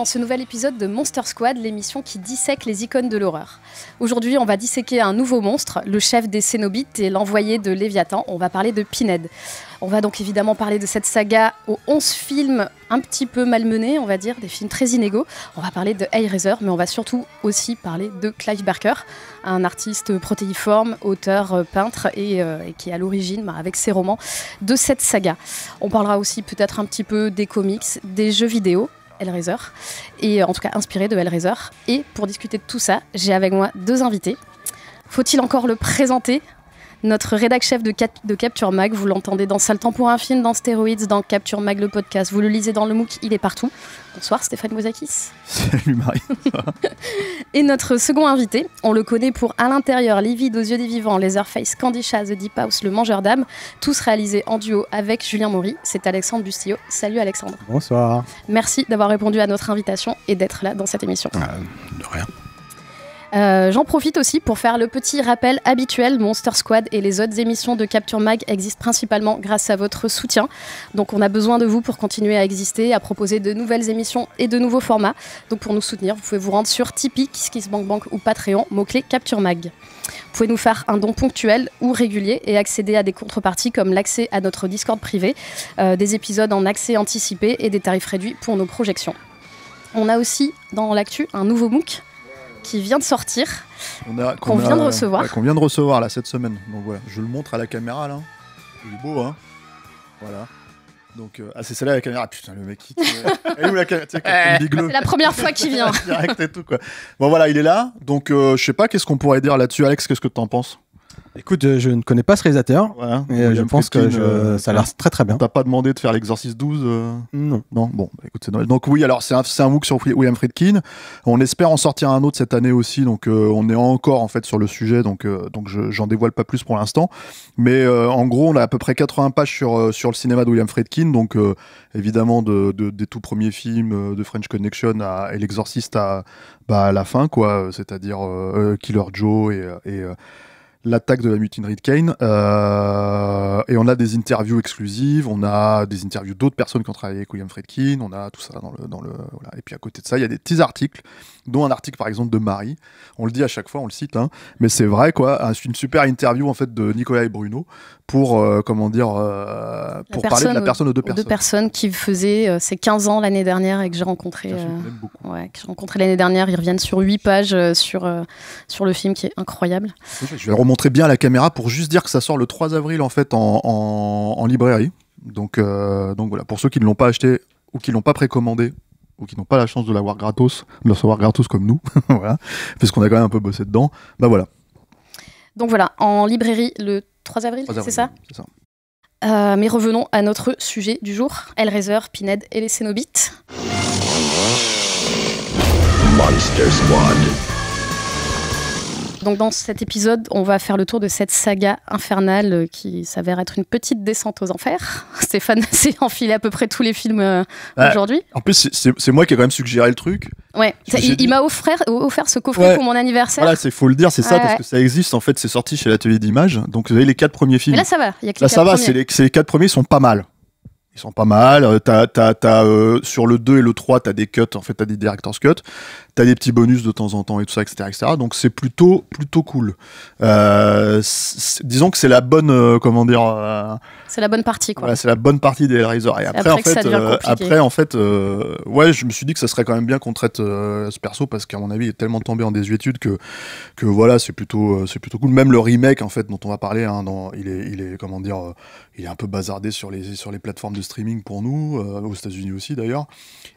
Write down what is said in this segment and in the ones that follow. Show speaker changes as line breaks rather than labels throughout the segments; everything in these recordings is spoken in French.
dans ce nouvel épisode de Monster Squad, l'émission qui dissèque les icônes de l'horreur. Aujourd'hui, on va disséquer un nouveau monstre, le chef des Cénobites et l'envoyé de Léviathan. On va parler de Pinhead. On va donc évidemment parler de cette saga aux 11 films un petit peu malmenés, on va dire, des films très inégaux. On va parler de Hellraiser, mais on va surtout aussi parler de Clive Barker, un artiste protéiforme, auteur, euh, peintre euh, et, qui est à l'origine, bah, avec ses romans, de cette saga. On parlera aussi peut-être un petit peu des comics, des jeux vidéo, Hellraiser, et euh, en tout cas inspiré de Hellraiser. Et pour discuter de tout ça, j'ai avec moi deux invités. Faut-il encore le présenter notre rédac chef de, Capture Mag. Vous l'entendez dans Sale Temps pour un film, dans Stéroïdes, dans Capture Mag, le podcast. Vous le lisez dans le MOOC, il est partout. Bonsoir Stéphane Mouzakis.
Salut Marie.
Et notre second invité, on le connaît pour À l'intérieur, Livide aux yeux des vivants, Leatherface Candy Chat, The Deep House, Le Mangeur d'âme, tous réalisés en duo avec Julien Maury. C'est Alexandre Bustillo. Salut Alexandre. Bonsoir. Merci d'avoir répondu à notre invitation et d'être là dans cette émission. Ah, de rien. Euh, j'en profite aussi pour faire le petit rappel habituel. Monster Squad et les autres émissions de Capture Mag existent principalement grâce à votre soutien. Donc on a besoin de vous pour continuer à exister, à proposer de nouvelles émissions et de nouveaux formats. Donc pour nous soutenir, vous pouvez vous rendre sur Tipeee, KissKissBankBank ou Patreon, mot-clé Capture Mag. Vous pouvez nous faire un don ponctuel ou régulier et accéder à des contreparties comme l'accès à notre Discord privé, euh, des épisodes en accès anticipé et des tarifs réduits pour nos projections. On a aussi dans l'actu un nouveau MOOC qui vient de sortir, qu'on vient de recevoir. qu'on
vient de recevoir là cette semaine. Donc voilà, je le montre à la caméra là. Il est beau, hein Voilà. Donc, euh, ah, c'est celle-là la caméra. Ah, putain, le mec, qui la
caméra C'est la première fois qu'il vient.
Direct et tout, quoi. Bon, voilà, il est là. Donc, euh, je sais pas, qu'est-ce qu'on pourrait dire là-dessus, Alex Qu'est-ce que tu en penses Écoute, euh, je ne connais pas ce réalisateur. Hein. mais Et euh, je pense que euh, ça a l'air très très bien. T'as pas demandé de faire l'exercice 12 Non. Non, bon, bah, écoute, c'est normal Donc oui, alors c'est un, un MOOC sur William Friedkin. On espère en sortir un autre cette année aussi. Donc on est encore en fait sur le sujet. Donc, donc j'en dévoile pas plus pour l'instant. Mais en gros, on a à peu près 80 pages sur, sur le cinéma de William Friedkin. Donc évidemment, de, des tout premiers films de French Connection à, et l'exorciste à, bah, à la fin, quoi. C'est-à-dire Killer Joe et l'attaque de la mutinerie de Kane. Euh, et on a des interviews exclusives, on a des interviews d'autres personnes qui ont travaillé avec William Friedkin, on a tout ça dans le. Dans le voilà. Et puis à côté de ça, il y a des petits articles dont un article par exemple de Marie. On le dit à chaque fois, on le cite, hein. mais c'est vrai quoi. C'est Une super interview en fait de Nicolas et Bruno pour euh, comment dire euh, pour parler de la personne aux deux personnes. Deux
personnes qui faisaient euh, ces 15 ans l'année dernière et que j'ai rencontré. que j'ai rencontré l'année dernière. Ils reviennent sur 8 pages sur sur le film qui est incroyable.
je vais le remontrer bien à la caméra pour juste dire que ça sort le 3 avril en fait en, en, en librairie. Donc donc voilà pour ceux qui ne l'ont pas acheté ou qui l'ont pas précommandé, ou qui n'ont pas la chance de l'avoir gratos, de la recevoir gratos comme nous, voilà, puisqu'on a quand même un peu bossé dedans, bah voilà.
Donc voilà, en librairie le 3 avril, c'est ça, c'est ça. Euh, mais revenons à notre sujet du jour, Hellraiser, Pined et les Cénobites.
Monster Squad.
Donc dans cet épisode, on va faire le tour de cette saga infernale euh, qui s'avère être une petite descente aux enfers. Stéphane s'est enfilé à peu près tous les films euh, bah, aujourd'hui.
En plus, c'est moi qui ai quand même suggéré le truc.
Ouais, il, m'a offert, ce coffret pour mon anniversaire. Voilà,
c'est faut le dire, c'est ça, parce que ça existe. En fait, c'est sorti chez l'atelier d'image Donc vous avez les quatre premiers films. là, ça va.
que là, ça va. Les,
quatre premiers sont pas mal sont pas mal. Euh, t'as, t'as, euh, sur le 2 et le 3, tu as des cuts, en fait, t'as des director's cuts, as des petits bonus de temps en temps et tout ça, etc. donc c'est plutôt, plutôt cool. Euh, disons que c'est la bonne, comment dire.
c'est la bonne partie, quoi.
c'est la bonne partie des Hellraiser. Et après, en fait, ouais, je me suis dit que ça serait quand même bien qu'on traite ce perso parce qu'à mon avis, il est tellement tombé en désuétude que, que voilà, c'est plutôt, c'est plutôt cool. Même le remake, en fait, dont on va parler, hein, il, est, il est, comment dire, il est un peu bazardé sur les, sur les plateformes de streaming pour nous, euh, aux États-Unis aussi d'ailleurs.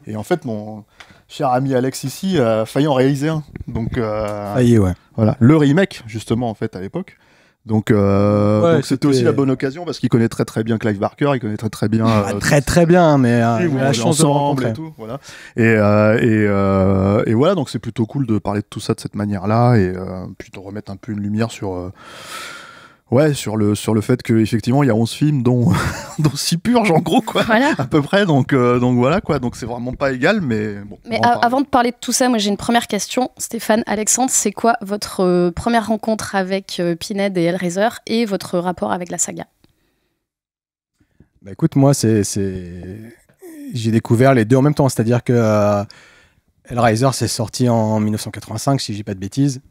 Et en fait, mon cher ami Alex ici a failli en réaliser un. Donc, euh, ouais. voilà, le remake justement en fait à l'époque. Donc, euh, c'était aussi la bonne occasion parce qu'il connaît très très bien Clive Barker, il connaît très très bien. Ah, euh, très très bien, hein, mais la chance de Et, tout, voilà. Et, et, voilà, donc c'est plutôt cool de parler de tout ça de cette manière-là et puis de remettre un peu une lumière sur Ouais, sur le, sur le fait qu'effectivement, il y a 11 films, dont, dont 6 purges, en gros, quoi. À peu près, donc, euh, donc voilà, quoi. Donc c'est vraiment pas égal, mais bon. Mais
avant de parler de tout ça, moi j'ai une première question. Stéphane, Alexandre, c'est quoi votre euh, première rencontre avec euh, Pinhead et Hellraiser et votre rapport avec la saga
bah, écoute, moi, c'est. J'ai découvert les deux en même temps, c'est-à-dire que. Hellraiser, c'est sorti en 1985, si j'ai pas de bêtises.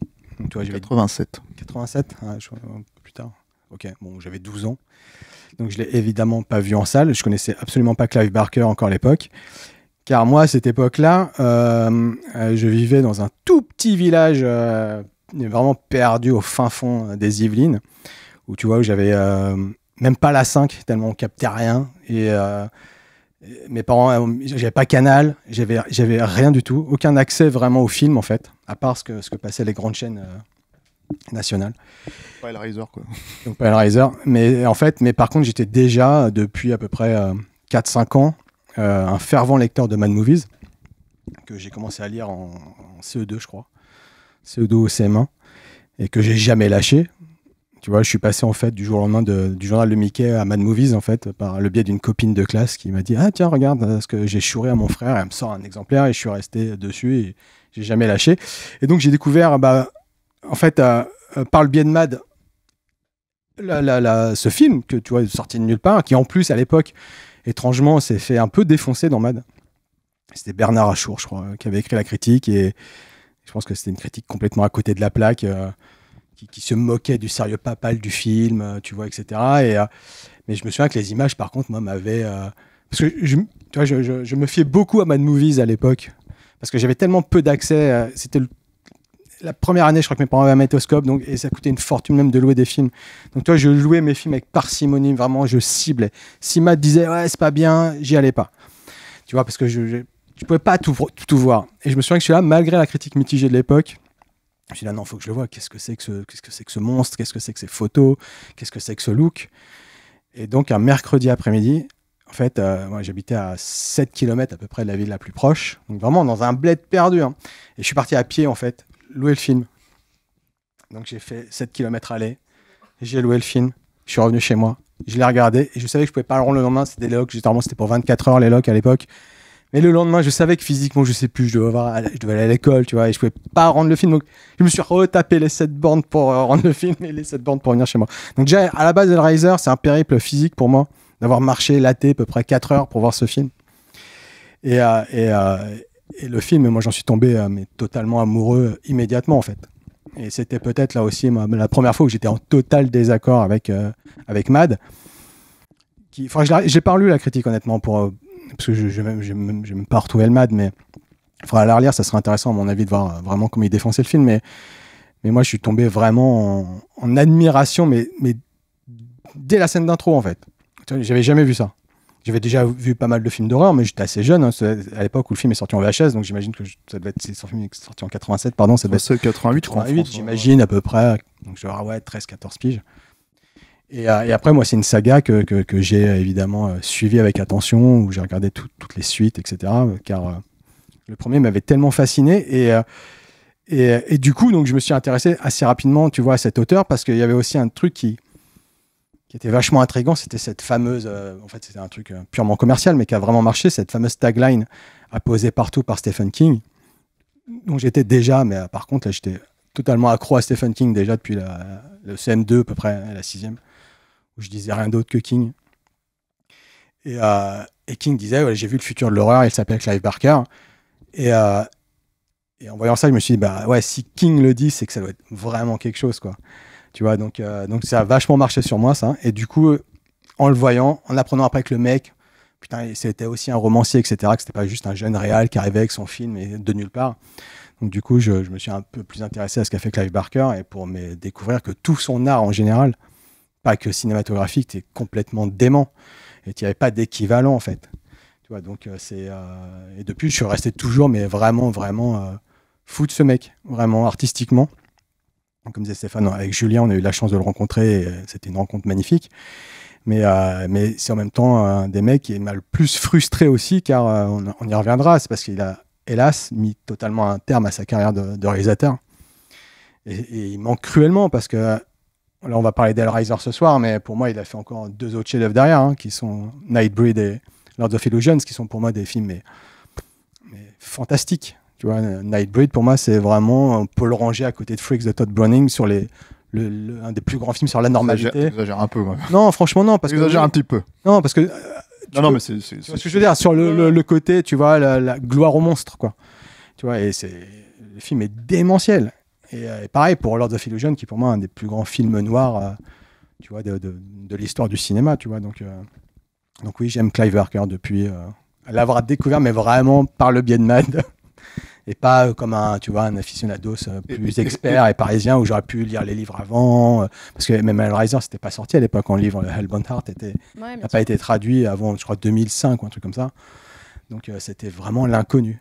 87. 87 Ok, bon, j'avais 12 ans. Donc je ne l'ai évidemment pas vu en salle. Je connaissais absolument pas Clive Barker encore à l'époque. Car moi, à cette époque-là, euh, euh, je vivais dans un tout petit village euh, vraiment perdu au fin fond des Yvelines, où tu vois, où j'avais même pas la 5, tellement on captait rien. Et mes parents, j'avais pas canal, j'avais rien du tout, aucun accès vraiment au film en fait, à part que, ce que passaient les grandes chaînes national.
Pas Hellraiser, quoi. Donc
pas Hellraiser. Mais en fait, mais par contre, j'étais déjà, depuis à peu près 4-5 euh, ans, euh, un fervent lecteur de Mad Movies, que j'ai commencé à lire en, CE2, je crois. CE2 ou CM1. Et que j'ai jamais lâché. Tu vois, je suis passé en fait du jour au lendemain du journal de Mickey à Mad Movies, en fait, par le biais d'une copine de classe qui m'a dit Ah, tiens, regarde ce que j'ai chouré à mon frère. Et elle me sort un exemplaire et je suis resté dessus et j'ai jamais lâché. Et donc, j'ai découvert bah, en fait, parle euh, euh, par le biais de Mad, ce film, que tu vois, sorti de nulle part, qui en plus, à l'époque, étrangement, s'est fait un peu défoncer dans Mad. C'était Bernard Achour, je crois, qui avait écrit la critique, et je pense que c'était une critique complètement à côté de la plaque, euh, qui, se moquait du sérieux papal du film, tu vois, etc. Et, mais je me souviens que les images, par contre, moi, m'avaient. parce que je, je me fiais beaucoup à Mad Movies à l'époque, parce que j'avais tellement peu d'accès. C'était le la première année, je crois que mes parents avaient un métoscope, donc, et ça coûtait une fortune même de louer des films. Donc, toi, je louais mes films avec parcimonie, vraiment, je ciblais. Si Matt disait, ouais, c'est pas bien, j'y allais pas. Tu vois, parce que je, pouvais pas tout, tout, voir. Et je me souviens que je suis là, malgré la critique mitigée de l'époque, je suis là, ah non, faut que je le vois. Qu'est-ce que c'est que ce, qu'est-ce que c'est ce monstre Qu'est-ce que c'est que ces photos Qu'est-ce que c'est que ce look Et donc, un mercredi après-midi, en fait, euh, moi j'habitais à 7 km à peu près de la ville la plus proche, donc vraiment dans un bled perdu. Hein. Et je suis parti à pied en fait Louer le film. Donc j'ai fait 7 km aller, j'ai loué le film, je suis revenu chez moi, je l'ai regardé et je savais que je pouvais pas le rendre le lendemain, c'était des locs, c'était pour 24 heures les locks à l'époque. Mais le lendemain, je savais que physiquement, je sais plus, je devais, aller à l'école, tu vois, et je pouvais pas rendre le film. Donc, je me suis retapé les 7 bandes pour euh, rendre le film et les 7 bandes pour venir chez moi. Donc, déjà, à la base, riser, c'est un périple physique pour moi, d'avoir marché, laté à peu près 4 heures pour voir ce film. Et, euh, et, euh, et le film, moi j'en suis tombé euh, mais totalement amoureux immédiatement en fait. Et c'était peut-être là aussi la première fois où j'étais en total désaccord avec, euh, avec Mad. Qui, j'ai pas lu la critique honnêtement pour, euh, parce que je n'ai même, même, pas retrouvé le Mad, mais il faudra la relire, ça serait intéressant à mon avis de voir vraiment comment il défonçait le film. Mais, mais moi je suis tombé vraiment en, en admiration, mais, mais dès la scène d'intro en fait. J'avais jamais vu ça. J'avais déjà vu pas mal de films d'horreur, mais j'étais assez jeune hein. à l'époque où le film est sorti en VHS, donc j'imagine que ça devait être, c'est sorti en 87, pardon, ça devait être 88, 88 j'imagine à peu près. Donc je ouais, 13-14 piges. Euh, et, après, moi, c'est une saga que, que, j'ai euh, évidemment euh, suivie avec attention, où j'ai regardé toutes les suites, etc. Car le premier m'avait tellement fasciné et et, du coup, donc, je me suis intéressé assez rapidement, tu vois, à cet auteur parce qu'il y avait aussi un truc qui, qui était vachement intrigant, c'était cette fameuse, euh, en fait c'était un truc euh, purement commercial, mais qui a vraiment marché, cette fameuse tagline apposée partout par Stephen King, dont j'étais déjà, mais euh, par contre j'étais totalement accro à Stephen King déjà depuis le CM2 à peu près, la sixième, où je disais rien d'autre que King. Et, King disait, j'ai vu le futur de l'horreur, il s'appelle Clive Barker. Et, en voyant ça, je me suis dit, bah ouais, si King le dit, c'est que ça doit être vraiment quelque chose, quoi. Tu vois, donc, euh, donc ça a vachement marché sur moi, ça. Et du coup, en le voyant, en apprenant après que le mec, putain, c'était aussi un romancier, etc., que c'était pas juste un jeune réal qui arrivait avec son film et de nulle part. Donc, du coup, je, me suis un peu plus intéressé à ce qu'a fait Clive Barker et pour me découvrir que tout son art en général, pas que cinématographique, t'es complètement dément et il n'y avait pas d'équivalent en fait. Tu vois, donc euh, c'est euh, et depuis je suis resté toujours mais vraiment vraiment fou de ce mec, vraiment artistiquement comme disait Stéphane, avec Julien, on a eu la chance de le rencontrer. Euh, c'était une rencontre magnifique. Euh, mais, c'est en même temps un des mecs qui est le plus frustré aussi, car euh, on, y reviendra. C'est parce qu'il a, hélas, mis totalement un terme à sa carrière de, réalisateur. Et, il manque cruellement parce que là, on va parler d'Hellraiser ce soir, mais pour moi, il a fait encore deux autres chefs-d'œuvre derrière, hein, qui sont Nightbreed et Lord of Illusions, qui sont pour moi des films mais fantastiques. Tu vois, Nightbreed, pour moi, c'est vraiment, on peut le ranger à côté de Freaks de Todd Browning sur les, un des plus grands films sur la normalité. exagères un peu, Non, franchement, non. Parce exagères un petit peu. Non, parce que. Euh, non, non, mais c'est. ce que je veux dire, sur le, côté, tu vois, la, gloire au monstre, quoi. Tu vois, et c'est. Le film est démentiel. Et, euh, pareil pour Lord of Illusion, qui est pour moi un des plus grands films noirs, euh, tu vois, de, l'histoire du cinéma, tu vois. Donc, donc oui, j'aime Clive Barker depuis. l'avoir découvert, mais vraiment par le biais de Mad et pas euh, comme un, tu vois, un aficionados euh, plus expert et parisien où j'aurais pu lire les livres avant. Euh, parce que même Hellraiser, c'était pas sorti à l'époque en livre. Hellbound Heart n'a pas été traduit avant, je crois, 2005 ou un truc comme ça. Donc c'était vraiment l'inconnu.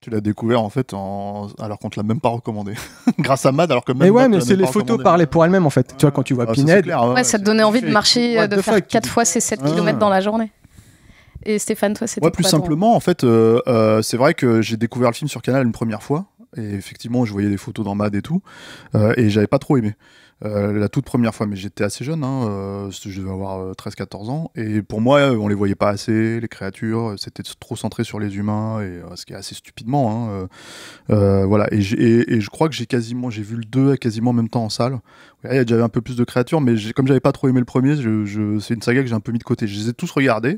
Tu l'as découvert en fait en... alors qu'on te l'a même pas recommandé. Grâce à Mad alors que même. Mais ouais, mais
c'est les photos parlaient
pour elles-mêmes en fait. Tu vois quand tu vois
ah,
ça te donnait envie de marcher, de faire 4 fois ces 7 km dans la journée. Et Stéphane, toi, c'était ouais, plus simplement,
en fait, euh, euh, c'est vrai que j'ai découvert le film sur Canal une première fois. Et effectivement, je voyais des photos dans Mad et tout. Euh, et j'avais pas trop aimé. Euh, la toute première fois, mais j'étais assez jeune, hein, je devais avoir 13-14 ans. Et pour moi, on les voyait pas assez, les créatures, c'était trop centré sur les humains, et, ce qui est assez stupidement. Hein, voilà, et, je crois que j'ai quasiment, j'ai vu le 2 quasiment en même temps en salle. Il y un peu plus de créatures, mais comme j'avais pas trop aimé le premier, je, c'est une saga que j'ai un peu mis de côté. Je les ai tous regardés.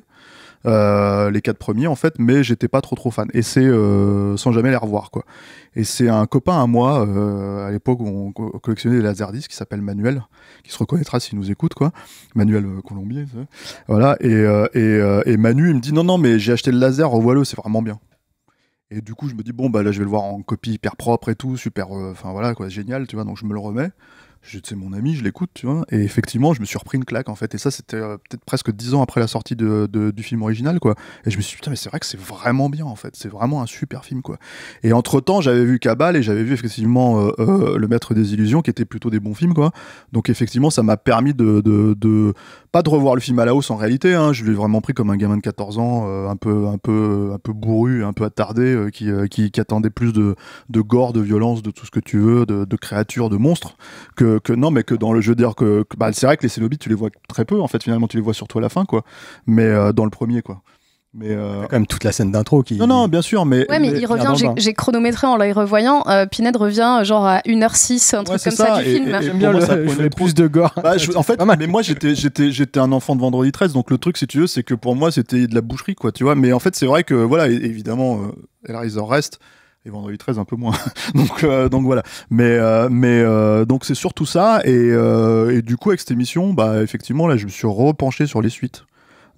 Euh, les quatre premiers en fait, mais j'étais pas trop trop fan. Et c'est euh, sans jamais les revoir quoi. Et c'est un copain à moi euh, à l'époque où on collectionnait des laserdiscs qui s'appelle Manuel, qui se reconnaîtra s'il nous écoute quoi. Manuel Colombier, voilà. Et, et, et, Manu il me dit non non mais j'ai acheté le laser, revois-le, c'est vraiment bien. Et du coup je me dis bon bah là je vais le voir en copie hyper propre et tout, super, enfin voilà quoi, génial tu vois. Donc je me le remets c'est mon ami, je l'écoute, tu vois. Et effectivement, je me suis repris une claque, en fait. Et ça, c'était euh, peut-être presque dix ans après la sortie de, du film original, quoi. Et je me suis dit, putain, mais c'est vrai que c'est vraiment bien, en fait. C'est vraiment un super film, quoi. Et entre-temps, j'avais vu Cabal et j'avais vu effectivement euh, euh, Le Maître des Illusions, qui était plutôt des bons films, quoi. Donc, effectivement, ça m'a permis de, de, pas de revoir le film à la hausse en réalité. Hein. Je l'ai vraiment pris comme un gamin de 14 ans, euh, un peu, un peu, un peu bourru, un peu attardé, euh, euh, qui, qui, attendait plus de, gore, de violence, de tout ce que tu veux, de, créatures, de monstres, que, que non, mais que dans le jeu d'ailleurs que, que bah, c'est vrai que les Cénobites tu les vois très peu en fait. Finalement, tu les vois surtout à la fin, quoi. Mais dans le premier, quoi. Mais euh... quand même toute la scène d'intro qui. Non, non, bien sûr, mais. Ouais, mais, il revient, hein. j'ai
chronométré en le revoyant. Euh, revient euh, genre à 1h06, un truc comme ça, du film. J'aime bien le,
plus de gore. Bah, en fait, mais moi j'étais un enfant de vendredi 13, donc le truc, si tu veux, c'est que pour moi c'était de la boucherie, quoi, tu vois. Mais en fait, c'est vrai que, voilà, évidemment, en euh, reste et vendredi 13 un peu moins donc euh, donc voilà mais mais donc c'est surtout ça et, et, du coup avec cette émission bah effectivement là je me suis repenché sur les suites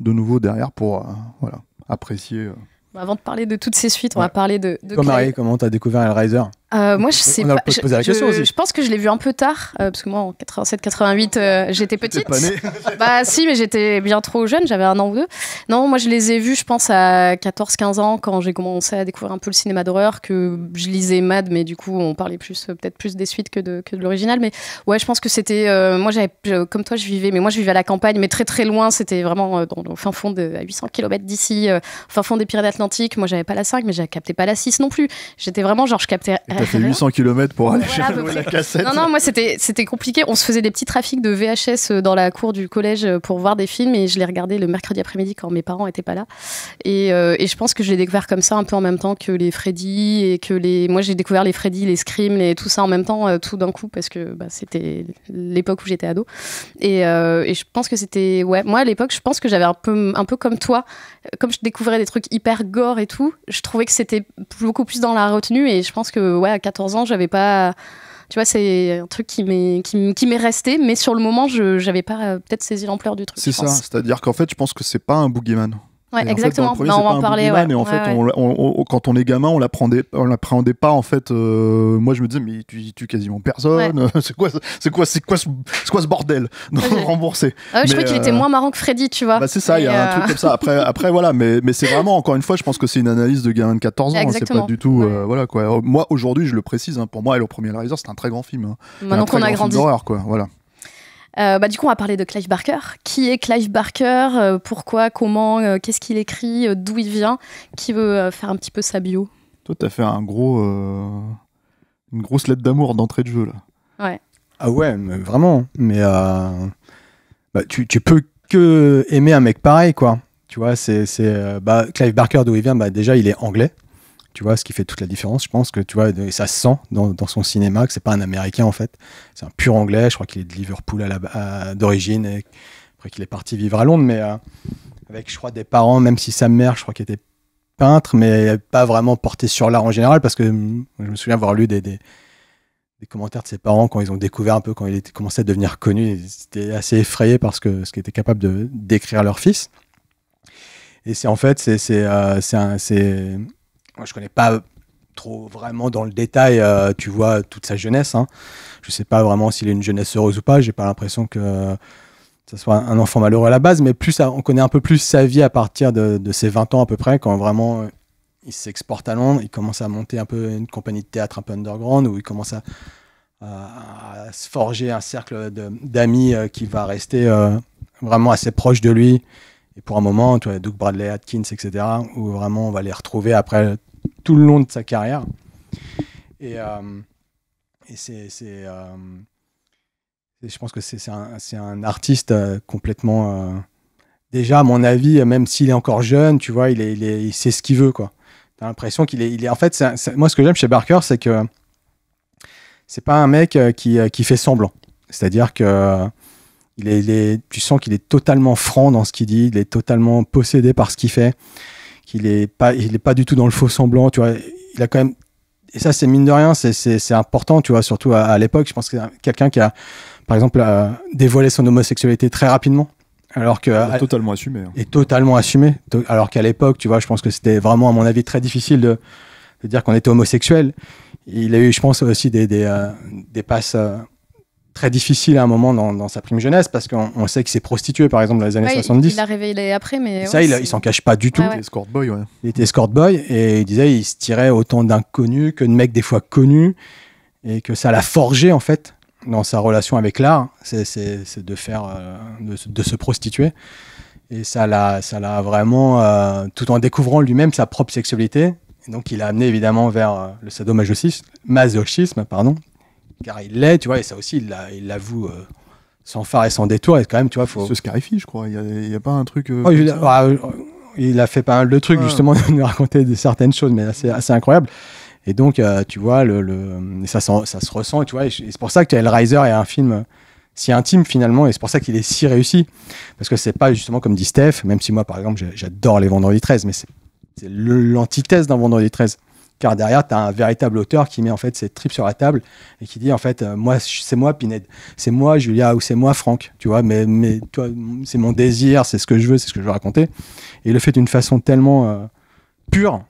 de nouveau derrière pour euh, voilà, apprécier. Euh.
Avant de parler de toutes ces suites, on va parler de. de
comment tu as découvert Hellraiser
euh, moi, je sais pas. Je, pense que je l'ai vu un peu tard, euh, parce que moi, en 87-88, euh, j'étais petite. bah, si, mais j'étais bien trop jeune, j'avais un an ou deux. Non, moi, je les ai vus, je pense, à 14-15 ans, quand j'ai commencé à découvrir un peu le cinéma d'horreur, que je lisais Mad, mais du coup, on parlait plus, peut-être plus des suites que de, l'original. Mais ouais, je pense que c'était. moi, j'avais, comme toi, je vivais, mais moi, je vivais à la campagne, mais très très loin. C'était vraiment au fin fond de, à 800 km d'ici, fin fond des Pyrénées-Atlantiques. Moi, j'avais pas la 5, mais j'avais capté pas la 6 non plus. J'étais vraiment genre, je captais fait 800
km pour aller chercher la cassette. Non, non,
moi c'était, c'était compliqué. On se faisait des petits trafics de VHS euh, dans la cour du collège euh, pour voir des films et je les regardais le mercredi après-midi quand mes parents n'étaient pas là. Et, euh, et, je pense que je l'ai découvert comme ça un peu en même temps que les Freddy et que les. Moi j'ai découvert les Freddy, les Scream, et tout ça en même temps, tout d'un coup, parce que bah, c'était l'époque où j'étais ado. Et, et, je pense que c'était. Ouais, moi à l'époque, je pense que j'avais un peu, un peu comme toi, comme je découvrais des trucs hyper gore et tout, je trouvais que c'était beaucoup plus dans la retenue et je pense que, ouais, à 14 ans, j'avais pas. Tu vois, c'est un truc qui m'est, qui, m'est resté, mais sur le moment, je n'avais pas euh, peut-être saisi l'ampleur du truc. C'est ça,
c'est-à-dire qu'en fait, je pense que c'est pas un boogeyman
exactement. on en parlait. fait,
quand on est gamin, on l'appréhendait, on l'appréhendait pas. En fait, euh, moi, je me disais, mais tu tues quasiment personne. c'est quoi, c'est quoi, c'est quoi, quoi ce bordel remboursé rembourser ah Je trouvais qu'il était euh, moins
marrant que Freddy, tu vois. Bah, c'est ça. Il y a un truc euh, comme
ça. Après, après, voilà. Mais, mais c'est vraiment, encore une fois, je pense que c'est une analyse de gamin de 14 ans. Hein. C'est pas du tout, voilà quoi. Moi, aujourd'hui, je le précise. Hein. pour moi, et le premier Hellraiser, c'est un très grand film. Hein. Maintenant qu'on a grandi. quoi. Voilà.
Euh, bah, du coup, on va parler de Clive Barker. Qui est Clive Barker euh, Pourquoi Comment euh, Qu'est-ce qu'il écrit D'où il vient Qui veut faire un petit peu sa bio
Toi, t'as fait un gros, une grosse lettre d'amour d'entrée de jeu là.
Ouais.
Ah ouais, vraiment. Mais bah, tu, peux que aimer un mec pareil, quoi. Tu vois, c'est bah, Clive Barker d'où il vient. déjà, il est anglais tu vois, ce qui fait toute la différence. Je pense que, tu vois, et ça se sent dans, dans son cinéma que c'est pas un Américain, en fait. C'est un pur Anglais. Je crois qu'il est de Liverpool d'origine, et après qu'il est parti vivre à Londres, mais euh, avec, je crois, des parents, même si sa mère, je crois qu'elle était peintre, mais pas vraiment portée sur l'art en général, parce que je me souviens avoir lu des, des, commentaires de ses parents quand ils ont découvert un peu, quand il était, commençait à devenir connu, ils étaient assez effrayés parce que ce qu'ils étaient capables de décrire leur fils. Et c'est en fait, c'est euh, moi, je connais pas trop vraiment dans le détail, euh, tu vois, toute sa jeunesse. Je hein. Je sais pas vraiment s'il est une jeunesse heureuse ou pas. J'ai pas l'impression que ce soit un enfant malheureux à la base, mais plus on connaît un peu plus sa vie à partir de, ses 20 ans à peu près, quand vraiment euh, il s'exporte à Londres, il commence à monter un peu une compagnie de théâtre un peu underground, où il commence à, se forger un cercle d'amis euh, qui va rester vraiment assez proche de lui et pour un moment, tu vois, Doug Bradley, Atkins, etc., où vraiment on va les retrouver après tout le long de sa carrière. Et, euh, c'est. Euh, je pense que c'est un, un, artiste euh, complètement. déjà, à mon avis, même s'il est encore jeune, tu vois, il, est, il, est, sait ce qu'il veut, quoi. as l'impression qu'il est, il est. En fait, moi, ce que j'aime chez Barker, c'est que c'est pas un mec qui, qui fait semblant. C'est-à-dire que il est, il est, tu sens qu'il est totalement franc dans ce qu'il dit, il est totalement possédé par ce qu'il fait, qu'il est pas, il est pas du tout dans le faux semblant. Tu vois, il a quand même, et ça c'est mine de rien, c'est important, tu vois, surtout à, l'époque. Je pense que quelqu'un qui a, par exemple, dévoilé son homosexualité très rapidement. Alors que ah, totalement assumé. Et hein. totalement assumé. alors qu'à l'époque, tu vois, je pense que c'était vraiment, à mon avis, très difficile de, dire qu'on était homosexuel. Il a eu, je pense, aussi des, des, euh, des passes. Euh, très difficile à un moment dans, sa prime jeunesse parce qu'on sait qu'il s'est prostitué par exemple dans les années 70. Il l'a
révélé après, mais. Ça, il,
il s'en cache pas du tout. Il était escort boy, ouais. Il était escort boy et il disait il se tirait autant d'inconnus que de mecs des fois connus et que ça l'a forgé en fait dans sa relation avec l'art, c'est de faire, euh, de, se prostituer. Et ça l'a, ça vraiment, euh, tout en découvrant lui-même sa propre sexualité. donc, il a amené évidemment vers euh, le sadomasochisme, masochisme, pardon, car il l'est, tu vois, et ça aussi, il l'avoue euh, sans phare et sans détour, et quand même, tu vois, faut. Il se scarifie, je crois, il n'y a, pas un truc. Euh, oh, ah, euh, il, a fait pas mal de trucs, ah. justement, de nous raconter certaines choses, mais c'est assez incroyable. Et donc, tu vois, le, ça, ça, se ressent, tu vois, et c'est pour ça que riser est un film si intime finalement, et c'est pour ça qu'il est si réussi, parce que c'est pas justement comme dit Steph, même si moi par exemple j'adore les Vendredi 13, mais c'est l'antithèse d'un Vendredi 13 car derrière, tu as un véritable auteur qui met en fait ses tripes sur la table et qui dit en fait, euh, moi, c'est moi Pined, c'est moi Julia ou c'est moi Franck, tu vois, mais, mais toi, c'est mon désir, c'est ce que je veux, c'est ce que je veux raconter. Et le fait d'une façon tellement euh, pure,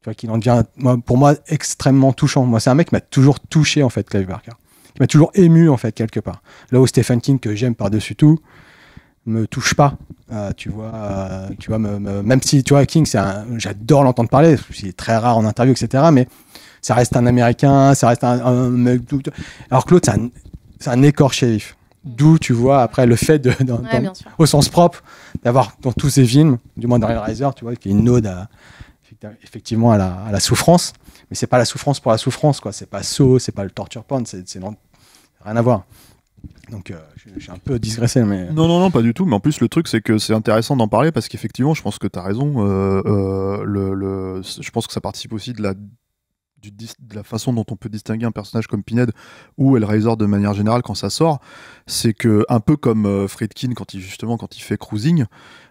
tu vois, qu'il en devient, pour moi, extrêmement touchant. Moi, c'est un mec qui m'a toujours touché en fait, Clive Barker, qui m'a toujours ému en fait quelque part. Là où Stephen King, que j'aime par-dessus tout, me touche pas. Euh, tu vois, euh, tu vois me, même si tu vois King, j'adore l'entendre parler, c'est très rare en interview, etc. Mais ça reste un Américain, ça reste un, mec. Alors Claude, c'est un, un écorché D'où tu vois après le fait de, au sens propre, d'avoir dans tous ces films, du moins dans Hellraiser, tu vois, qui est une ode à, effectivement à la, souffrance, mais c'est pas la souffrance pour la souffrance, quoi. C'est pas saut, c'est pas le torture porn, c'est rien à voir. Donc, euh, je, suis un peu digressé, mais.
Non, non, non, pas du tout. Mais en plus, le truc, c'est que c'est intéressant d'en parler parce qu'effectivement, je pense que tu as raison. Euh, euh, je pense que ça participe aussi de la, façon dont on peut distinguer un personnage comme Pinhead ou Hellraiser de manière générale quand ça sort. C'est que, un peu comme Friedkin quand il, justement, quand il fait Cruising,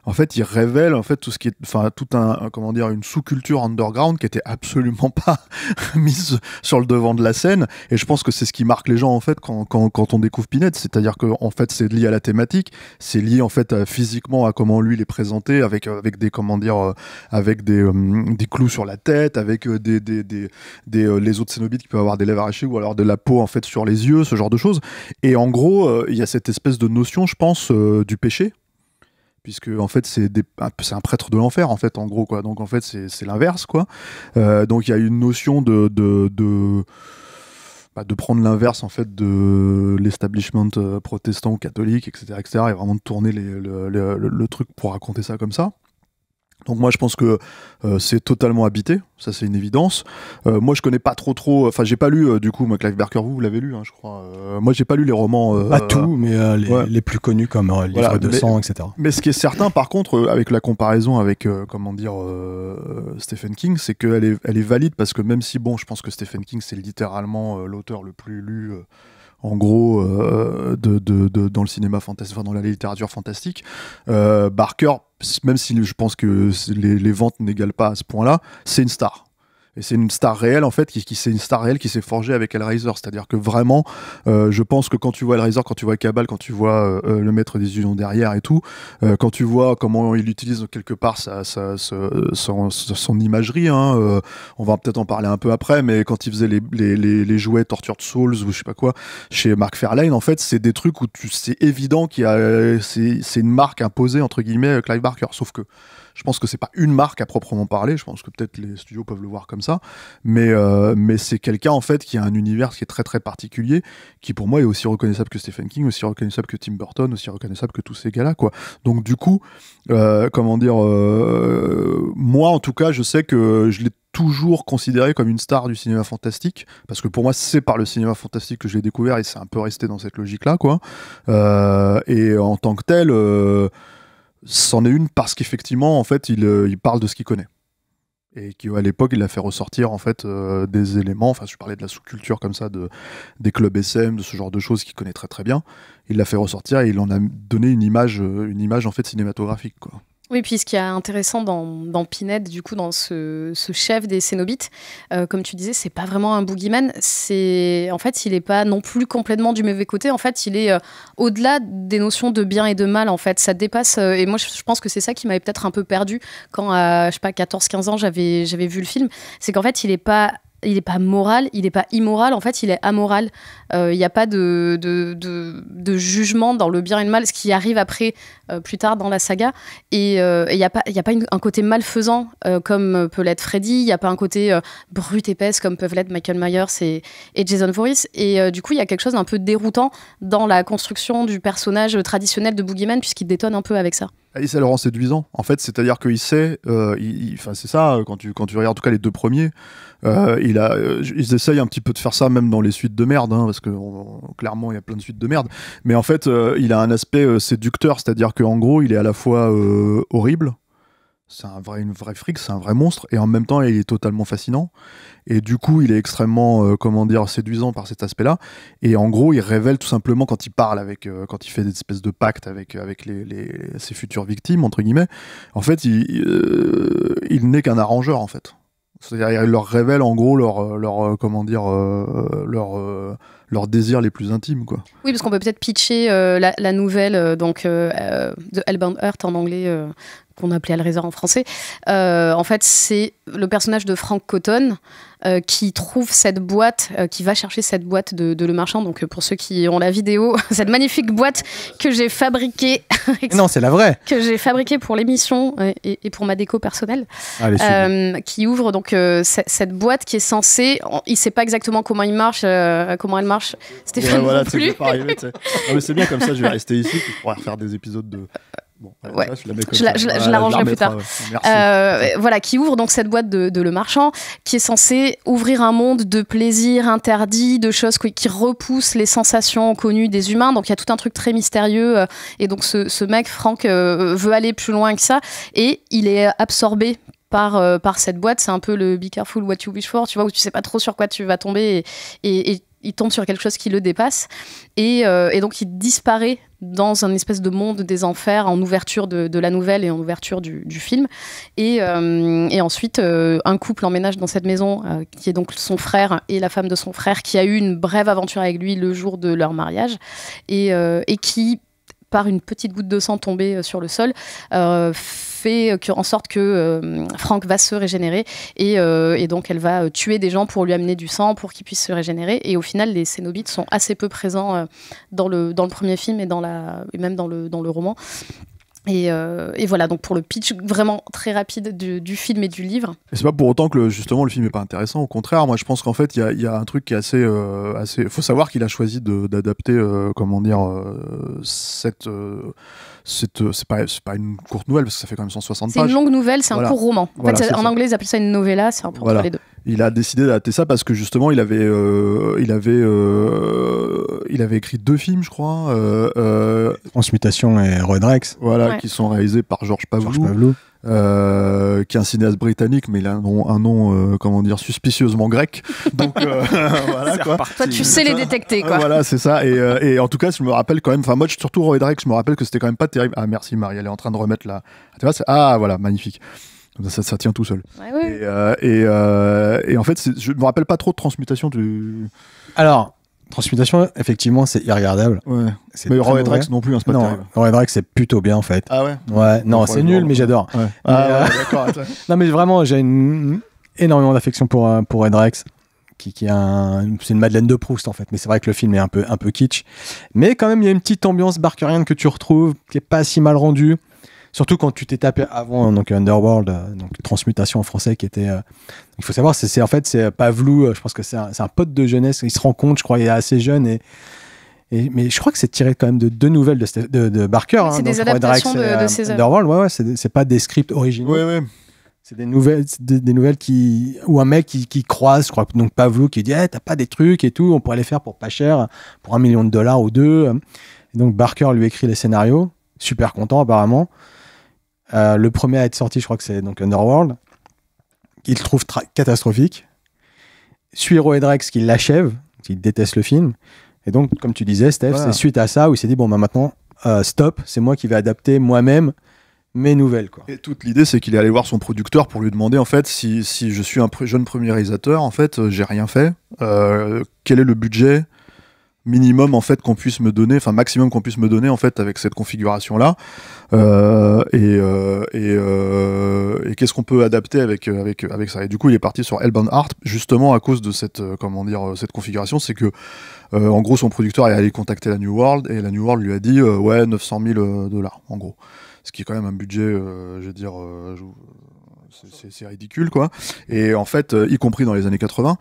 en fait, il révèle en fait tout ce qui est, enfin, tout un, comment dire, une sous-culture underground qui était absolument pas mise sur le devant de la scène. Et je pense que c'est ce qui marque les gens en fait quand, on découvre Pinette, c'est-à-dire que en fait, c'est lié à la thématique, c'est lié en fait physiquement à comment lui les présenté, avec avec des comment dire, euh, avec euh, des, clous sur la tête, avec euh, des des, des, les autres cénobites qui peuvent avoir des lèvres arrachées ou alors de la peau en fait sur les yeux, ce genre de choses. Et en gros, il y a cette espèce de notion, je pense, du péché puisque en fait c'est un prêtre de l'enfer en fait en gros quoi. Donc en fait c'est l'inverse quoi. Euh, donc il y a une notion de, de, bah, prendre l'inverse en fait de l'establishment euh, protestant ou catholique, etc., etc., et vraiment de tourner le, truc pour raconter ça comme ça. Donc moi je pense que euh, c'est totalement habité, ça c'est une évidence. Euh, moi je connais pas trop trop, enfin j'ai pas lu euh, du coup, moi Clive Barker, vous, l'avez lu, hein, je crois. moi j'ai pas
lu les romans. pas tout, mais les, plus connus comme Livre de sang, etc. Mais
ce qui est certain par contre, avec la comparaison avec comment dire Stephen King, c'est qu'elle elle est valide parce que même si bon, je pense que Stephen King c'est littéralement l'auteur le plus lu en gros, euh, de, dans le cinéma fantastique, dans la littérature fantastique. Euh, Barker, même si je pense que les, les ventes n'égalent pas à ce point-là, c'est une star. Et c'est une star réelle, en fait, qui, c'est une star réelle qui s'est forgée avec Hellraiser. C'est-à-dire que vraiment, euh, je pense que quand tu vois Hellraiser, quand tu vois Cabal, quand tu vois euh, euh, le maître des unions derrière et tout, quand tu vois comment il utilise quelque part son, imagerie, hein, on va peut-être en parler un peu après, mais quand il faisait les, les, les, les jouets Tortured Souls ou je sais pas quoi, chez Mark Fairlane, en fait, c'est des trucs où c'est évident qu'il y a, c'est une marque imposée, entre guillemets, Clive Barker. Sauf que je pense que c'est pas une marque à proprement parler. Je pense que peut-être les studios peuvent le voir comme ça, mais euh, mais c'est quelqu'un en fait qui a un univers qui est très très particulier, qui pour moi est aussi reconnaissable que Stephen King, aussi reconnaissable que Tim Burton, aussi reconnaissable que tous ces gars-là quoi. Donc du coup, euh, comment dire, euh, moi en tout cas, je sais que je l'ai toujours considéré comme une star du cinéma fantastique, parce que pour moi c'est par le cinéma fantastique que je l'ai découvert et c'est un peu resté dans cette logique-là, quoi. et en tant que tel, c'en est une parce qu'effectivement, en fait, euh, il, parle de ce qu'il connaît et qui à l'époque il a fait ressortir en fait euh, des éléments enfin je parlais de la sous-culture comme ça de des clubs SM de ce genre de choses qu'il connaît très très bien il l'a fait ressortir et il en a donné une image euh, une image en fait cinématographique
quoi oui, puis ce qui est intéressant dans, dans Pinhead, du coup, dans ce, chef des Cénobites, euh, comme tu disais, c'est pas vraiment un boogeyman. C'est en fait, il est pas non plus complètement du mauvais côté. En fait, il est euh, au-delà des notions de bien et de mal. En fait, ça dépasse. Euh, et moi, je, pense que c'est ça qui m'avait peut-être un peu perdu quand, je sais pas, 14-15 ans, j'avais j'avais vu le film. C'est qu'en fait, il est pas il n'est pas moral, il n'est pas immoral, en fait, il est amoral. Euh, il n'y a pas de de, de, jugement dans le bien et le mal, ce qui arrive après, euh, plus tard dans la saga. Et euh, il n'y a pas, y a pas un côté malfaisant comme peut l'être Freddy, il n'y a pas un côté brut épaisse comme peuvent l'être Michael Myers et, et Jason Voorhees. Et du coup, il y a quelque chose d'un peu déroutant dans la construction du personnage traditionnel de Boogeyman, puisqu'il détonne un peu avec ça.
Ah, et ça le rend séduisant, en fait, c'est-à-dire qu'il sait, enfin c'est ça, quand tu, quand tu regardes en tout cas les deux premiers, euh, il a, euh, ils essayent un petit peu de faire ça même dans les suites de merde, hein, parce que clairement il y a plein de suites de merde. Mais en fait, euh, il a un aspect séducteur, c'est-à-dire qu'en gros, il est à la fois horrible, c'est un vrai, une vraie fric, c'est un vrai monstre, et en même temps, il est totalement fascinant. Et du coup, il est extrêmement, comment dire, séduisant par cet aspect-là. Et en gros, il révèle tout simplement quand il parle avec, quand il fait des espèces de pactes avec, avec les, ses futures victimes, entre guillemets. En fait, il, il n'est qu'un arrangeur, en fait. C'est-à-dire, ils leur révèlent en gros leur, euh, leur euh, comment dire, euh, leur, leurs désirs les plus intimes. Quoi.
Oui, parce qu'on peut peut-être pitcher la, nouvelle donc, de Hellbound Earth en anglais qu'on appelait Alreza en français, euh, en fait, c'est le personnage de Frank Cotton euh, qui trouve cette boîte, euh, qui va chercher cette boîte de, Le Marchand. Donc, pour ceux qui ont la vidéo, cette magnifique boîte que j'ai fabriquée. non, c'est la vraie. Que j'ai fabriquée pour l'émission et, pour ma déco personnelle. Ah, qui ouvre donc cette boîte qui est censée. Il ne sait pas exactement comment il marche, comment elle marche. Stéphane. Ouais, voilà, plus.
mais c'est bien comme ça, je vais rester ici pour pouvoir faire des épisodes de je l'arrangerai plus tard.
Euh, voilà, qui ouvre donc cette boîte de, Le Marchand, qui est censé ouvrir un monde de plaisirs interdits, de choses qui, repoussent les sensations connues des humains. Donc il y a tout un truc très mystérieux. Euh, et donc ce, mec, Franck, euh, veut aller plus loin que ça. Et il est absorbé par, par cette boîte. C'est un peu le Be careful what you wish for, tu vois, où tu sais pas trop sur quoi tu vas tomber et, et il tombe sur quelque chose qui le dépasse euh, et, donc il disparaît dans un espèce de monde des enfers en ouverture de, la nouvelle et en ouverture du, film et, euh, ensuite euh, un couple emménage dans cette maison qui est donc son frère et la femme de son frère qui a eu une brève aventure avec lui le jour de leur mariage et, et qui par une petite goutte de sang tombée euh, sur le sol, euh, fait en sorte que euh, Franck va se régénérer et, donc elle va tuer des gens pour lui amener du sang pour qu'il puisse se régénérer. Et au final, les cénobites sont assez peu présents dans, le, dans le premier film et, dans la, et même dans le, dans le roman. Euh, et, voilà, donc pour le pitch vraiment très rapide du, film et du livre.
Et c'est pas pour autant que justement le film est pas intéressant. Au contraire, moi je pense qu'en fait il y a, un truc qui est assez, Il euh, assez. Faut savoir qu'il a choisi d'adapter, euh, comment dire, cette, cette c'est pas, pas une courte nouvelle parce que ça fait quand même 160 pages. C'est une longue
nouvelle, c'est un court roman. En, fait, en anglais ils appellent ça une novella, c'est un peu entre les deux
il a décidé d'adapter ça parce que justement, il avait, euh, il avait, euh, il avait écrit deux films, je crois. Transmutation euh, et Redrex. Voilà, qui sont réalisés par Georges Pavlou. qui est un cinéaste britannique, mais il a un nom, comment dire, suspicieusement grec. Donc voilà quoi. Toi, tu sais les
détecter quoi. Voilà, c'est
ça. Et, en tout cas, je me rappelle quand même. Enfin, moi, surtout Roy je me rappelle que c'était quand même pas terrible. Ah merci Marie, elle est en train de remettre la. Ah voilà, magnifique ça, ça, tient tout seul. Euh, euh, et, en
fait, je ne me rappelle pas trop de transmutation du. Alors, transmutation, effectivement, c'est irregardable. Mais Roy Drex non plus, hein, c'est non, c'est plutôt bien en fait. Ah ouais Ouais, non, c'est nul, mais j'adore. Ouais. Ah euh, non, mais vraiment, j'ai énormément d'affection pour, pour Red qui, qui un, c'est une Madeleine de Proust en fait. Mais c'est vrai que le film est un peu, un peu kitsch. Mais quand même, il y a une petite ambiance barkerienne que tu retrouves, qui est pas si mal rendue. Surtout quand tu t'es tapé avant hein, donc Underworld, euh, donc Transmutation en français, qui était. Euh, il faut savoir, c'est en fait c'est euh, Pavlou, je pense que c'est un, pote de jeunesse. Il se rend compte, je crois, il est assez jeune et. mais je crois que c'est tiré quand même de deux nouvelles de, Barker. Hein, c'est des adaptations de, Underworld, ouais, ouais, c'est pas des scripts originaux. C'est des nouvelles, des, nouvelles qui, où un mec qui, croise, je crois, donc Pavlou, qui dit «Eh, T'as pas des trucs et tout, on pourrait les faire pour pas cher, pour un million de dollars ou deux. donc Barker lui écrit les scénarios, super content apparemment. Euh, le premier à être sorti, je crois que c'est donc Underworld, qu'il trouve catastrophique. Suiro et Drex qui l'achève, qui déteste le film. Et donc, comme tu disais, Steph, c'est suite à ça où il s'est dit bon, bah maintenant, euh, stop, c'est moi qui vais adapter moi-même mes nouvelles. Et toute l'idée, c'est qu'il est allé voir son producteur pour lui demander en fait si, je suis un jeune premier réalisateur,
en fait, euh, j'ai rien fait. quel est le budget minimum en fait qu'on puisse me donner, enfin maximum qu'on puisse me donner en fait avec cette configuration là. Euh, euh, et, euh, et, qu'est-ce qu'on peut adapter avec avec avec ça Et du coup, il est parti sur Elbon Art, justement à cause de cette euh, comment dire euh, cette configuration, c'est que en gros son producteur est allé contacter la New World et la New World lui a dit ouais 900 000 dollars en gros, ce qui est quand même un budget, je veux dire. c'est ridicule quoi. Et en fait, y compris dans les années 80.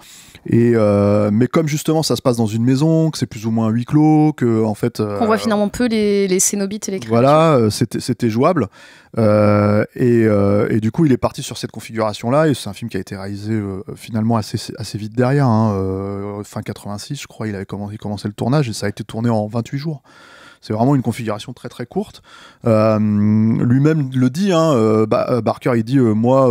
Et euh, mais comme justement ça se passe dans une maison, que c'est plus ou moins huis clos, que en fait qu'on voit
euh, finalement peu les, les cénobites et les créatures.
Voilà, euh, c'était jouable. et, du coup, il est parti sur cette configuration-là. Et c'est un film qui a été réalisé finalement assez, vite derrière, hein, fin 86, je crois. Il avait commencé, il le tournage et ça a été tourné en 28 jours. C'est vraiment une configuration très très courte. Euh, lui-même le dit, hein, euh, euh, Barker il dit moi,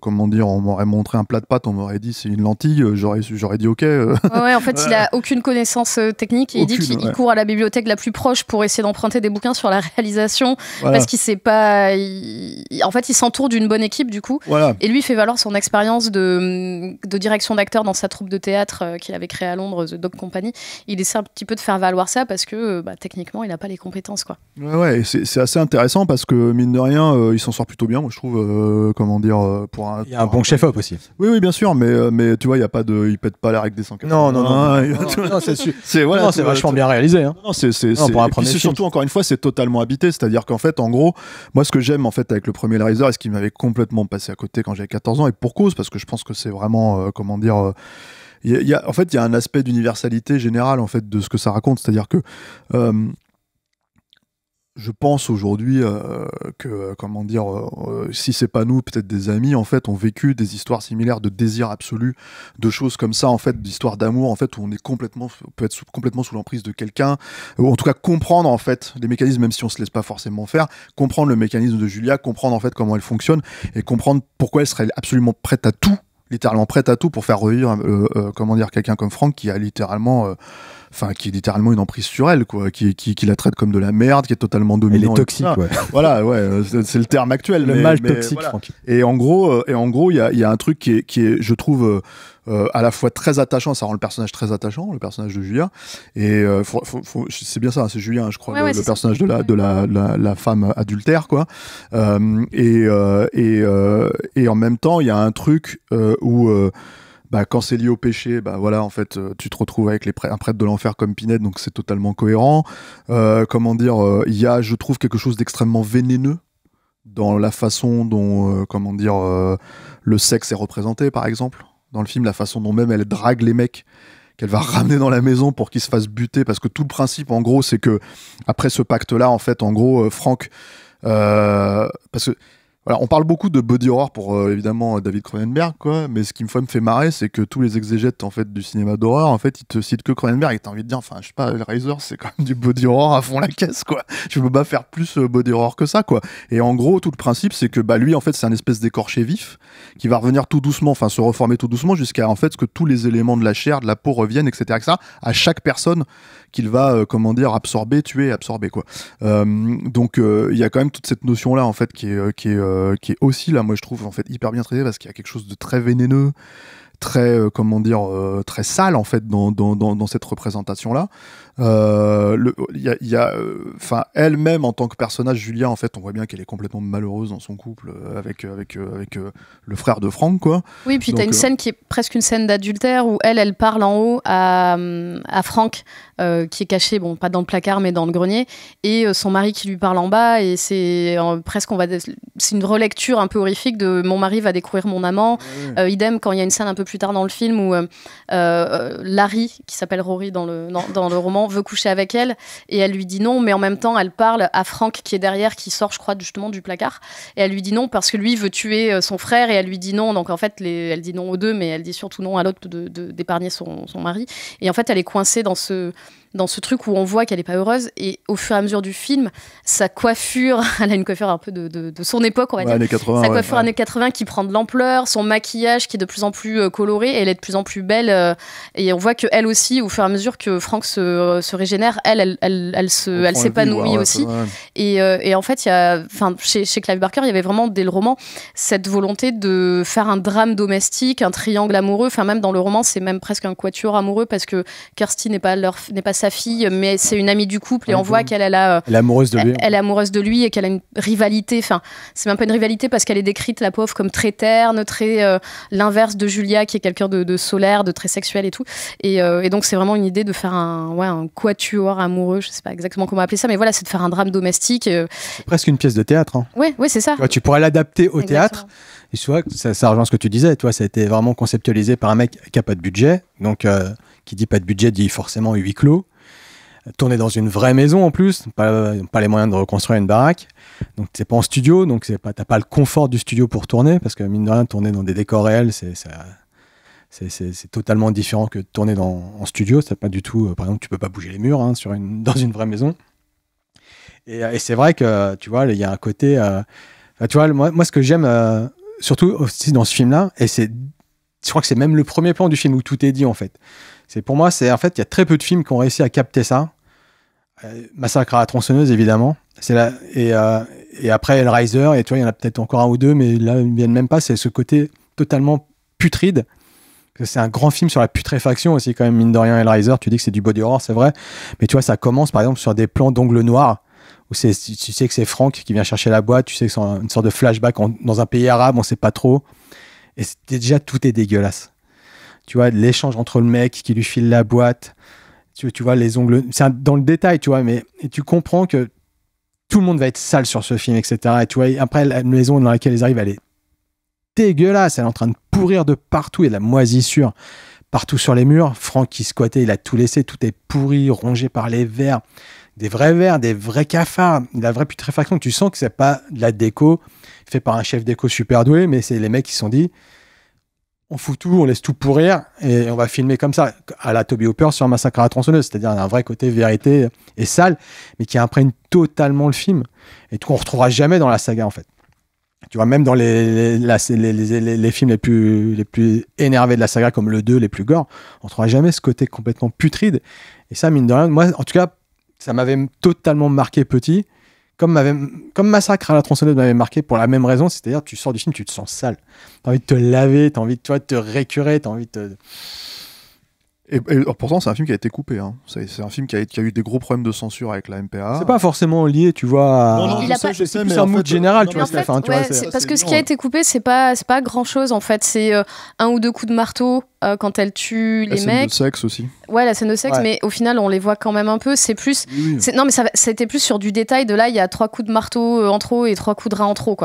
comment dire, on m'aurait montré un plat de pâtes, on m'aurait dit c'est une lentille, j'aurais j'aurais dit ok. ouais, en fait il a
aucune connaissance technique et il dit qu'il court à la bibliothèque la plus proche pour essayer d'emprunter des bouquins sur la réalisation parce qu'il sait pas. En fait il s'entoure d'une bonne équipe du coup et lui fait valoir son expérience de, direction d'acteur dans sa troupe de théâtre qu'il avait créée à Londres, The Dog Company. Il essaie un petit peu de faire valoir ça parce que bah, techniquement il n'a pas les compétences. Quoi.
Ouais, ouais c'est assez intéressant parce que, mine de rien, euh, il s'en sort plutôt bien, moi, je trouve. Euh, comment dire euh, pour un, Il y a un bon chef-op aussi. Oui, oui, bien sûr, mais, mais tu vois, il y a pas de, il pète pas la règle des 180. Non, non, non. non, c'est vachement bien réalisé. Hein. Non, c'est surtout, encore une fois, c'est totalement habité. C'est-à-dire qu'en fait, en gros, moi, ce que j'aime en fait avec le premier Larizer, est ce qui m'avait complètement passé à côté quand j'avais 14 ans, et pour cause, parce que je pense que c'est vraiment, comment dire. il y a, en fait, il y a un aspect d'universalité générale en fait de ce que ça raconte, c'est-à-dire que je pense aujourd'hui euh, que, euh, comment dire, euh, si c'est pas nous, peut-être des amis, en fait, ont vécu des histoires similaires de désir absolu, de choses comme ça, en fait, d'histoires d'amour, en fait, où on est complètement, on peut être complètement sous l'emprise de quelqu'un, ou en tout cas comprendre, en fait, les mécanismes, même si on se laisse pas forcément faire, comprendre le mécanisme de Julia, comprendre, en fait, comment elle fonctionne, et comprendre pourquoi elle serait absolument prête à tout, littéralement prête à tout pour faire revivre, comment dire, quelqu'un comme Franck qui a littéralement enfin qui est littéralement une emprise sur elle quoi qui, qui, la traite comme de la merde qui est totalement dominante elle est toxique ouais. voilà ouais euh, c'est le terme actuel le mal toxique voilà. et en gros euh, et en gros il y a, y a, un truc qui est, qui est je trouve euh, à la fois très attachant, ça rend le personnage très attachant, le personnage de Julien. Et c'est bien ça, hein, c'est Julien, je crois, le, personnage de la de la, la, femme adultère, quoi. et, et, et en même temps, il y a un truc où bah, quand c'est lié au péché, bah, voilà, en fait, euh, tu te retrouves avec les un prêtre de l'enfer comme Pinette, donc c'est totalement cohérent. Euh, comment dire, euh, il y a, je trouve, quelque chose d'extrêmement vénéneux dans la façon dont, comment dire, le sexe est représenté, par exemple, dans le film, la façon dont même elle drague les mecs qu'elle va ramener dans la maison pour qu'ils se fassent buter, parce que tout le principe, en gros, c'est que après ce pacte-là, en fait, en gros, Franck, parce que on parle beaucoup de body horror pour euh, évidemment David Cronenberg, quoi. Mais ce qui me fait, marrer, c'est que tous les exégètes en fait du cinéma d'horreur, en fait, ils te citent que Cronenberg. Et t'as envie de dire, enfin, je sais pas, Hellraiser, c'est quand même du body horror à fond la caisse, quoi. Je peux pas faire plus euh, body horror que ça, quoi. Et en gros, tout le principe, c'est que bah lui, en fait, c'est un espèce d'écorché vif qui va revenir tout doucement, enfin, se reformer tout doucement jusqu'à en fait que tous les éléments de la chair, de la peau reviennent, etc., etc. à chaque personne qu'il va, euh, comment dire, absorber, tuer, absorber, quoi. donc, il y a quand même toute cette notion là, en fait, qui est euh, qui est aussi là, moi je trouve en fait hyper bien traité parce qu'il y a quelque chose de très vénéneux, très euh, comment dire, euh, très sale en fait dans cette représentation là. Euh, le, euh, elle-même en tant que personnage, Julia, en fait, on voit bien qu'elle est complètement malheureuse dans son couple euh, avec, avec, avec le frère de Franck, quoi. Oui, puis tu as une scène
qui est presque une scène d'adultère où elle, elle parle en haut à, à Franck, qui est caché, bon, pas dans le placard, mais dans le grenier, et son mari qui lui parle en bas, et c'est presque, on va, c'est une relecture un peu horrifique de mon mari va découvrir mon amant. idem quand il y a une scène un peu plus tard dans le film où Larry, qui s'appelle Rory dans le, dans le roman, veut coucher avec elle et elle lui dit non, mais en même temps, elle parle à Franck qui est derrière, qui sort, je crois, justement du placard. Et elle lui dit non parce que lui veut tuer euh, son frère et elle lui dit non. Donc en fait, elle dit non aux deux, mais elle dit surtout non à l'autre d'épargner de, son, son mari. Et en fait, elle est coincée dans ce dans ce truc où on voit qu'elle n'est pas heureuse. Et au fur et à mesure du film, sa coiffure, elle a une coiffure un peu de, de, son époque, on va dire. 80, sa coiffure années 80 qui prend de l'ampleur, son maquillage qui est de plus en plus euh, coloré elle est de plus en plus belle. Euh, et on voit que elle aussi, au fur et à mesure que Franck se, euh, régénère, elle, elle, elle, se, elle s'épanouit aussi. Et, et, en fait, il y a, enfin, chez, chez Clive Barker, il y avait vraiment dès le roman cette volonté de faire un drame domestique, un triangle amoureux. Enfin, même dans le roman, c'est même presque un quatuor amoureux parce que Kirsty n'est pas leur, n'est pas fille, mais c'est une amie du couple et on ah, voit qu'elle a, euh, est
amoureuse de lui. Elle,
amoureuse de lui et qu'elle a une rivalité. Enfin, c'est même pas une rivalité parce qu'elle est décrite la pauvre comme très terne, très euh, l'inverse de Julia qui est quelqu'un de, solaire, de très sexuel et tout. Euh, et, donc c'est vraiment une idée de faire un, ouais, un quatuor amoureux. Je sais pas exactement comment appeler ça, mais voilà, c'est de faire un drame domestique. C'est
presque une pièce de théâtre. Hein.
Ouais, ouais, c'est ça.
Tu, pourrais l'adapter au théâtre. Et tu vois, ça, ça, rejoint ce que tu disais. Toi, ça a été vraiment conceptualisé par un mec qui a pas de budget. Donc, qui dit pas de budget dit forcément huis clos tourner dans une vraie maison en plus, pas, pas les moyens de reconstruire une baraque. Donc c'est pas en studio, donc c'est pas t'as pas le confort du studio pour tourner parce que mine de rien tourner dans des décors réels c'est c'est totalement différent que tourner dans, en studio. C'est pas du tout, euh, par exemple, tu peux pas bouger les murs hein, sur une, dans une vraie maison. Euh, et, c'est vrai que tu vois, il y a un côté. Euh, tu vois, moi, ce que j'aime surtout aussi dans ce film-là, et c'est, je crois que c'est même le premier plan du film où tout est dit en fait. C'est pour moi, c'est en fait, il y a très peu de films qui ont réussi à capter ça. Euh, Massacre à la tronçonneuse, évidemment. C'est et, euh, et après Hellraiser et tu vois, il y en a peut-être encore un ou deux, mais là ils viennent même pas. C'est ce côté totalement putride. C'est un grand film sur la putréfaction aussi, quand même, mine de rien, Hellraiser. Tu dis que c'est du body horror, c'est vrai. Mais tu vois, ça commence par exemple sur des plans d'ongles noirs où tu sais que c'est Franck qui vient chercher la boîte, tu sais que c'est une sorte de flashback dans un pays arabe, on sait pas trop. Et déjà, tout est dégueulasse tu vois, l'échange entre le mec qui lui file la boîte, tu, vois, les ongles. C'est dans le détail, tu vois, mais tu comprends que tout le monde va être sale sur ce film, etc. Et tu vois, après, la maison dans laquelle ils arrivent, elle est dégueulasse. Elle est en train de pourrir de partout. Il y a de la moisissure partout sur les murs. Franck qui squattait, il a tout laissé. Tout est pourri, rongé par les verres, Des vrais vers, des vrais cafards, de la vraie putréfaction. Tu sens que c'est pas de la déco fait par un chef déco super doué, mais c'est les mecs qui se sont dit on fout tout, on laisse tout pourrir et on va filmer comme ça, à la Toby Hooper sur Massacre à la tronçonneuse, c'est-à-dire un vrai côté vérité et sale, mais qui imprègne totalement le film et qu'on retrouvera jamais dans la saga en fait. Tu vois, même dans les, les, films les plus, les plus énervés de la saga, comme le 2, les plus gore, on ne trouvera jamais ce côté complètement putride. Et ça, mine de rien, moi, en tout cas, ça m'avait totalement marqué petit comme, Massacre à la tronçonneuse m'avait marqué pour la même raison, c'est-à-dire tu sors du film, tu te sens sale. T'as envie de te laver, t'as envie de, toi te récurer, t'as envie de Et, oh, pourtant, c'est un film qui a été coupé. Hein. C'est un film qui a, eu des gros problèmes
de censure avec la MPA. C'est pas forcément lié,
tu vois.
À... Non, un mood général, tu vois, Parce que ce qui a été
coupé, c'est pas, pas grand chose en fait. C'est euh, un ou deux coups de marteau, euh, quand elle tue les mecs. La scène de sexe aussi. Ouais, la scène de sexe, mais au final, on les voit quand même un peu. C'est plus. Non, mais ça, c'était plus sur du détail. De là, il y a trois coups de marteau euh, en trop et trois coups de rat en trop,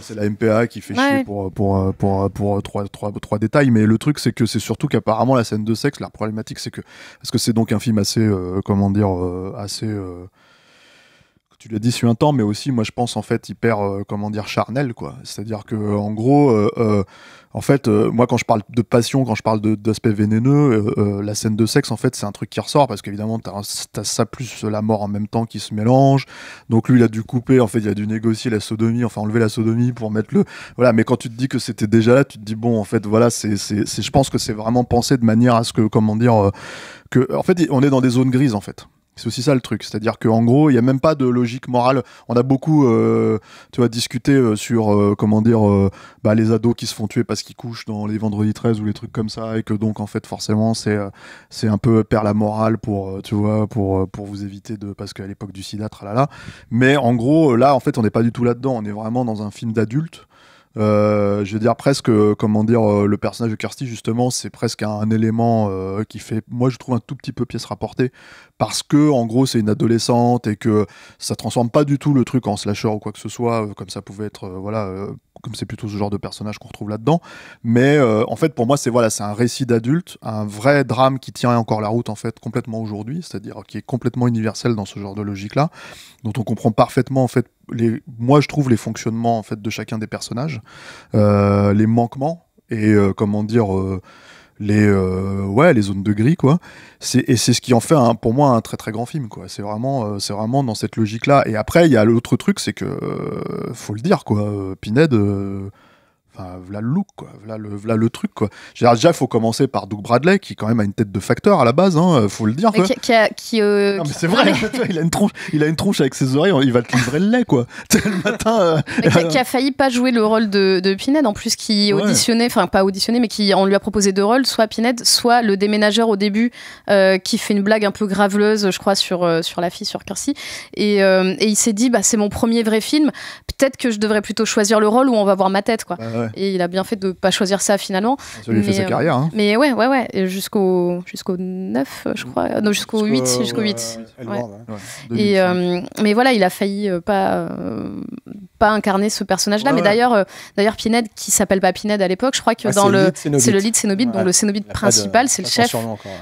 C'est la, MPA qui fait chier pour, pour, trois, détails. Mais le truc, c'est que c'est surtout qu'apparemment, la scène de sexe, la problématique, c'est que. Parce que c'est donc un film assez. Euh, comment dire Assez tu l'as dit un temps, mais aussi, moi, je pense en fait hyper, euh, comment dire, charnel, quoi. C'est-à-dire que, en gros, euh, euh, en fait, moi, quand je parle de passion, quand je parle d'aspect vénéneux, la scène de sexe, en fait, c'est un truc qui ressort parce qu'évidemment, t'as as ça plus la mort en même temps qui se mélange. Donc lui, il a dû couper, en fait, il a dû négocier la sodomie, enfin enlever la sodomie pour mettre le, voilà. Mais quand tu te dis que c'était déjà là, tu te dis bon, en fait, voilà, c'est, je pense que c'est vraiment pensé de manière à ce que, comment dire, que, en fait, on est dans des zones grises, en fait. C'est aussi ça le truc, c'est-à-dire qu'en gros, il n'y a même pas de logique morale. On a beaucoup, euh, tu vois, discuté euh, sur, euh, comment dire, bah, les ados qui se font tuer parce qu'ils couchent dans les vendredis 13 ou les trucs comme ça, et que donc, en fait, forcément, c'est c'est un peu perdre la morale pour, tu vois, pour, pour vous éviter de... Parce qu'à l'époque du sida, là Mais en gros, là, en fait, on n'est pas du tout là-dedans, on est vraiment dans un film d'adulte. je veux dire presque comment dire le personnage de Kirsty justement c'est presque un élément qui fait moi je trouve un tout petit peu pièce rapportée parce que en gros c'est une adolescente et que ça transforme pas du tout le truc en slasher ou quoi que ce soit, euh, comme ça pouvait être, euh, voilà, euh, comme c'est plutôt ce genre de personnage qu'on retrouve là-dedans. Mais en fait, pour moi, c'est voilà, c'est un récit d'adulte, un vrai drame qui tient encore la route en fait complètement aujourd'hui, c'est-à-dire qui est complètement universel dans ce genre de logique-là, dont on comprend parfaitement en fait les, moi je trouve les fonctionnements en fait de chacun des personnages, les manquements et comment dire les, euh, ouais, les zones de gris, quoi. Et c'est ce qui en fait, pour moi, un très très grand film, quoi. C'est vraiment, euh, c'est vraiment dans cette logique-là. Et après, il y a l'autre truc, c'est que, euh, faut le dire, quoi, Pinhead voilà le look, quoi. Voilà, le, truc. Quoi. Déjà, il faut commencer par Doug Bradley, qui quand même a une tête de facteur à la base, hein, euh, faut le dire.
Euh, non, c'est vrai,
il, a une tronche, il a une avec ses oreilles, il va te livrer le lait, quoi. le matin. Euh, qui, a,
failli pas jouer le rôle de, de en plus, qui auditionnait, enfin, pas auditionné mais qui, on lui a proposé deux rôles, soit Pinhead, soit le déménageur au début, qui fait une blague un peu graveleuse, je crois, sur, sur la fille, sur Kirsty. Et, il s'est dit, bah, c'est mon premier vrai film, peut-être que je devrais plutôt choisir le rôle où on va voir ma tête, quoi. Bah, et il a bien fait de pas choisir ça finalement. Ah, ça lui mais, fait sa euh, carrière. Hein. Mais ouais, ouais, ouais, jusqu'au jusqu'au 9, je crois, euh, non jusqu'au 8, jusqu'au 8. Euh, et mais voilà, il a failli pas pas incarner ce personnage-là. mais d'ailleurs, d'ailleurs Pinhead qui s'appelle pas Pinhead à l'époque, je crois que ah, dans le c'est le lead Cénobite, donc le Cénobite principal, c'est le chef.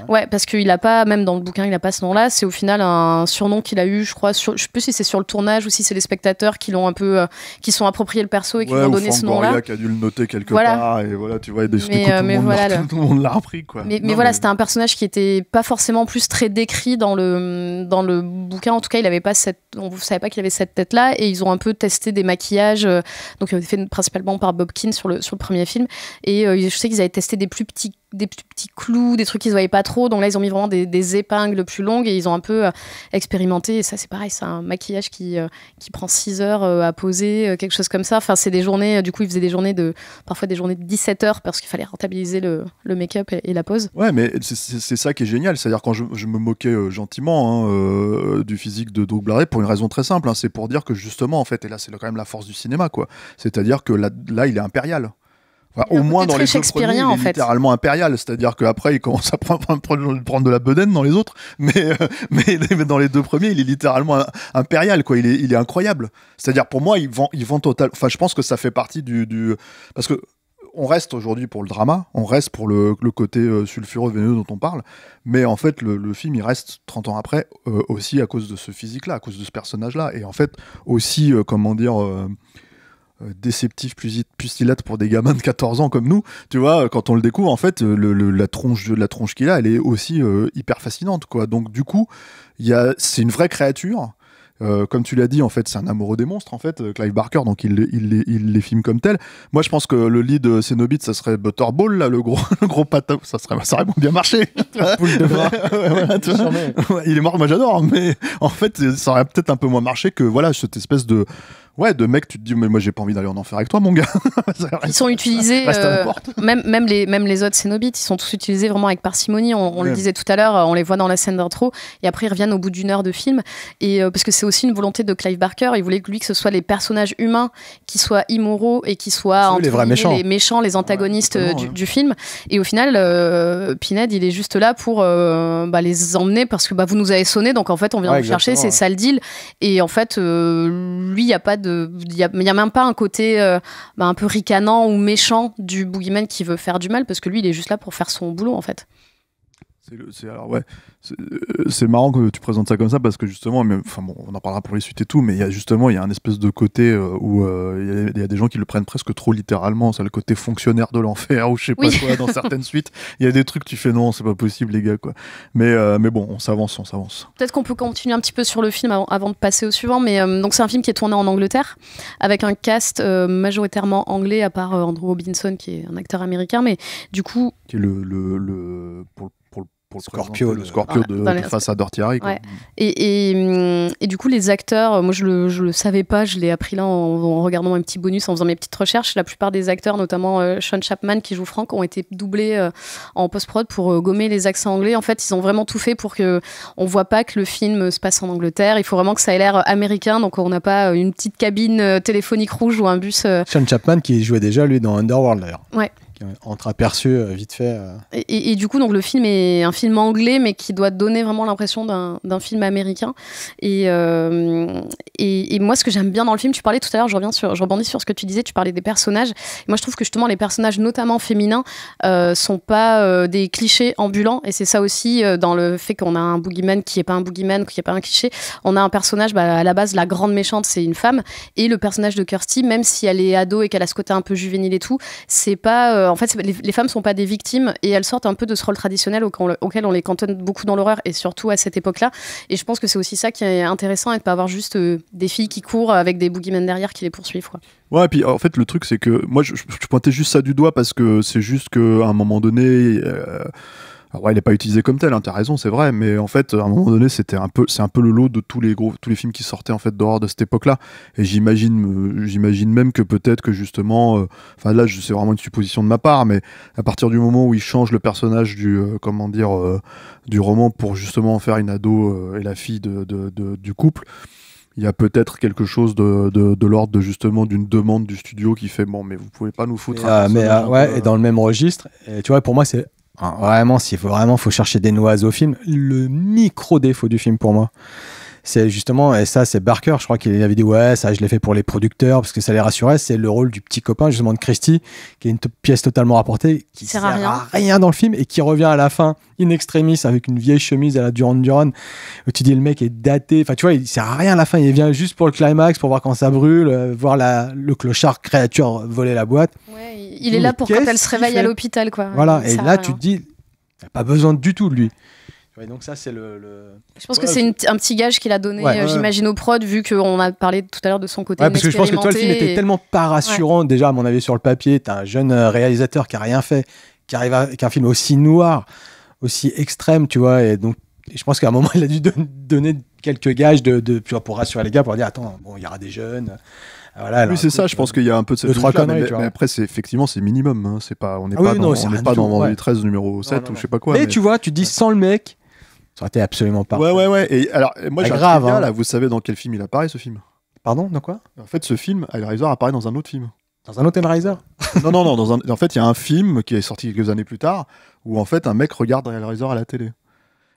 Ouais, parce qu'il a pas même dans le bouquin, il a pas ce nom-là. C'est au final un surnom qu'il a eu, je crois. Sur, je sais plus si c'est sur le tournage ou si c'est les spectateurs qui l'ont un peu, qui sont appropriés le perso et qui lui ont donné ce nom-là
noté noter quelque part et voilà, tu vois, des euh, tout, le... monde l'a repris
quoi. Mais, mais voilà, c'était un personnage qui était pas forcément plus très décrit dans le dans le bouquin. En tout cas, il avait pas cette on ne savait pas qu'il avait cette tête-là, et ils ont un peu testé des maquillages, euh, donc ont euh, donc fait principalement par Bob sur le, sur le premier film, et euh, je sais qu'ils avaient testé des plus petits des petits clous, des trucs qu'ils ne voyaient pas trop. Donc là, ils ont mis vraiment des, épingles plus longues et ils ont un peu expérimenté. Et ça, c'est pareil, c'est un maquillage qui, qui prend 6 heures à poser, quelque chose comme ça. Enfin, c'est des journées, du coup, ils faisaient des journées de, parfois des journées de 17 heures parce qu'il fallait rentabiliser le, le make-up et, la pose.
Ouais, mais c'est ça qui est génial. C'est-à-dire, quand je, me moquais gentiment hein, du physique de Doug pour raison très simple, hein, c'est pour dire que justement, en fait, et là c'est quand même la force du cinéma, quoi. C'est-à-dire que là, il est impérial. au moins dans les deux premiers, il est littéralement impérial, c'est-à-dire qu'après il commence à prendre, prendre, de la bedaine dans les autres, mais, euh, mais dans les deux premiers il est littéralement impérial, quoi. Il est, il est incroyable. C'est-à-dire pour moi ils vont, ils total. Enfin, je pense que ça fait partie du, du... parce que on reste aujourd'hui pour le drama, on reste pour le, côté euh, sulfureux veineux dont on parle, mais en fait le, film il reste 30 ans après euh, aussi à cause de ce physique-là, à cause de ce personnage-là, et en fait aussi, euh, comment dire, déceptif, pustilate pour des gamins de 14 ans comme nous, tu vois, quand on le découvre, en fait, la tronche, la tronche qu'il a, elle est aussi hyper fascinante, quoi. Donc du coup, c'est une vraie créature euh, comme tu l'as dit, en fait, c'est un amoureux des monstres, en fait, euh, Clive Barker, donc il, les filme comme tel. Moi, je pense que le lead Cénobite, ça serait Butterball, là, le gros, le gros pato, Ça serait, ça aurait bien marché. il est mort, moi j'adore, mais en fait, ça aurait peut-être un peu moins marché que, voilà, cette espèce de ouais, de mecs, tu te dis, mais moi j'ai pas envie d'aller en enfer avec toi, mon gars. ils sont utilisés, euh,
même, même, les, même les autres Cénobites, ils sont tous utilisés vraiment avec parcimonie. On, le disait tout à l'heure, euh, on les voit dans la scène d'intro, et après ils reviennent au bout d'une heure de film. Et, euh, parce que c'est aussi une volonté de Clive Barker, il voulait que lui, que ce soit les personnages humains qui soient immoraux et qui soient les, méchants. les méchants, les antagonistes du, film. Et au final, Pined Pinhead, il est juste là pour bah, les emmener parce que bah, vous nous avez sonné, donc en fait on vient vous chercher, c'est ça le deal. Et en fait, lui, il n'y a pas de il y, a même pas un côté euh, bah, un peu ricanant ou méchant du boogeyman qui veut faire du mal parce que lui, il est juste là pour faire son boulot en fait.
C'est alors ouais, euh, c'est marrant que tu présentes ça comme ça parce que justement, enfin bon, on en parlera pour les suites et tout, mais il y a justement il y a un espèce de côté euh, où euh, il y, a des gens qui le prennent presque trop littéralement, c'est le côté fonctionnaire de l'enfer ou je sais pas quoi dans certaines suites. Il y a des trucs tu fais non, c'est pas possible les gars quoi. Mais mais bon, on s'avance, on s'avance.
Peut-être qu'on peut continuer un petit peu sur le film avant, de passer au suivant, mais donc c'est un film qui est tourné en Angleterre avec un cast majoritairement anglais à part Andrew Robinson qui est un acteur américain, mais du coup
qui est le, pour le Scorpio, le euh, Scorpio de, face à Dirty mm.
Mm, Et, du coup, les acteurs, euh, moi je le, le savais pas, je l'ai appris là en, regardant un petit bonus, en faisant mes petites recherches. La plupart des acteurs, notamment euh, Sean Chapman qui joue Frank, ont été doublés en post-prod pour gommer les accents anglais. En fait, ils ont vraiment tout fait pour que on voit pas que le film se passe en Angleterre. Il faut vraiment que ça ait l'air américain, donc on n'a pas une petite cabine téléphonique rouge ou un bus.
Sean Chapman qui jouait déjà lui dans Underworld d'ailleurs. Ouais entre aperçus euh, vite fait. Euh.
Et, du coup, donc le film est un film anglais, mais qui doit donner vraiment l'impression d'un film américain. Euh, et, et, moi, ce que j'aime bien dans le film, tu parlais tout à l'heure, je reviens sur, je rebondis sur ce que tu disais, tu parlais des personnages. moi, je trouve que justement les personnages, notamment féminins, euh, sont pas des clichés ambulants. Et c'est ça aussi dans le fait qu'on a un boogeyman qui est pas un boogeyman, qui est pas un cliché. On a un personnage, bah, à la base, la grande méchante, c'est une femme, et le personnage de Kirsty, même si elle est ado et qu'elle a ce côté un peu juvénile et tout, c'est pas en fait, les, femmes sont pas des victimes et elles sortent un peu de ce rôle traditionnel auquel, on les cantonne beaucoup dans l'horreur et surtout à cette époque-là. Et je pense que c'est aussi ça qui est intéressant et de pas avoir juste euh, des filles qui courent avec des boogeymen derrière qui les poursuivent.
Ouais, et puis en fait, le truc, c'est que moi, je, pointais juste ça du doigt parce que c'est juste qu'à un moment donné. Euh, ouais, il n'est pas utilisé comme tel, hein, t'as raison, c'est vrai, mais en fait, à un moment donné, c'était un peu, c'est un peu le lot de tous les gros, tous les films qui sortaient en fait d'horreur de cette époque-là. Et j'imagine, euh, j'imagine même que peut-être que justement, euh, enfin là, c'est vraiment une supposition de ma part, mais à partir du moment où il change le personnage du, euh, comment dire, du roman pour justement en faire une ado et la fille du couple il y a peut-être quelque chose de, l'ordre de justement d'une demande du studio qui fait bon mais vous
pouvez pas nous foutre et, mais ouais et dans le même registre et tu vois pour moi c'est Hein, vraiment, s'il faut vraiment, faut chercher des noises au film. Le micro défaut du film pour moi, c'est justement, et ça, c'est Barker, je crois qu'il avait dit, ouais, ça, je l'ai fait pour les producteurs, parce que ça les rassurait. C'est le rôle du petit copain, justement, de Christie, qui est une pièce totalement rapportée, qui
sert, à,
rien. dans le film, et qui revient à la fin, in extremis, avec une vieille chemise à la Duran Duran. Tu dis, le mec est daté. Enfin, tu vois, il sert à rien à la fin. Il vient juste pour le climax, pour voir quand ça brûle, euh, voir la, le clochard créature voler la boîte.
il est là pour quand elle se réveille à l'hôpital, quoi. Voilà. Et là, tu te
dis, pas besoin du tout de lui donc ça, c'est le,
Je pense que c'est un petit gage qu'il a donné, euh, j'imagine, aux prod, vu qu'on a parlé tout à l'heure de son côté. parce que je pense que toi, le film était tellement
pas rassurant, déjà, à mon avis, sur le papier. T'as un jeune euh, réalisateur qui a rien fait, qui arrive avec un film aussi noir, aussi extrême, tu vois. Et donc, je pense qu'à un moment, il a dû donner quelques gages de, pour rassurer les gars, pour dire attends, bon, il y aura des jeunes. Euh, voilà, oui, c'est ça. Je pense qu'il y a un peu de cette trois mais,
après, c'est effectivement, c'est minimum. Hein, c'est pas, on n'est ah pas, dans, est on pas dans 13
numéro 7
ou je sais pas quoi. Et mais... tu vois, tu dis sans le mec, ça aurait été absolument pas. Ouais, ouais, ouais. Et alors, moi, j'ai grave. Hein. là, vous savez dans quel film il apparaît ce film Pardon Dans quoi En fait, ce film, Hellraiser apparaît dans un autre film. Dans un autre Hellraiser Non, non, non. En fait, il y a un film qui est sorti quelques années plus tard où en fait un mec regarde Hellraiser à la télé.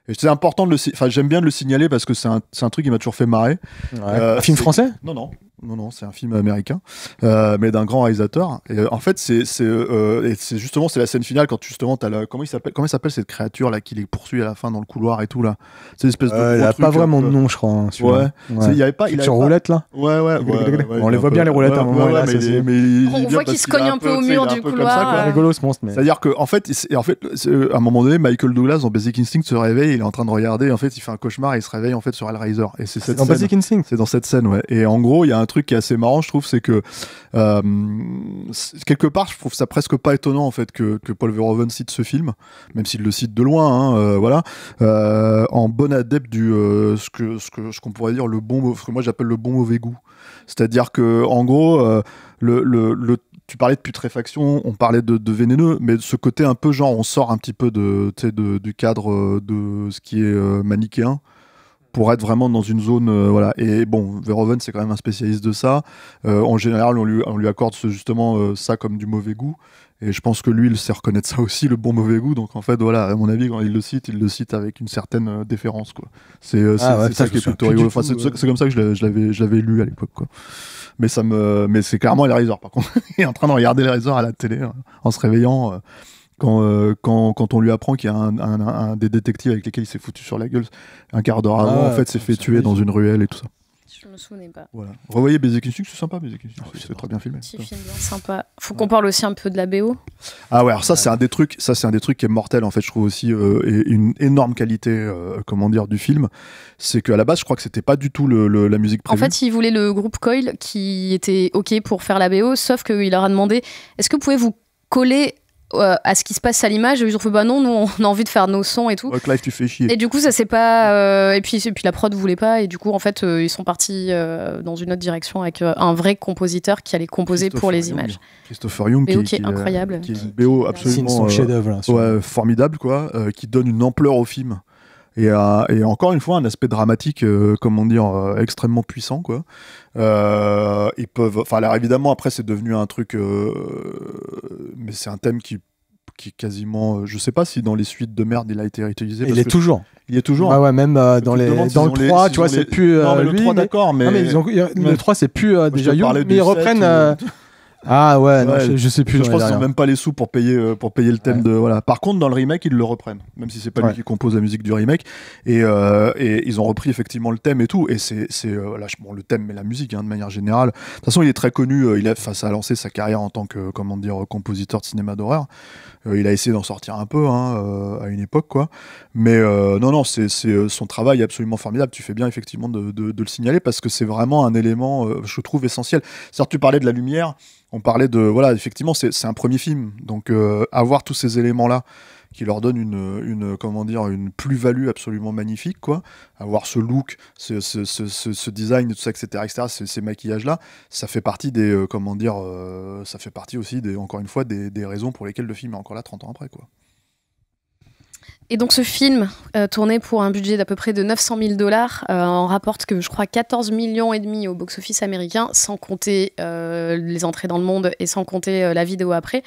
Et c'est important de le. Enfin, j'aime bien de le signaler parce que c'est un, un, truc qui m'a toujours fait marrer. Euh, un film français Non, non. Non, non, c'est un film américain, euh, mais d'un grand réalisateur. Et, euh, en fait, c'est euh, c'est justement c'est la scène finale quand justement as comment il s'appelle comment s'appelle cette créature là qui les poursuit à la fin dans le couloir et tout là. C'est espèce de. il a pas vraiment de nom,
je crois. Hein, ouais. Il y avait pas. sur roulette là. Ouais, ouais. on les voit bien les roulettes hein, à un moment. Là, mais
on voit qu'il se cogne un peu au mur du couloir. C'est rigolo ce monstre. C'est-à-dire que en fait, en fait, à un moment donné, Michael Douglas dans Basic Instinct se réveille, il est en train de regarder, en fait, il fait un cauchemar, il se réveille en fait sur Hellraiser. Et c'est cette. Dans Basic Instinct. C'est dans cette scène, ouais. Et en gros, il y a un truc qui est assez marrant, je trouve, c'est que euh, quelque part, je trouve ça presque pas étonnant en fait que, Paul Verhoeven cite ce film, même s'il le cite de loin, hein, euh, voilà, euh, en bon adepte du ce que ce que qu'on pourrait dire le bon, moi j'appelle le bon mauvais goût. C'est-à-dire que en gros, le, tu parlais de putréfaction, on parlait de, de, vénéneux, mais ce côté un peu genre on sort un petit peu de, de du cadre de ce qui est manichéen pour être vraiment dans une zone. Euh, voilà. Et bon, Verhoeven, c'est quand même un spécialiste de ça. Euh, en général, on lui, on lui accorde justement euh, ça comme du mauvais goût. Et je pense que lui, il sait reconnaître ça aussi, le bon mauvais goût. Donc en fait, voilà, à mon avis, quand il le cite, il le cite avec une certaine déférence. C'est c'est comme ça que je l'avais lu à l'époque. Mais me, mais c'est clairement les Par contre, il est en train de regarder les Razors à la télé hein, en se réveillant. Quand, euh, quand, quand, on lui apprend qu'il y a un, des détectives avec lesquels il s'est foutu sur la gueule un quart d'heure avant, ah, en fait, s'est fait tuer dans une ruelle et tout ça.
Je me souvenais pas. Voilà.
Revoyez Basic Instinct, c'est sympa, ah c'est très bien filmé. film
sympa. Faut qu'on parle aussi un peu de la BO.
Ah ouais, alors ça, c'est un des trucs, ça, c'est un des trucs qui est mortel, en fait, je trouve aussi, euh, une énorme qualité, euh, comment dire, du film. C'est qu'à la base, je crois que c'était pas du tout le, la musique prévue. En fait,
ils voulaient le groupe Coil qui était OK pour faire la BO, sauf qu'il leur a demandé est-ce que vous pouvez vous coller euh, à ce qui se passe à l'image, ils ont fait bah non, nous on a envie de faire nos sons et tout. Et du coup, ça c'est pas. Euh, et, puis, et puis la prod voulait pas, et du coup, en fait, euh, ils sont partis dans une autre direction avec un vrai compositeur qui allait composer pour les images. Christopher Young, qui, est incroyable. Qui est une BO
absolument. chef-d'œuvre. Ouais, formidable, quoi, qui donne une ampleur au film euh, et, encore une fois un aspect dramatique, euh, comment dire, euh, extrêmement puissant quoi. ils peuvent, enfin évidemment après c'est devenu un truc, mais c'est un thème qui qui quasiment, je sais pas si dans les suites de merde il a été réutilisé. Il est toujours. Il est toujours. Ah ouais, même
dans, les, dans le 3, tu vois, c'est plus. le 3, d'accord, mais... le 3, c'est plus déjà mais ils reprennent.
Ah ouais, je, sais plus. Je, pense qu'ils n'ont même pas les sous pour payer, euh, pour payer le thème de. Voilà. Par contre, dans le remake, ils le reprennent, même si c'est pas lui qui compose la musique du remake. Et, euh, et, ils ont repris effectivement le thème et tout. Et c'est. Euh, bon, le thème, mais la musique, hein, de manière générale. De toute façon, il est très connu. Euh, il a, face à lancé sa carrière en tant que, comment dire, compositeur de cinéma d'horreur. Euh, il a essayé d'en sortir un peu hein, euh, à une époque, quoi. Mais euh, non, non, c'est son travail est absolument formidable. Tu fais bien effectivement de, le signaler parce que c'est vraiment un élément, je trouve, essentiel. tu parlais de la lumière, on parlait de voilà, effectivement, c'est un premier film, donc avoir tous ces éléments là qui leur donne une, une comment dire, une plus-value absolument magnifique, quoi. Avoir ce look, ce, design, tout etc., etc. Ces, maquillages-là, ça fait partie des, euh, comment dire, euh, ça fait partie aussi des, encore une fois, des, des raisons pour lesquelles le film est encore là 30 ans après, quoi.
Et donc ce film, euh, tourné pour un budget d'à peu près de 900 000 dollars, euh, en rapporte que je crois 14 millions et demi au box-office américain, sans compter euh, les entrées dans le monde et sans compter la vidéo après.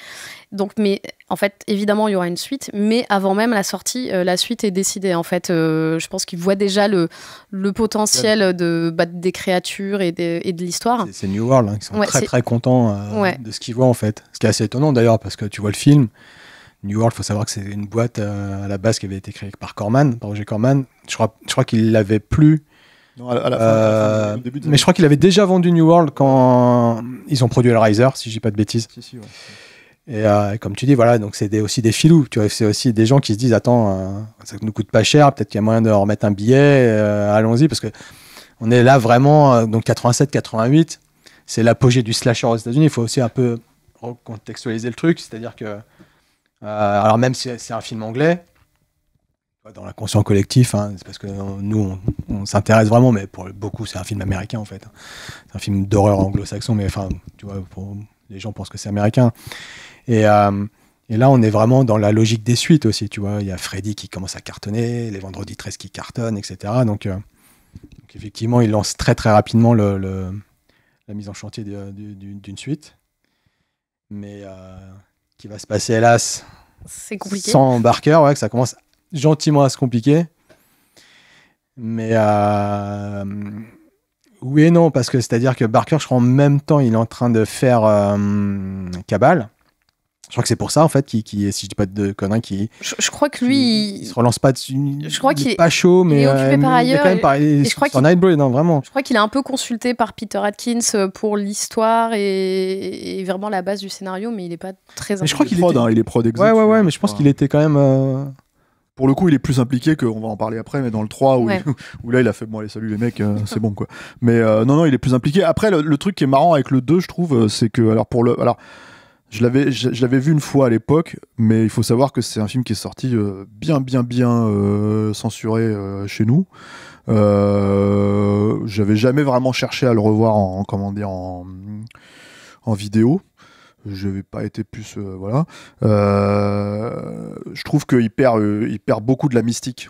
Donc, mais en fait, évidemment, il y aura une suite, mais avant même la sortie, la suite est décidée. En fait, je pense qu'ils voient déjà le, le potentiel de, bah, des créatures et de, l'histoire. C'est
New World, ils hein, qui sont très très contents de ce qu'ils voient en fait. Ce qui est assez étonnant d'ailleurs, parce que tu vois le film. New World, faut savoir que c'est une boîte euh, à la base qui avait été créée par Corman, par Roger Corman. Je crois, je crois qu'il l'avait plus. Non, mais je crois qu'il avait déjà vendu New World quand ils ont produit le Riser, si je dis pas de bêtises. Euh, et comme tu dis, voilà, donc c'est aussi des filous, tu c'est aussi des gens qui se disent, attends, ça euh, ça nous coûte pas cher, peut-être qu'il y a moyen de remettre un billet, allons-y, parce que on est là vraiment, donc 87, 88, c'est l'apogée du slasher aux États-Unis. Il faut aussi un peu recontextualiser le truc, c'est-à-dire que euh, alors même si c'est un film anglais, dans la conscience collective, hein, c'est parce que nous, on, s'intéresse vraiment, mais pour beaucoup, c'est un film américain en fait. C'est un film d'horreur anglo-saxon, mais enfin, tu vois, les gens pensent que c'est américain. Euh, et, là, on est vraiment dans la logique des suites aussi, tu vois. Il y a Freddy qui commence à cartonner, les Vendredis 13 qui cartonnent, etc. Euh, donc, effectivement, il lance très très rapidement la mise en chantier d'une suite. Mais qui va se passer, hélas, sans Barker, ouais, que ça commence gentiment à se compliquer. Mais euh, oui et non, parce que c'est-à-dire que Barker, je crois, en même temps, il est en train de faire euh, Cabal. Je crois que c'est pour ça, en fait, qui, qui si je dis pas de conneries, qui. Je,
crois que lui.
se relance pas dessus. Je crois qu'il est pas chaud, euh, mais. Il est occupé par ailleurs. Il est quand même par, je hein, vraiment. Je
crois qu'il est un peu consulté par Peter Atkins euh, pour l'histoire et, vraiment la base du scénario, mais il est pas très. Mais je crois qu'il est prod,
hein, il est prod. ouais, ouais, ouais, mais je pense hein. qu'il était quand même. Euh,
pour le coup, il est plus impliqué qu'on va en parler après, mais dans le 3, où, là, il a fait Bon, allez, salut les mecs, c'est bon quoi. Mais non, non, il est plus impliqué. Après, le, le, truc qui est marrant avec le 2, je trouve, c'est que. Alors, pour le. Alors, je l'avais, l'avais vu une fois à l'époque, mais il faut savoir que c'est un film qui est sorti euh, bien, bien, bien euh, censuré euh, chez nous. j'avais jamais vraiment cherché à le revoir en, comment dire, vidéo. Je n'avais pas été plus voilà. je trouve qu'il perd, il perd beaucoup de la mystique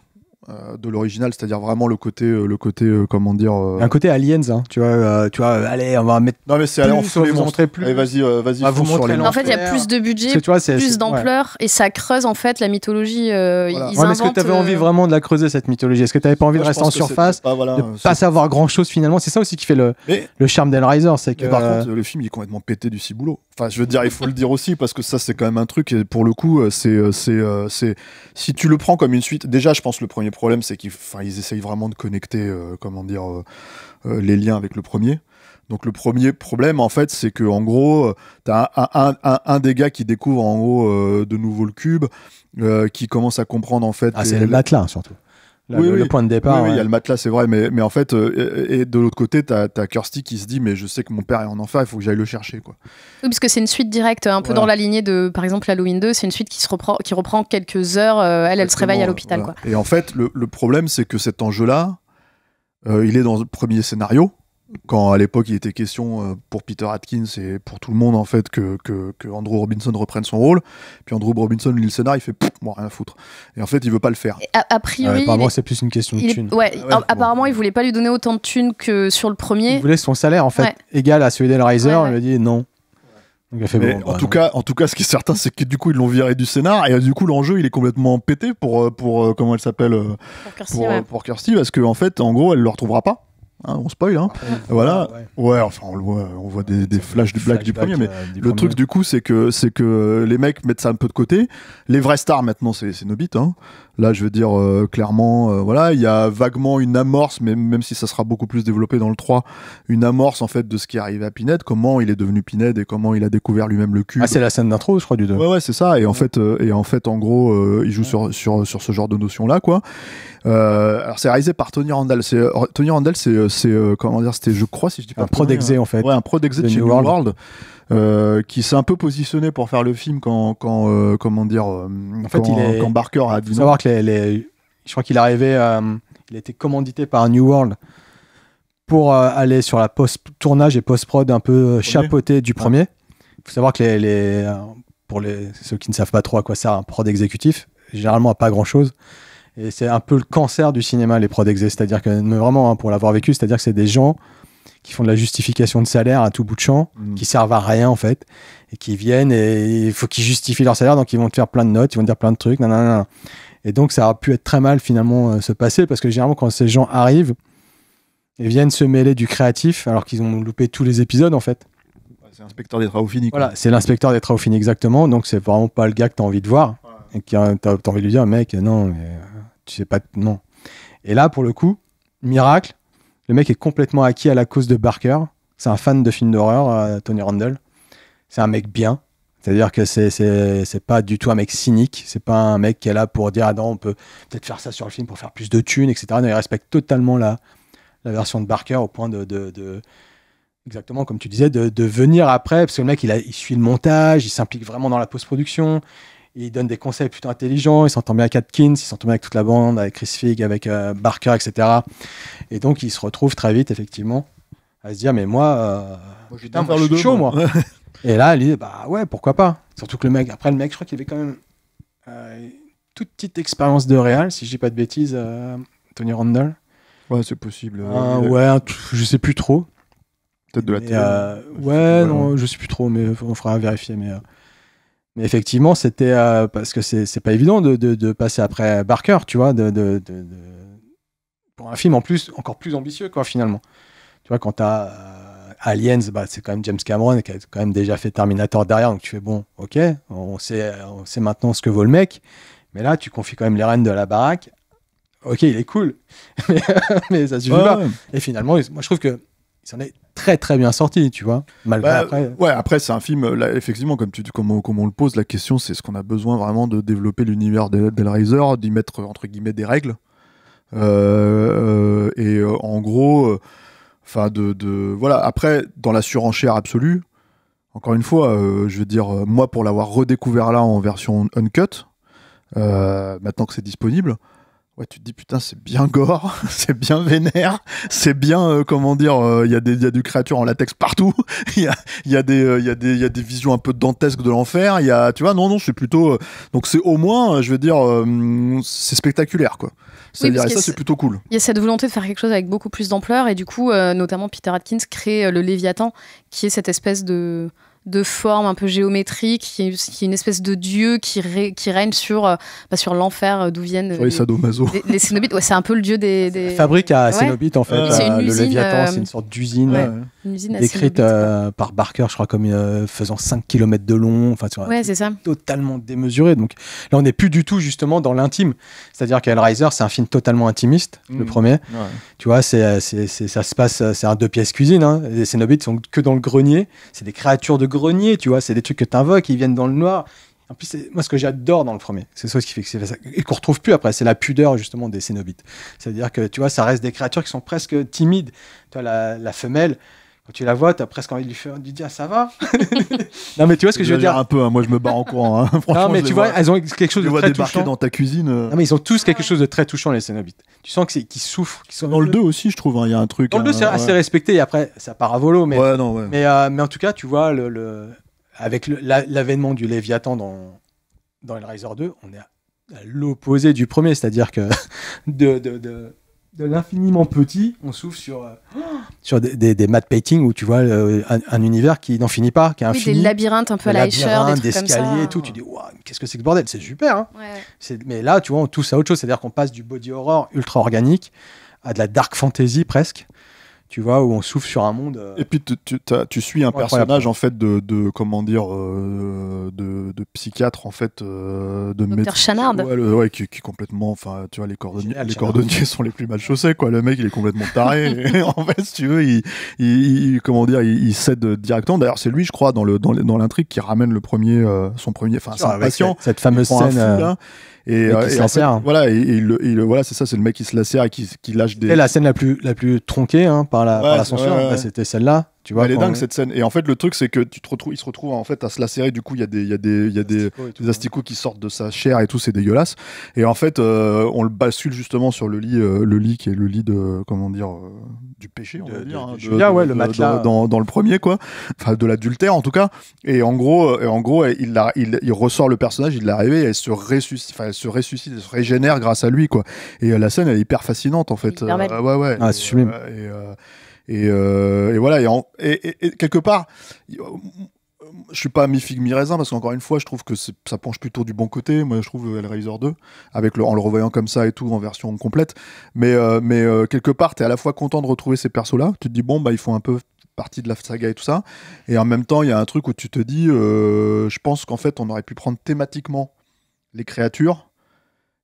euh, de l'original, c'est-à-dire vraiment le côté, euh, le côté, euh, comment dire,
un côté aliens, hein. tu vois, tu vois, allez, on va mettre. Non mais c'est allez, on vous montrer plus.
vas-y, vas-y.
En fait, il y a plus
de budget, plus d'ampleur et ça creuse en fait la mythologie. est-ce que tu avais envie
vraiment de la creuser cette mythologie Est-ce que tu avais pas envie de rester en surface, pas, pas savoir grand chose finalement C'est ça aussi qui fait le, le charme d'Hellraiser, c'est que. le
film il est complètement pété du ciboulot. Enfin, je veux dire, il faut le dire aussi parce que ça c'est quand même un truc et pour le coup, c'est, c'est, si tu le prends comme une suite. Déjà, je pense le premier problème, c'est qu'ils ils essayent vraiment de connecter, euh, comment dire, euh, euh, les liens avec le premier. Donc le premier problème, en fait, c'est que en gros, t'as un, un, des gars qui découvre en haut de nouveau le cube, qui commence à comprendre en fait. Ah, c'est le matelas surtout oui, le, point de départ. il y a le matelas, c'est vrai, mais, mais en fait, euh, et, de l'autre côté, t'as as Kirsty qui se dit, mais je sais que mon père est en enfer, il faut que j'aille le chercher. Quoi.
Oui, parce que c'est une suite directe, un peu dans la lignée de, par exemple, Halloween 2, c'est une suite qui, se reprend, qui reprend quelques heures, euh, elle, elle se réveille à l'hôpital. quoi
Et en fait, le, le problème, c'est que cet enjeu-là, euh, il est dans le premier scénario, quand à l'époque il était question euh, pour Peter Atkins et pour tout le monde en fait que, que, Andrew Robinson reprenne son rôle, puis Andrew Robinson lit le scénar, il fait moi rien foutre. Et en
fait, il veut pas le faire.
A, priori, apparemment, c'est
plus une question de
apparemment, il voulait pas lui donner autant de thunes que sur le premier. Il voulait
son salaire en fait égal à celui riser il lui a dit non.
en, bah, tout cas, en tout cas, ce qui est certain, c'est que du coup, ils l'ont viré du scénar et euh, du coup, l'enjeu, il est complètement pété pour, euh, pour, comment elle s'appelle Pour Kirsty, parce qu'en fait, en gros, elle le retrouvera pas Hein, on spoil, hein. voilà. Ouais. enfin, on, voit, on voit des, flashs du blague du premier, mais euh, le truc du coup, c'est que, c'est que les mecs mettent ça un peu de côté. Les vrais stars maintenant, c'est Nobit, hein. Là, je veux dire euh, clairement, euh, voilà, il y a vaguement une amorce, mais même si ça sera beaucoup plus développé dans le 3, une amorce en fait de ce qui est arrivé à Pinhead, comment il est devenu Pinhead et comment il a découvert lui-même le cul. Ah, c'est la scène d'intro, je crois, du 2. Ouais, ouais, c'est ça. Et en fait, euh, et en fait, en gros, il joue sur, sur, sur ce genre de notion-là, quoi. alors, c'est réalisé par Tony Randall. C'est, Tony Randall, c'est, comment dire, c'était, je crois, si je dis pas. Un prod-exé, hein. en fait. Ouais, un Pro de chez New World. Euh, qui s'est un peu positionné pour faire le film quand, euh, comment dire, euh, en quand, il est... Barker a savoir
que les, je crois qu'il arrivait, il a été commandité par New World pour aller sur la post-tournage et post-prod un peu chapeauté du premier. Il faut savoir que les, pour les, ceux qui ne savent pas trop à quoi sert un prod exécutif, généralement à pas grand-chose. Et c'est un peu le cancer du cinéma, les prod exécutifs, C'est-à-dire que, vraiment, hein, pour l'avoir vécu, c'est-à-dire que c'est des gens qui font de la justification de salaire à tout bout de champ, mm. qui servent à rien en fait, et qui viennent et il faut qu'ils justifient leur salaire, donc ils vont te faire plein de notes, ils vont te dire plein de trucs, nanana. Et donc ça a pu être très mal finalement euh, se passer parce que généralement quand ces gens arrivent et viennent se mêler du créatif alors qu'ils ont loupé tous les épisodes en fait.
C'est l'inspecteur des travaux finis. Voilà,
c'est l'inspecteur des travaux finis exactement, donc c'est vraiment pas le gars que tu as envie de voir et que tu as, envie de lui dire mec non, mais, euh, tu sais pas non. Et là pour le coup, miracle, le mec est complètement acquis à la cause de Barker. C'est un fan de films d'horreur, euh, Tony Randall. C'est un mec bien. C'est-à-dire que c'est pas du tout un mec cynique. C'est pas un mec qui est là pour dire ah non, on peut peut-être faire ça sur le film pour faire plus de thunes, etc. Non, il respecte totalement la, la version de Barker au point de, de, de exactement comme tu disais, de, venir après, parce que le mec, a, il suit le montage, il s'implique vraiment dans la post-production, il donne des conseils plutôt intelligents. Il s'entend bien avec Atkins, il s'entend bien avec toute la bande, avec Chris Fig, avec euh, Barker, etc. Et donc, il se retrouve très vite, effectivement, à se dire Mais moi, euh, moi je putain, moi, suis chaud, moi. et là, il dit Bah ouais, pourquoi pas Surtout que le mec, après, le mec, je crois qu'il avait quand même euh, toute petite expérience de Real, si je dis pas de bêtises, Tony Randall. Ouais, c'est possible. ouais, je sais plus trop. Peut-être de la télé. ouais, non, je sais plus trop, mais on fera vérifier. Mais mais effectivement, c'était euh, parce que c'est pas évident de, passer après Barker, tu vois, de, pour un film en plus encore plus ambitieux, quoi, finalement. Tu vois, quand t'as euh, Aliens, bah, c'est quand même James Cameron qui a quand même déjà fait Terminator derrière, donc tu fais bon, ok, on sait, on sait maintenant ce que vaut le mec, mais là, tu confies quand même les rênes de la baraque. Ok, il est cool, mais, ça suffit pas. Et finalement, moi, je trouve que il s'en est très très bien sorti, tu vois. Malgré bah, après. Ouais, après c'est un film.
effectivement, comme tu comme on, on le pose, la question c'est ce qu'on a besoin vraiment de développer l'univers d'Hellraiser, d'y mettre entre guillemets des règles. Euh, euh, et euh, en gros, enfin de, de, voilà. Après, dans la surenchère absolue, encore une fois, je veux dire, moi pour l'avoir redécouvert là en version uncut, maintenant que c'est disponible. Ouais, tu te dis putain, c'est bien gore, c'est bien vénère, c'est bien, euh, comment dire, il euh, y, y, a des créatures en latex partout, il euh, y a, des visions un peu dantesques de l'enfer, il y a, tu vois, non, non, c'est plutôt. donc c'est au moins, je veux dire, c'est spectaculaire, quoi. ça, c'est plutôt cool.
Il y a cette volonté de faire quelque chose avec beaucoup plus d'ampleur, et du coup, notamment Peter Atkins crée le Léviathan, qui est cette espèce de de forme un peu géométrique, qui est, une espèce de dieu qui, qui règne sur, euh, bah, sur l'enfer euh, d'où viennent
les,
les, cénobites. c'est un peu le dieu des. Fabrique à cénobites en fait. Euh, le Léviathan, c'est une sorte
d'usine décrite par Barker, je crois, comme faisant 5 km de long. Enfin, Totalement démesuré. Donc là, on n'est plus du tout justement dans l'intime. C'est-à-dire riser, c'est un film totalement intimiste, le mm. premier. Tu vois, c'est, ça se passe, c'est un deux pièces cuisine. Hein. Les cénobites sont que dans le grenier. C'est des créatures de grenier, tu vois, c'est des trucs que t'invoques, ils viennent dans le noir. En plus, moi, ce que j'adore dans le premier, c'est ce qui fait que c'est ça, et qu'on retrouve plus après, c'est la pudeur justement des cénobites. C'est-à-dire que tu vois, ça reste des créatures qui sont presque timides. Tu vois, la, femelle, quand tu la vois, t'as presque envie de lui, faire, de dire ça va. non, mais tu vois ce que je, veux dire. un peu, hein, moi je me barre en courant. Hein. non, mais tu vois, elles ont quelque chose de vois très dans
ta cuisine. Euh. Non,
mais ils ont tous quelque chose de très touchant, les Cénobites tu sens qu'ils souffrent. dans le 2 aussi, je trouve, hein, il y a un truc. Dans le 2, hein, c'est assez respecté, et après, ça part à volo. Mais, euh, Mais, en tout cas, tu vois, le, avec l'avènement du Léviathan dans, dans Hellraiser 2, on est à, l'opposé du premier, c'est-à-dire que de l'infiniment petit, on s'ouvre sur, euh, sur des, des, des matte paintings où tu vois euh, un, univers qui n'en finit pas, qui est infini. des labyrinthes un peu à la Escher, des escaliers et tout. Tu dis, qu'est-ce que c'est que ce bordel C'est super. Hein Mais là, tu vois, on touche à autre chose. C'est-à-dire qu'on passe du body horror ultra organique à de la dark fantasy presque tu vois, où on souffle sur un monde. Euh, Et puis tu, tu, tu suis un personnage en
fait de, de comment dire euh, de, de, psychiatre en fait euh, de médecin. Chanard. Ouais, le, ouais qui, qui, complètement, enfin tu vois les cordonniers, les cordonniers sont les plus mal chaussés quoi. Le mec il est complètement taré. en fait si tu veux il, il, il comment dire il, il cède directement. D'ailleurs c'est lui je crois dans le dans l'intrigue qui ramène le premier euh, son premier, enfin son patient. Cette, fameuse scène. Euh, là, et, euh, la hein. voilà, et, voilà, c'est ça, c'est le mec qui se la et qui, qui lâche des. Et la scène la
plus, la plus tronquée hein, par la, par censure, c'était celle-là elle est dingue cette
scène. Et en fait, le truc, c'est que tu te retrouves, il se retrouve en fait à se lacérer. Du coup, il y a des, il y a des, il y a des, asticots hein. qui sortent de sa chair et tout, c'est dégueulasse. Et en fait, euh, on le bascule justement sur le lit, euh, le lit qui est le lit de, comment dire, euh, du péché,
on va dire. Hein, ah ouais, le matelas. Dans,
dans, le premier, quoi. Enfin, de l'adultère, en tout cas. Et en gros, et en gros il, la, il, il, ressort le personnage, il l'a rêvé, elle se ressuscite, elle se ressuscite, se régénère grâce à lui, quoi. Et la scène, elle est hyper fascinante, en fait. ouais, ouais. Ah, et, euh, et, voilà, et, quelque part, euh, je suis pas mi figue mi raisin parce qu'encore une fois, je trouve que ça penche plutôt du bon côté. Moi, je trouve Hellraiser 2 avec en le revoyant comme ça et tout en version complète. Mais, euh, quelque part, tu es à la fois content de retrouver ces persos-là. Tu te dis bon, bah ils font un peu partie de la saga et tout ça. Et en même temps, il y a un truc où tu te dis, je pense qu'en fait, on aurait pu prendre thématiquement les créatures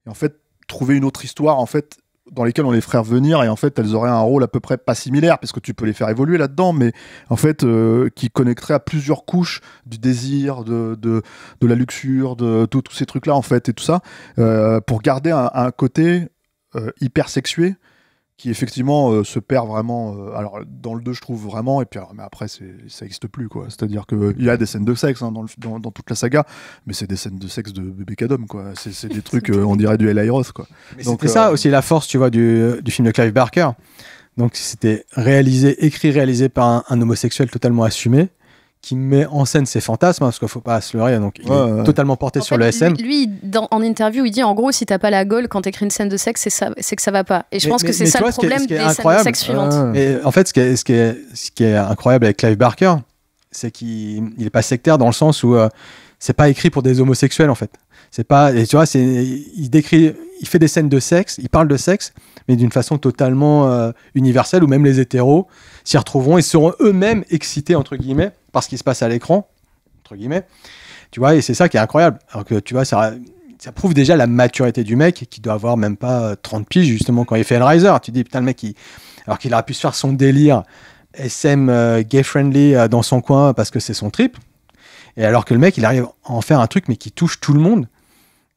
et en fait trouver une autre histoire en fait dans lesquelles on les ferait revenir et en fait elles auraient un rôle à peu près pas similaire parce que tu peux les faire évoluer là-dedans mais en fait euh, qui connecterait à plusieurs couches du désir de, la luxure de, tous ces trucs là en fait et tout ça euh, pour garder un, côté euh, hyper sexué qui effectivement euh, se perd vraiment. Euh, alors dans le 2 je trouve vraiment, et puis mais après ça n'existe plus quoi. C'est-à-dire qu'il il y a des scènes de sexe hein, dans, toute la saga, mais c'est des scènes de sexe de bébé cadom quoi. C'est des trucs, euh, on dirait du L.A.
quoi. c'est ça aussi la force tu vois du, film de Clive Barker. Donc c'était réalisé, écrit, réalisé par un homosexuel totalement assumé qui met en scène ses fantasmes, hein, parce qu'il faut pas se leurrer, donc il est totalement porté sur le SM.
Lui, en interview, il dit en gros, si tu n'as pas la gueule quand tu écris une scène de sexe, c'est, ça, c'est que ça va pas. Et je pense que c'est ça le problème des scènes de sexe suivantes.
Et en fait, ce qui est, ce qui est, ce qui est incroyable avec Clive Barker, c'est qu'il n'est pas sectaire dans le sens où euh, c'est pas écrit pour des homosexuels en fait. C'est pas, et tu vois, c'est, il décrit il fait des scènes de sexe, il parle de sexe, mais d'une façon totalement euh, universelle, où même les hétéros s'y retrouveront et seront eux-mêmes excités, entre guillemets, par ce qui se passe à l'écran, entre guillemets. Tu vois, et c'est ça qui est incroyable. Alors que, tu vois, ça, prouve déjà la maturité du mec, qui doit avoir même pas 30 euh, piges, justement, quand il fait riser. Tu dis, putain, le mec, alors qu'il aurait pu se faire son délire SM euh, gay-friendly dans son coin parce que c'est son trip. Et alors que le mec, il arrive à en faire un truc, mais qui touche tout le monde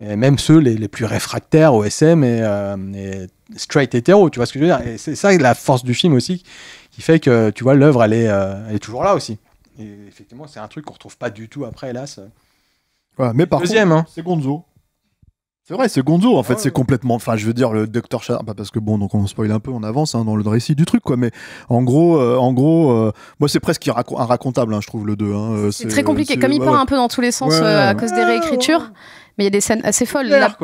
même ceux les, plus réfractaires au SM euh, et, straight hétéro, tu vois ce que je veux dire Et c'est ça la force du film aussi, qui fait que, tu vois, l'œuvre, elle, est euh, toujours là aussi. Et effectivement, c'est un truc qu'on retrouve pas du tout après, hélas. mais par Deuxième, contre, hein. c'est Gonzo. C'est vrai, c'est Gonzo en fait, ah c'est
complètement. Enfin, je veux dire, le docteur... Chanard parce que bon, donc on spoil un peu, on avance hein, dans le récit du truc, quoi. Mais en gros, euh, en gros, euh, moi c'est presque racontable, hein, je trouve, le 2. Hein, euh, c'est très compliqué, comme il part un peu dans
tous les sens à cause des réécritures, mais il y a des scènes assez folles. Là,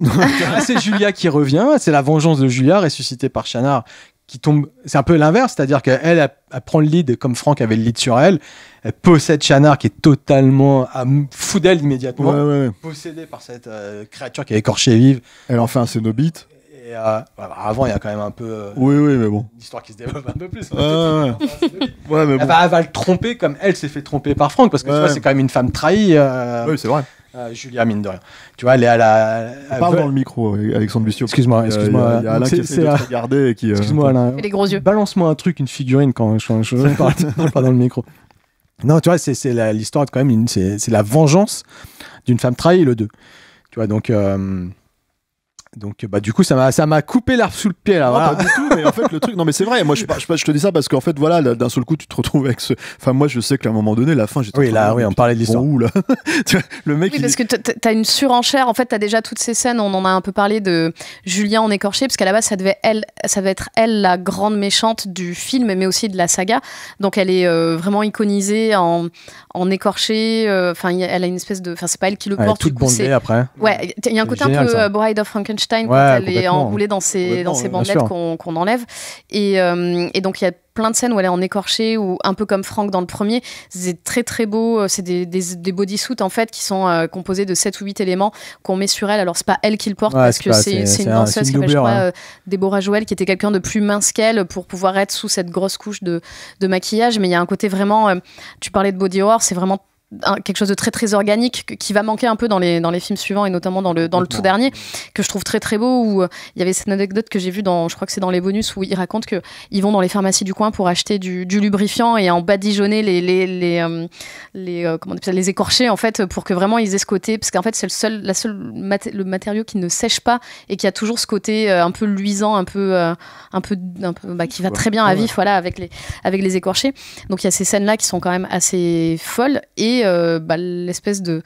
c'est Julia qui revient, c'est la vengeance de Julia ressuscitée par Chanard qui tombe. C'est un peu l'inverse, c'est-à-dire qu'elle prend le lead comme Franck avait le lead sur elle. Elle possède Chanard qui est totalement à fou d'elle immédiatement, possédée par cette euh, créature qui est écorchée vive. Elle en fait un cénobite. Et, euh, bah, avant, il y a quand même un peu. Euh, oui, oui, mais bon. qui se développe un peu plus. Hein. Ah, ouais, mais elle, va, elle, va, le tromper comme elle s'est fait tromper par Franck parce que c'est quand même une femme trahie. Oui, c'est vrai. Ah, Julia, mine de rien. Tu vois, elle est à la. Elle parle dans le micro, Alexandre Bustio. Excuse-moi, excuse-moi. Il y a, Alain qui essaie de te regarder
et qui. Euh, excuse-moi, Alain. Et
les gros yeux. Balance-moi un truc, une figurine quand je, parle, pas dans le micro. Non, tu vois, c'est l'histoire quand même, c'est la vengeance d'une femme trahie, le 2. Tu vois, donc. Euh, donc, bah, du coup, ça m'a coupé l'arbre sous le pied, là. pas du tout en fait, le truc, non, mais c'est vrai. Moi, je, te
dis ça parce qu'en fait, voilà, d'un seul coup, tu te retrouves avec ce. Enfin, moi, je sais qu'à un moment donné, la fin, j'étais. Oui, là, oui, on parlait de l'histoire. le mec. Oui, parce que
que t'as une surenchère. En fait, t'as déjà toutes ces scènes. On en a un peu parlé de Julien en écorché, parce qu'à la base, ça devait, elle, ça être elle, la grande méchante du film, mais aussi de la saga. Donc, elle est euh, vraiment iconisée en, en écorché. Euh, enfin, elle a une espèce de. Enfin, c'est pas elle qui le elle porte. Est toute coup, après. Ouais, il y a un côté un peu euh, Bride of Frankenstein quand elle est enroulée dans ses, dans ses bandelettes qu'on enlève. Euh, et, donc, il y a plein de scènes où elle est en écorché ou un peu comme Franck dans le premier. C'est très très beau. Euh, c'est des, des, en fait qui sont euh, composés de 7 ou 8 éléments qu'on met sur elle. Alors c'est pas elle qui le porte parce que c'est une danseuse qui s'appelle Déborah Joël qui était quelqu'un de plus mince qu'elle pour pouvoir être sous cette grosse couche de, maquillage. Mais il y a un côté vraiment. tu parlais de body horror, c'est vraiment quelque chose de très très organique qui va manquer un peu dans les, dans les films suivants et notamment dans le, dans le tout dernier que je trouve très très beau où euh, il y avait cette anecdote que j'ai vue dans je crois que c'est dans les bonus où ils racontent que ils vont dans les pharmacies du coin pour acheter du, lubrifiant et en badigeonner les les, les, euh, les euh, comment les écorchés en fait pour que vraiment ils aient ce côté parce qu'en fait c'est le seul la seule le matériau qui ne sèche pas et qui a toujours ce côté un peu luisant un peu un peu, un peu bah, qui va très bien à vif voilà avec les avec les écorchés donc il y a ces scènes là qui sont quand même assez folles et euh, bah, l'espèce de,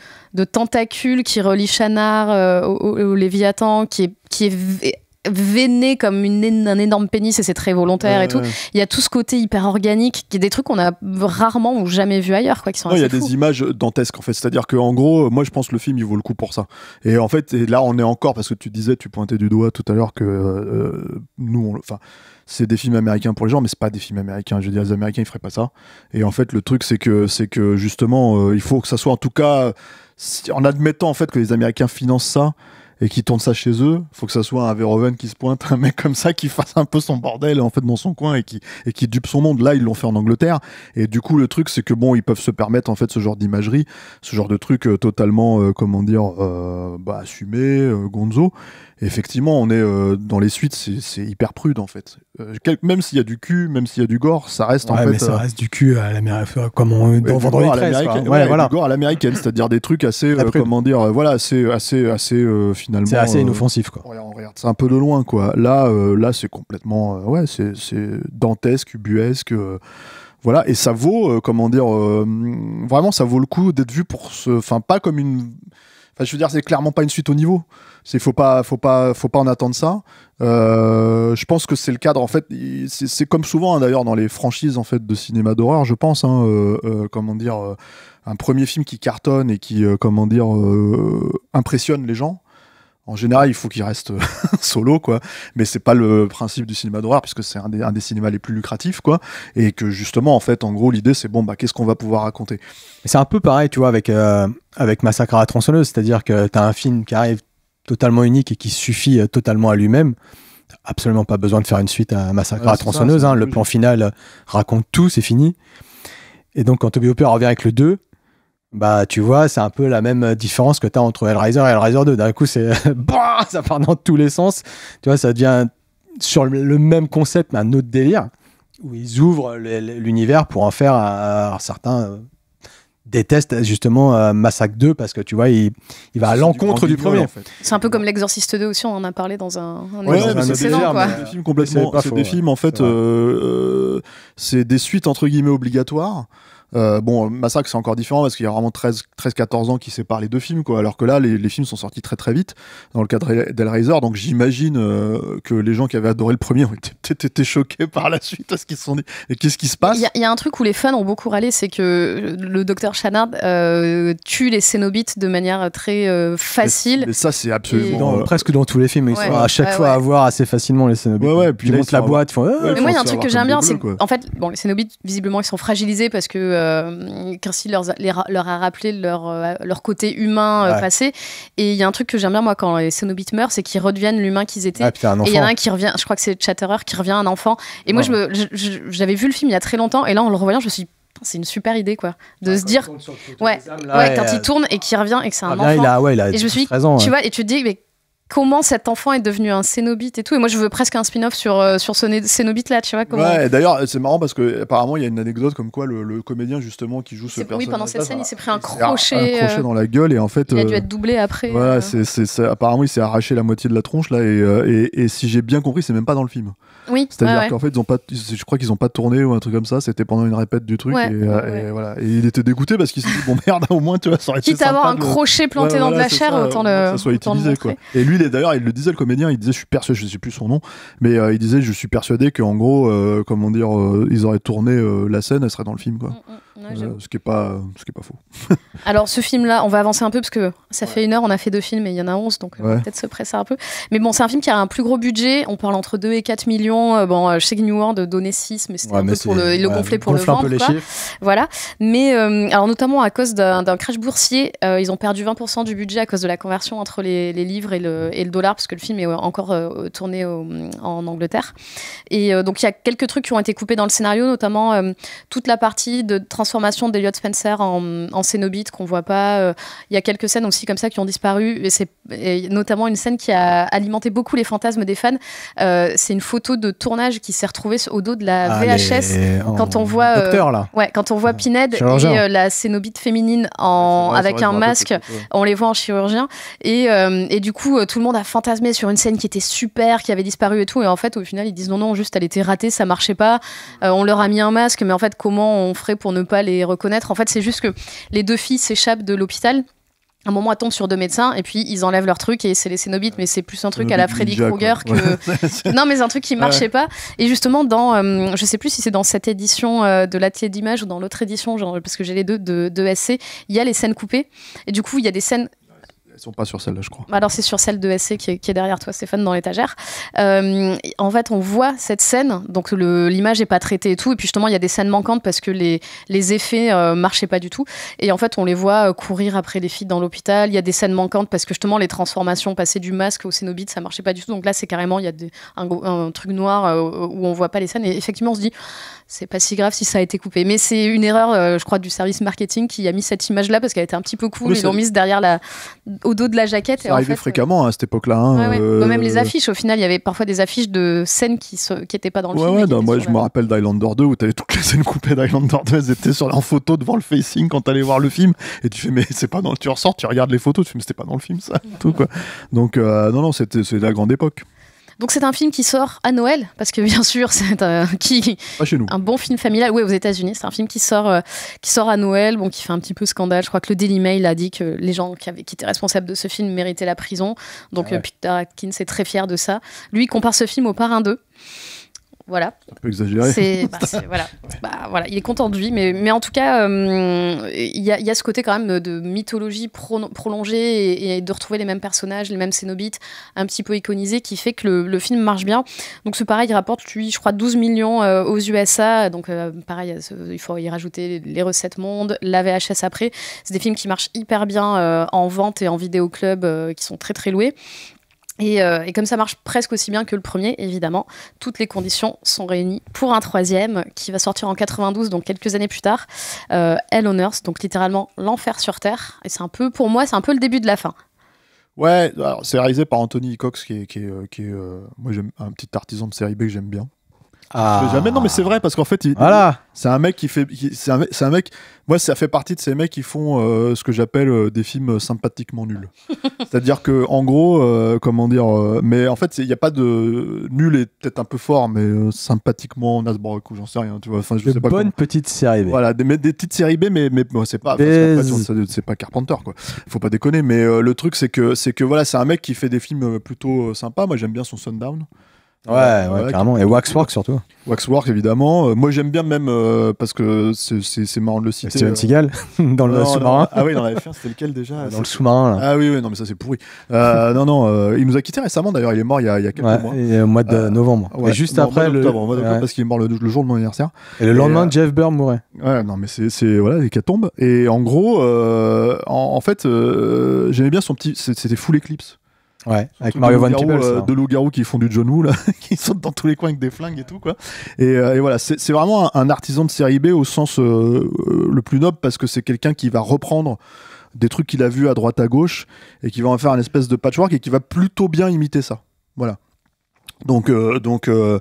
tentacule qui relie Chanard euh, au, Léviathan, qui est, qui est veiné comme une, un énorme pénis et c'est très volontaire et tout. Il y a tout ce côté hyper organique, qui est des trucs qu'on a rarement ou jamais vu ailleurs, quoi, qui sont. il y a
des images dantesques en fait. C'est-à-dire que en gros, moi je pense que le film il vaut le coup pour ça. Et en fait, et là on est encore parce que tu disais, tu pointais du doigt tout à l'heure que euh, nous, enfin c'est des films américains pour les gens, mais c'est pas des films américains. Je veux dire, les Américains, ils feraient pas ça. Et en fait, le truc, c'est que, c'est que justement, euh, il faut que ça soit en tout cas, en admettant en fait que les Américains financent ça et qu'ils tournent ça chez eux, faut que ça soit un Verhoeven qui se pointe, un mec comme ça qui fasse un peu son bordel en fait dans son coin et qui et qui dupe son monde. Là, ils l'ont fait en Angleterre et du coup le truc c'est que bon, ils peuvent se permettre en fait ce genre d'imagerie, ce genre de truc euh, totalement euh, comment dire bah, assumé, gonzo effectivement, on est euh, dans les suites, c'est hyper prude en fait. Euh, même s'il y a du cul, même s'il y a du gore, ça reste en fait. ça euh, reste
du cul à l'américaine, comme dans Vendredi Du gore à
l'américaine, c'est-à-dire des trucs assez, comment dire, voilà, assez, assez, assez finalement. C'est assez inoffensif quoi. On un peu de loin quoi. Là, là, c'est complètement, ouais, c'est dantesque, buesque, voilà et ça vaut comment dire vraiment ça vaut le coup d'être vu pour ce enfin pas comme une je veux dire, c'est clairement pas une suite au niveau. C'est faut pas, faut pas, faut pas en attendre ça. Euh, je pense que c'est le cadre. En fait, c'est comme souvent hein, d'ailleurs dans les franchises en fait de cinéma d'horreur, je pense. Hein, euh, euh, comment dire, un premier film qui cartonne et qui, comment dire, impressionne les gens en général, il faut qu'il reste euh, solo, quoi. Mais c'est pas le principe du cinéma d'horreur, puisque c'est un, des, cinémas les plus lucratifs,
quoi. Et que justement, en fait, en gros, l'idée, c'est bon, bah, qu'est-ce qu'on va pouvoir raconter C'est un peu pareil, tu vois, avec, euh, avec Massacre à la tronçonneuse, c'est-à-dire que tu as un film qui arrive totalement unique et qui suffit euh, totalement à lui-même. Absolument pas besoin de faire une suite à Massacre à la tronçonneuse. Hein. le plan final raconte tout, c'est fini. Et donc, quand Toby Hooper revient avec le 2, bah tu vois, c'est un peu la même euh, différence que tu as entre Hellraiser et Hellraiser 2. D'un coup, c'est bah, ça part dans tous les sens. Tu vois, ça devient sur le même concept, mais un autre délire, où ils ouvrent l'univers pour en faire. Euh, alors, certains euh, détestent justement Massacre 2 parce que tu vois, il, va à l'encontre du, premier.
C'est un peu comme l'Exorciste 2 aussi, on en a parlé dans un, un ouais, c'est des,
films complètement. C'est des films, en fait, c'est des suites entre guillemets obligatoires. Euh, bon, Massacre, c'est encore différent parce qu'il y a vraiment 13-14 ans qui séparent les deux films, quoi. Alors que là, les, films sont sortis très très vite dans le cadre d'Hellraiser. Donc j'imagine euh, que les gens qui avaient adoré le premier ont été, choqués par la suite qu'ils sont Et qu'est-ce qui se passe
Il y, a un truc où les fans ont beaucoup râlé, c'est que le docteur Chanard euh, tue les Cénobites de manière très facile.
ça, c'est absolument. presque dans tous les films, ils sont à chaque fois à voir assez facilement les Cénobites. Ouais, ouais, puis ils montent la boîte. Ah, mais moi, il y a un truc que j'aime bien, c'est en
fait, bon, les Cénobites, visiblement, ils sont fragilisés parce que euh, qu'ainsi leur, leur a rappelé leur, euh, leur côté humain euh, passé. Et il y a un truc que j'aime bien, moi, quand les Cénobites meurent, c'est qu'ils redeviennent l'humain qu'ils étaient. Ah, et il y en a un qui revient, je crois que c'est Chatterer, qui revient un enfant. Et je moi, j'avais vu le film il y a très longtemps, et là, en le revoyant, je me suis c'est une super idée quoi de se dire ouais, quand il euh, tourne et qu'il revient et que c'est ah, un enfant et je me suis dit tu vois et tu te dis mais comment cet enfant est devenu un cénobite et tout. Et moi, je veux presque un spin-off sur, euh, sur ce cénobite-là, tu vois. Comment... Ouais,
d'ailleurs, c'est marrant parce que apparemment il y a une anecdote comme quoi le, comédien, justement, qui joue ce personnage. pendant cette scène, il s'est pris un crochet. Euh, dans la gueule et en fait. Il a dû euh, être
doublé après. Voilà,
c'est, apparemment, il s'est arraché la moitié de la tronche, là, et, et si j'ai bien compris, c'est même pas dans le film.
Oui. C'est-à-dire qu'en fait,
ils ont pas, je crois qu'ils ont pas tourné ou un truc comme ça. C'était pendant une répète du truc. Et, euh, voilà. et il était dégoûté parce qu'il s'est dit, bon merde, au moins, tu vois, ça aurait Quitte à avoir un crochet planté dans de la chair, autant le. Ça soit utilisé, quoi. Et lui, d'ailleurs, il le disait, le comédien, il disait, je suis persuadé, je sais plus son nom, mais euh, il disait, je suis persuadé qu'en gros, euh, comment dire, ils auraient tourné la scène, elle serait dans le film, quoi. Mm, mm. Euh, ce qui est pas faux.
Alors ce film là, on va avancer un peu parce que ça fait une heure, on a fait deux films et il y en a onze donc euh, peut-être se presser un peu. Mais bon, c'est un film qui a un plus gros budget, on parle entre 2 et 4 millions. Euh, bon, je sais New World donner 6 mais c'était un pour le il le pour le peu quoi. Voilà. Mais alors notamment à cause d'un crash boursier, ils ont perdu 20 du budget à cause de la conversion entre les, livres et le, dollar parce que le film est encore tourné en Angleterre. Et donc il y a quelques trucs qui ont été coupés dans le scénario, notamment toute la partie de transformation transformation d'Eliot Spencer en, en cénobite qu'on voit pas. Euh, il y a quelques scènes aussi comme ça qui ont disparu, et c'est notamment une scène qui a alimenté beaucoup les fantasmes des fans. Euh, c'est une photo de tournage qui s'est retrouvée au dos de la VHS ah, euh, quand on voit Ouais, quand on voit Pinhead et la cénobite féminine en, avec un masque, on les voit en chirurgien. Et, du coup, tout le monde a fantasmé sur une scène qui était super, qui avait disparu et tout. Et en fait, au final, ils disent non, non, juste elle était ratée, ça marchait pas. on leur a mis un masque, mais en fait, comment on ferait pour ne pas les reconnaître. En fait, c'est juste que les deux filles s'échappent de l'hôpital un moment tombent sur deux médecins et puis ils enlèvent leur truc et c'est les cénobites mais c'est plus un truc à la Freddy Krueger que non mais un truc qui marchait pas et justement dans euh, je sais plus si c'est dans cette édition euh, de l'atelier d'image ou dans l'autre édition genre parce que j'ai les deux de, de SC il y a les scènes coupées et du coup il y a des scènes
elles sont pas sur celle-là, je crois.
Bah alors c'est sur celle de SC qui est, derrière toi, Stéphane, dans l'étagère. Euh, en fait, on voit cette scène, donc l'image est pas traitée et tout, et puis justement il y a des scènes manquantes parce que les, les effets ne euh, marchaient pas du tout, et en fait on les voit euh, courir après les filles dans l'hôpital. Il y a des scènes manquantes parce que justement les transformations passer du masque au cénobite, ça marchait pas du tout. Donc là c'est carrément il y a des, un, truc noir où on voit pas les scènes, et effectivement on se dit c'est pas si grave si ça a été coupé. Mais c'est une erreur, euh, je crois, du service marketing qui a mis cette image-là parce qu'elle était un petit peu cool. ils l'ont mise derrière la, au dos de la jaquette. Ça arrivait
fréquemment hein, à cette époque-là. Hein, même les euh, affiches,
au final, il y avait parfois des affiches de scènes qui n'étaient pas dans le film.
moi, je me rappelle d'Islander 2 où avais toutes les scènes coupées d'Islander 2. Elles étaient sur, en photo devant le facing quand allais voir le film. Et tu fais, mais c'est pas dans le... Tu ressors, tu regardes les photos, tu fais, mais c'était pas dans le film ça. Tout, Donc, euh, non, non, c'était la grande époque.
Donc c'est un film qui sort à Noël, parce que bien sûr, c'est un, bon film familial. Oui, aux États-Unis, c'est un film qui sort, euh, qui sort à Noël, bon, qui fait un petit peu scandale. Je crois que le Daily Mail a dit que les gens qui, avaient, étaient responsables de ce film méritaient la prison. Donc ah euh, Peter Atkins est très fier de ça. Lui, compare ce film au Parrain 2. Voilà. voilà. Il est content de lui, mais, mais en tout cas, euh, il y, a, ce côté quand même de mythologie prolongée et, de retrouver les mêmes personnages, les mêmes cénobites, un petit peu iconisés, qui fait que le, film marche bien. Donc, ce pareil, il rapporte, lui, je crois, 12 millions euh, aux USA. Donc, euh, pareil, il faut y rajouter les, recettes monde, la VHS après. C'est des films qui marchent hyper bien en vente et en vidéo vidéoclub, qui sont très, très loués. Euh, et, comme ça marche presque aussi bien que le premier, évidemment, toutes les conditions sont réunies pour un troisième qui va sortir en 92, donc quelques années plus tard, euh, Hell on Earth, donc littéralement l'enfer sur Terre. Et c'est un peu, pour moi, c'est un peu le début de la fin.
Ouais, c'est réalisé par Anthony Cox, qui est, qui euh, qui un petit artisan de série B que j'aime bien. Ah. Jamais. Non, mais c'est vrai parce qu'en fait, voilà. c'est un mec qui fait. C'est un, mec. Moi, ça fait partie de ces mecs qui font euh, ce que j'appelle euh, des films sympathiquement nuls. C'est-à-dire que, en gros, euh, comment dire. mais en fait, il n'y a pas de nul est peut-être un peu fort, mais sympathiquement Nasbrock ou j'en sais rien. Tu Enfin, je pas. Bonne petite série B. Voilà, des, des petites séries B, mais, mais c'est pas. C'est pas Carpenter, quoi. Faut pas déconner. Mais le truc, c'est que c'est que voilà, c'est un mec qui fait des films plutôt sympas. Moi, j'aime bien son Sundown. Ouais, ouais, carrément. Et Waxwork surtout. Waxwork évidemment. Euh, moi j'aime bien même euh, parce que c'est marrant de le citer. Steven euh. Seagal dans le sous-marin. Ah oui, dans la F1, c'était lequel déjà Dans le sous-marin. Ah oui, oui, non mais ça c'est pourri. Euh, non, non, il nous a quitté récemment d'ailleurs. Il est mort il y a, il y a quelques mois. Et au mois de novembre. Ouais, et juste après le. parce qu'il est mort le, le, jour de mon anniversaire. Et le lendemain, Jeff Burr mourait. Ouais, non mais c'est voilà l'hécatombe. Et en gros, en, en, fait, j'aimais bien son petit. C'était Full Eclipse. Ouais, avec Mario Van Peebles. Euh, hein. de loups-garous qui font du John Woo, là, qui sautent dans tous les coins avec des flingues et tout, quoi. Et, euh, voilà, c'est vraiment un, artisan de série B au sens euh, le plus noble parce que c'est quelqu'un qui va reprendre des trucs qu'il a vus à droite à gauche et qui va en faire un espèce de patchwork et qui va plutôt bien imiter ça. Voilà. Donc, euh, donc, euh,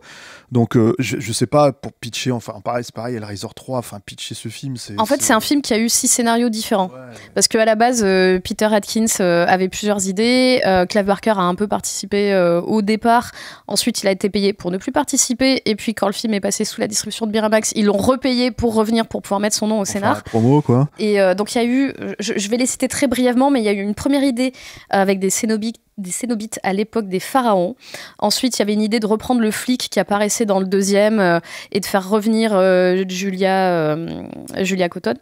donc euh, je, sais pas, pour pitcher, enfin, pareil, c'est pareil, Hellraiser 3, enfin, pitcher ce film, c'est. En fait, c'est un
film qui a eu six scénarios différents. parce Parce qu'à la base, Peter Atkins avait plusieurs idées. Clive Barker a un peu participé au départ. Ensuite, il a été payé pour ne plus participer. Et puis, quand le film est passé sous la distribution de Miramax, ils l'ont repayé pour revenir pour pouvoir mettre son nom au scénar.
promo, quoi.
Et donc, il y a eu, je, vais les citer très brièvement, mais il y a eu une première idée avec des cénobites des Cénobites à l'époque des pharaons. Ensuite, il y avait une idée de reprendre le flic qui apparaissait dans le deuxième euh, et de faire revenir euh, Julia, euh, Julia Cotton.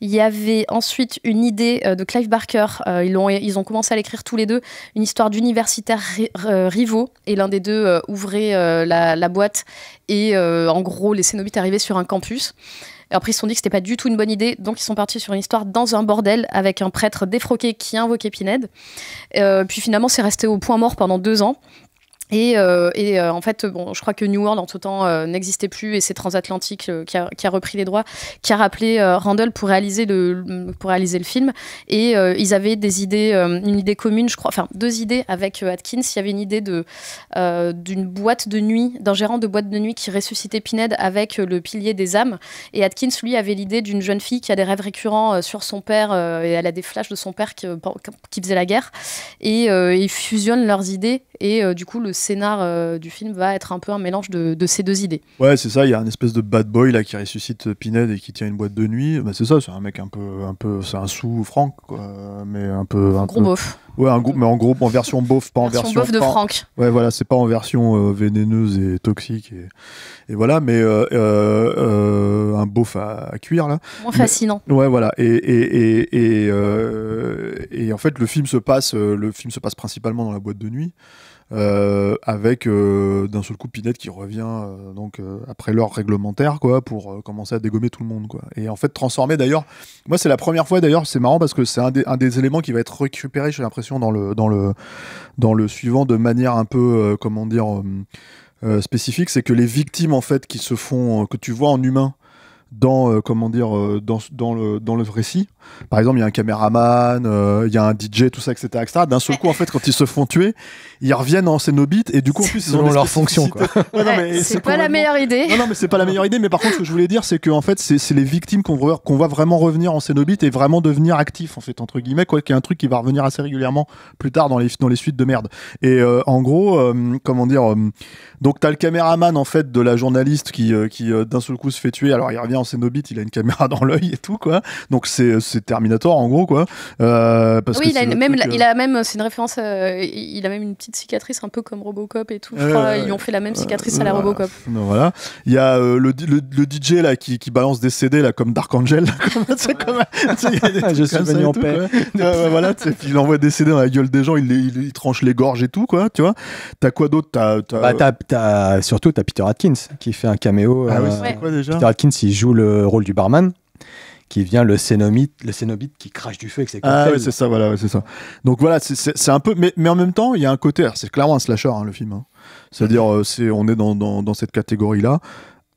Il y avait ensuite une idée de Clive Barker. ils, ont, commencé à l'écrire tous les deux, une histoire d'universitaires rivaux. Et l'un des deux ouvrait la, la, boîte et en gros, les Cénobites arrivaient sur un campus. Et après, ils se sont dit que c'était pas du tout une bonne idée, donc ils sont partis sur une histoire dans un bordel avec un prêtre défroqué qui invoquait Pinède. Euh, puis finalement, c'est resté au point mort pendant deux ans. Et, euh, euh, en fait, bon, je crois que New World, en tout temps, euh, n'existait plus et c'est Transatlantique qui a, repris les droits, qui a rappelé Randall pour réaliser le, pour réaliser le film. Et ils avaient des idées, une idée commune, je crois, enfin deux idées avec Atkins. Il y avait une idée de, d'une boîte de nuit, d'un gérant de boîte de nuit qui ressuscitait Pined avec le pilier des âmes. Et Atkins, lui, avait l'idée d'une jeune fille qui a des rêves récurrents sur son père et elle a des flashs de son père qui, qui faisait la guerre. Et ils fusionnent leurs idées et du coup, le scénar euh, du film va être un peu un mélange de, ces deux idées.
Ouais, c'est ça. Il y a un espèce de bad boy là qui ressuscite Pinhead et qui tient une boîte de nuit. Bah, c'est ça. C'est un mec un peu, un peu, c'est un sous Franck, mais un peu. Un gros peu... Ouais, un groupe, mais en gros, en version beauf, pas en version. version beauf de Franck. Ouais, voilà, c'est pas en version euh, vénéneuse et toxique. Et, voilà, mais euh, un beauf à, cuire, là. fascinant. Ouais, voilà. Et, et, en fait, le film se passe, le film se passe principalement dans la boîte de nuit euh, avec euh, d'un seul coup Pinette qui revient euh, donc euh, après l'heure réglementaire quoi pour commencer à dégommer tout le monde quoi. Et en fait transformer d'ailleurs, moi c'est la première fois d'ailleurs, c'est marrant parce que c'est un, un, des éléments qui va être récupéré, j'ai l'impression dans le dans le dans le suivant de manière un peu comment dire spécifique, c'est que les victimes en fait qui se font que tu vois en humain dans euh, comment dire euh, dans, dans, le, dans le récit. Par exemple, il y a un caméraman, euh, il y a un DJ, tout ça, etc. D'un seul coup, en fait, quand ils se font tuer, ils reviennent en scénobite et du coup, en plus, ils ont leur fonction. Quoi.
c'est pas la meilleure idée.
Non, non mais c'est pas la meilleure idée. Mais par contre, ce que je voulais dire, c'est que en fait, c'est les victimes qu'on voit, voit vraiment revenir en scénobite et vraiment devenir actifs, en fait, entre guillemets, quoi. Qui est un truc qui va revenir assez régulièrement plus tard dans les, dans les suites de merde. Et en gros, comment dire, donc t'as le caméraman en fait de la journaliste qui, qui d'un seul coup se fait tuer. Alors il revient en Nobit, il a une caméra dans l'œil et tout, quoi. Donc c'est Terminator, en gros, quoi. Euh, oui, il, a même, euh, il
a même, c'est une référence, euh, il a même une petite cicatrice, un peu comme Robocop et tout. ils ont fait la même cicatrice à la Robocop.
Voilà. Il y a le, le, DJ, là, qui, balance des CD, là, comme Dark Angel. il envoie des CD dans la gueule des gens, il, tranche les gorges et tout, quoi, tu vois. T'as
quoi d'autre T'as. Bah, surtout, t'as Peter Atkins qui fait un caméo. Ah Peter Atkins, il joue le rôle du barman qui vient le cénomite, le cénobite qui crache du feu avec ses ah c'est
ça, voilà, c'est ça. Donc voilà, c'est un peu, mais, mais, en même temps, il y a un côté, c'est clairement un slasher hein, le film. Hein. C'est-à-dire, euh, c'est, on est dans, dans, cette catégorie-là,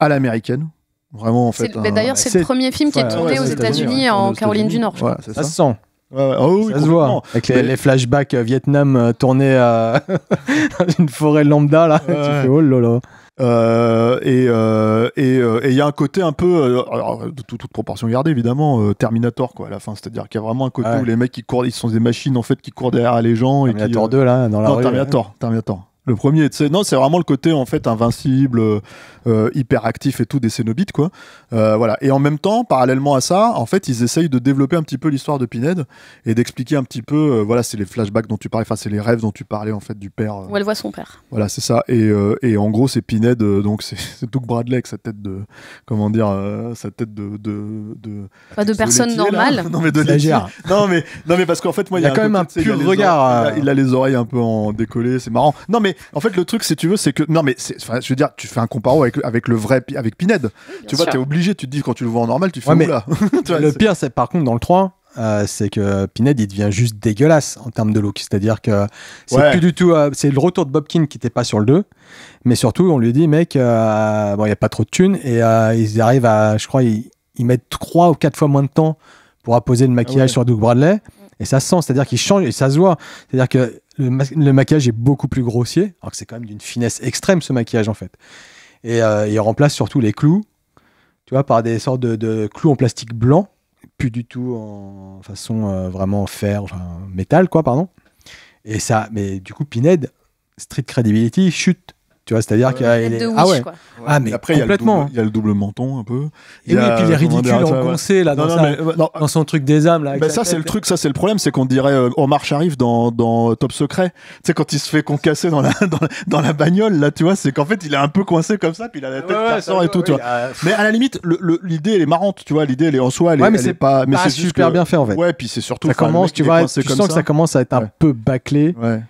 à l'américaine.
Vraiment, en fait. Bah, d'ailleurs,
c'est le premier film qui est tourné aux États-Unis, en Caroline du Nord. ça, se sent.
Oh ça se voit. Hein. Avec les, flashbacks euh, Vietnam euh, tournés à une forêt lambda, là. tu fais oh là là. Euh, euh, euh, et il y a un côté
un peu, de toute, proportion gardée évidemment, Terminator quoi à la fin, c'est-à-dire qu'il y a vraiment un côté où les mecs qui courent, ils sont des machines en fait qui courent derrière les gens. Terminator et qui, 2 là, dans la non, rue, Terminator, Terminator, le premier, non, c'est vraiment le côté en fait invincible, euh, hyperactif hyper actif et tout des Cénobites, quoi. Euh, voilà. Et en même temps, parallèlement à ça, en fait, ils essayent de développer un petit peu l'histoire de Pined et d'expliquer un petit peu, euh, voilà, c'est les flashbacks dont tu parlais, enfin, c'est les rêves dont tu parlais en fait du père. Où
elle voit son père.
Voilà, c'est ça. Et, et, en gros, c'est Pinhead, donc c'est Doug Bradley avec sa tête de, comment dire, sa tête de, de, de pas de personne
normale. Non
mais de légère.
non mais non mais parce qu'en fait, moi, il y a, quand même un pur regard. Il a, les oreilles un peu en décollé, c'est marrant. Non mais en fait, le truc, si tu veux, c'est que non, mais je veux dire, tu fais un comparo avec, avec le vrai, avec Pinhead. tu vois, t'es obligé, tu te dis quand tu le vois en normal, tu fais ouais, là. le pire,
c'est par contre dans le 3, euh, c'est que Pined il devient juste dégueulasse en termes de look. C'est-à-dire que c'est plus du tout. Euh, c'est le retour de Bobkin qui n'était pas sur le 2. Mais surtout, on lui dit, mec, euh, bon, il a pas trop de thunes. Et ils arrivent à, je crois, ils, mettent 3 ou 4 fois moins de temps pour apposer le maquillage ah sur Doug Bradley. Et ça se sent, c'est-à-dire qu'il change et ça se voit. C'est-à-dire que le, maquillage est beaucoup plus grossier, alors que c'est quand même d'une finesse extrême ce maquillage en fait. Et euh, il remplace surtout les clous, tu vois, par des sortes de, clous en plastique blanc, plus du tout en façon vraiment euh, vraiment fer, enfin, métal quoi, pardon. Et ça, mais du coup, Pined, Street Credibility chute tu vois, c'est-à-dire qu'il y a. ah ouais. Ah, mais Après, complètement. Il y, a le double menton un peu. Et, puis il est ridicule en là, dans, euh, dans, son truc des âmes. Là, ça, c'est le truc, ça, c'est
le problème. C'est qu'on dirait euh, on Marche arrive dans, dans Top Secret. Tu sais, quand il se fait concasser dans la, dans la, bagnole, là, tu vois, c'est qu'en fait, il est un peu coincé comme ça, puis il a la tête ouais, et tout, tu vois. Mais à la limite, l'idée, elle est marrante, tu vois. L'idée, elle est en soi, elle, ouais, mais c'est pas. Mais c'est super bien fait, en fait. Ouais, puis c'est surtout. Ça commence, tu vois, tu sens que ça
commence à être un peu bâclé. Ouais.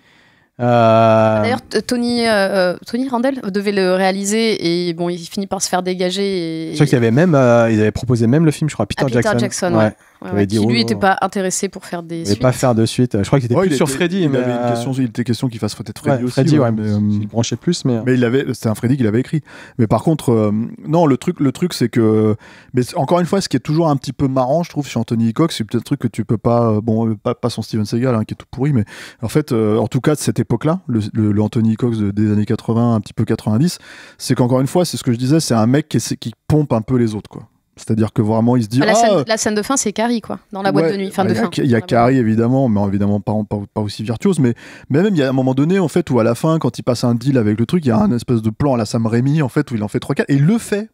Euh, D'ailleurs,
Tony, euh, euh, Tony Randall devait le réaliser et bon, il finit par se faire dégager. Et... Je crois
avait même, ils avaient proposé même le film, je crois, Peter Jackson. Peter Jackson, ouais ouais, qui oh lui n'était
pas intéressé pour faire des. Mais pas
faire de suite. Je crois qu'il
était plus sur Freddy. Il avait euh, question,
il était question qu'il fasse peut-être Freddy aussi. Freddy, mais, euh, il branchait plus, mais. Euh. Mais il avait, c'était un Freddy qu'il avait écrit. Mais par contre, non, le truc, le truc, c'est que, mais encore une fois, ce qui est toujours un petit peu marrant, je trouve, chez Anthony Cox, c'est peut-être un truc que tu peux pas, bon, pas, pas son Steven Seagal hein, qui est tout pourri, mais en fait, en tout cas de cette époque-là, le, le, Anthony des années 80, un petit peu 90, c'est qu'encore une fois, c'est ce que je disais, c'est un mec qui, qui pompe un peu les autres, quoi. C'est-à-dire que vraiment, il se dit. Bah, ah, la,
scène, de fin, c'est Carrie, quoi, dans la boîte de nuit. Fin bah, de fin. Il y
a, ah, bah. Carrie, évidemment, mais évidemment pas, aussi virtuose. Mais, même, il y a un moment donné, en fait, où à la fin, quand il passe un deal avec le truc, il y a un espèce de plan à la Sam Raimi, en fait, où il en fait trois, 4 Et il le fait.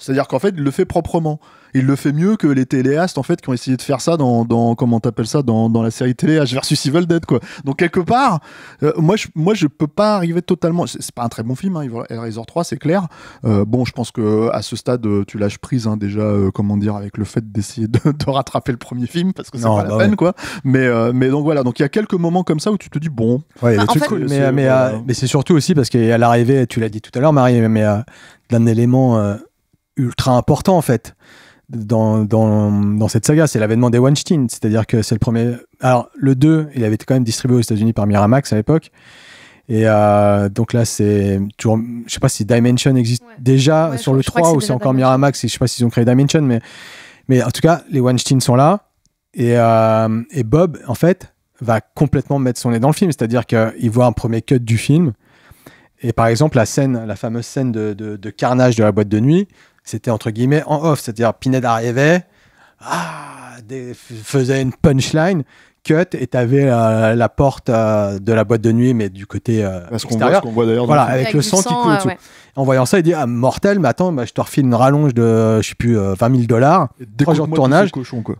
C'est-à-dire qu'en fait, il le fait proprement. Il le fait mieux que les téléastes, en fait, qui ont essayé de faire ça dans, comment t'appelles ça, dans, dans, la série Télé-H versus Evil Dead, quoi. Donc, quelque part, euh, moi, je, moi, je peux pas arriver totalement. C'est pas un très bon film, hein, Hellraiser 3, c'est clair. Euh, bon, je pense que à ce stade, euh, tu lâches prise, hein, déjà, comment dire, avec le fait d'essayer de, rattraper le premier film, parce que c'est pas la bah peine, quoi. Mais, mais donc, voilà. Donc, il y a quelques moments comme ça où tu te dis, bon. Ouais, ah, mais, c'est
mais, surtout aussi parce qu'à l'arrivée, tu l'as dit tout à l'heure, Marie, mais d'un élément ultra important en fait dans, cette saga, c'est l'avènement des Weinstein, c'est-à-dire que c'est le premier. Alors le 2, il avait été quand même distribué aux États-Unis par Miramax à l'époque. Et euh, donc là, c'est toujours. Je sais pas si Dimension existe déjà sur le 3 ou c'est encore Miramax. Je sais pas s'ils ont créé Dimension, mais, mais en tout cas, les Weinstein sont là. Euh, et, Bob, en fait, va complètement mettre son nez dans le film. C'est-à-dire qu'il voit un premier cut du film. Et par exemple, la scène, la fameuse scène de carnage de la boîte de nuit, c'était entre guillemets en off, c'est-à-dire Pinet arrivait, ah, faisait une punchline, cut, et t'avais euh, la porte euh, de la boîte de nuit, mais du côté euh, Parce extérieur. qu'on voit, Voilà, avec, le sang, qui coule dessous. En voyant ça, il dit ah, mortel, mais attends, bah, je te refile une rallonge de, je sais plus, 20 000 dollars, trois jours de tournage.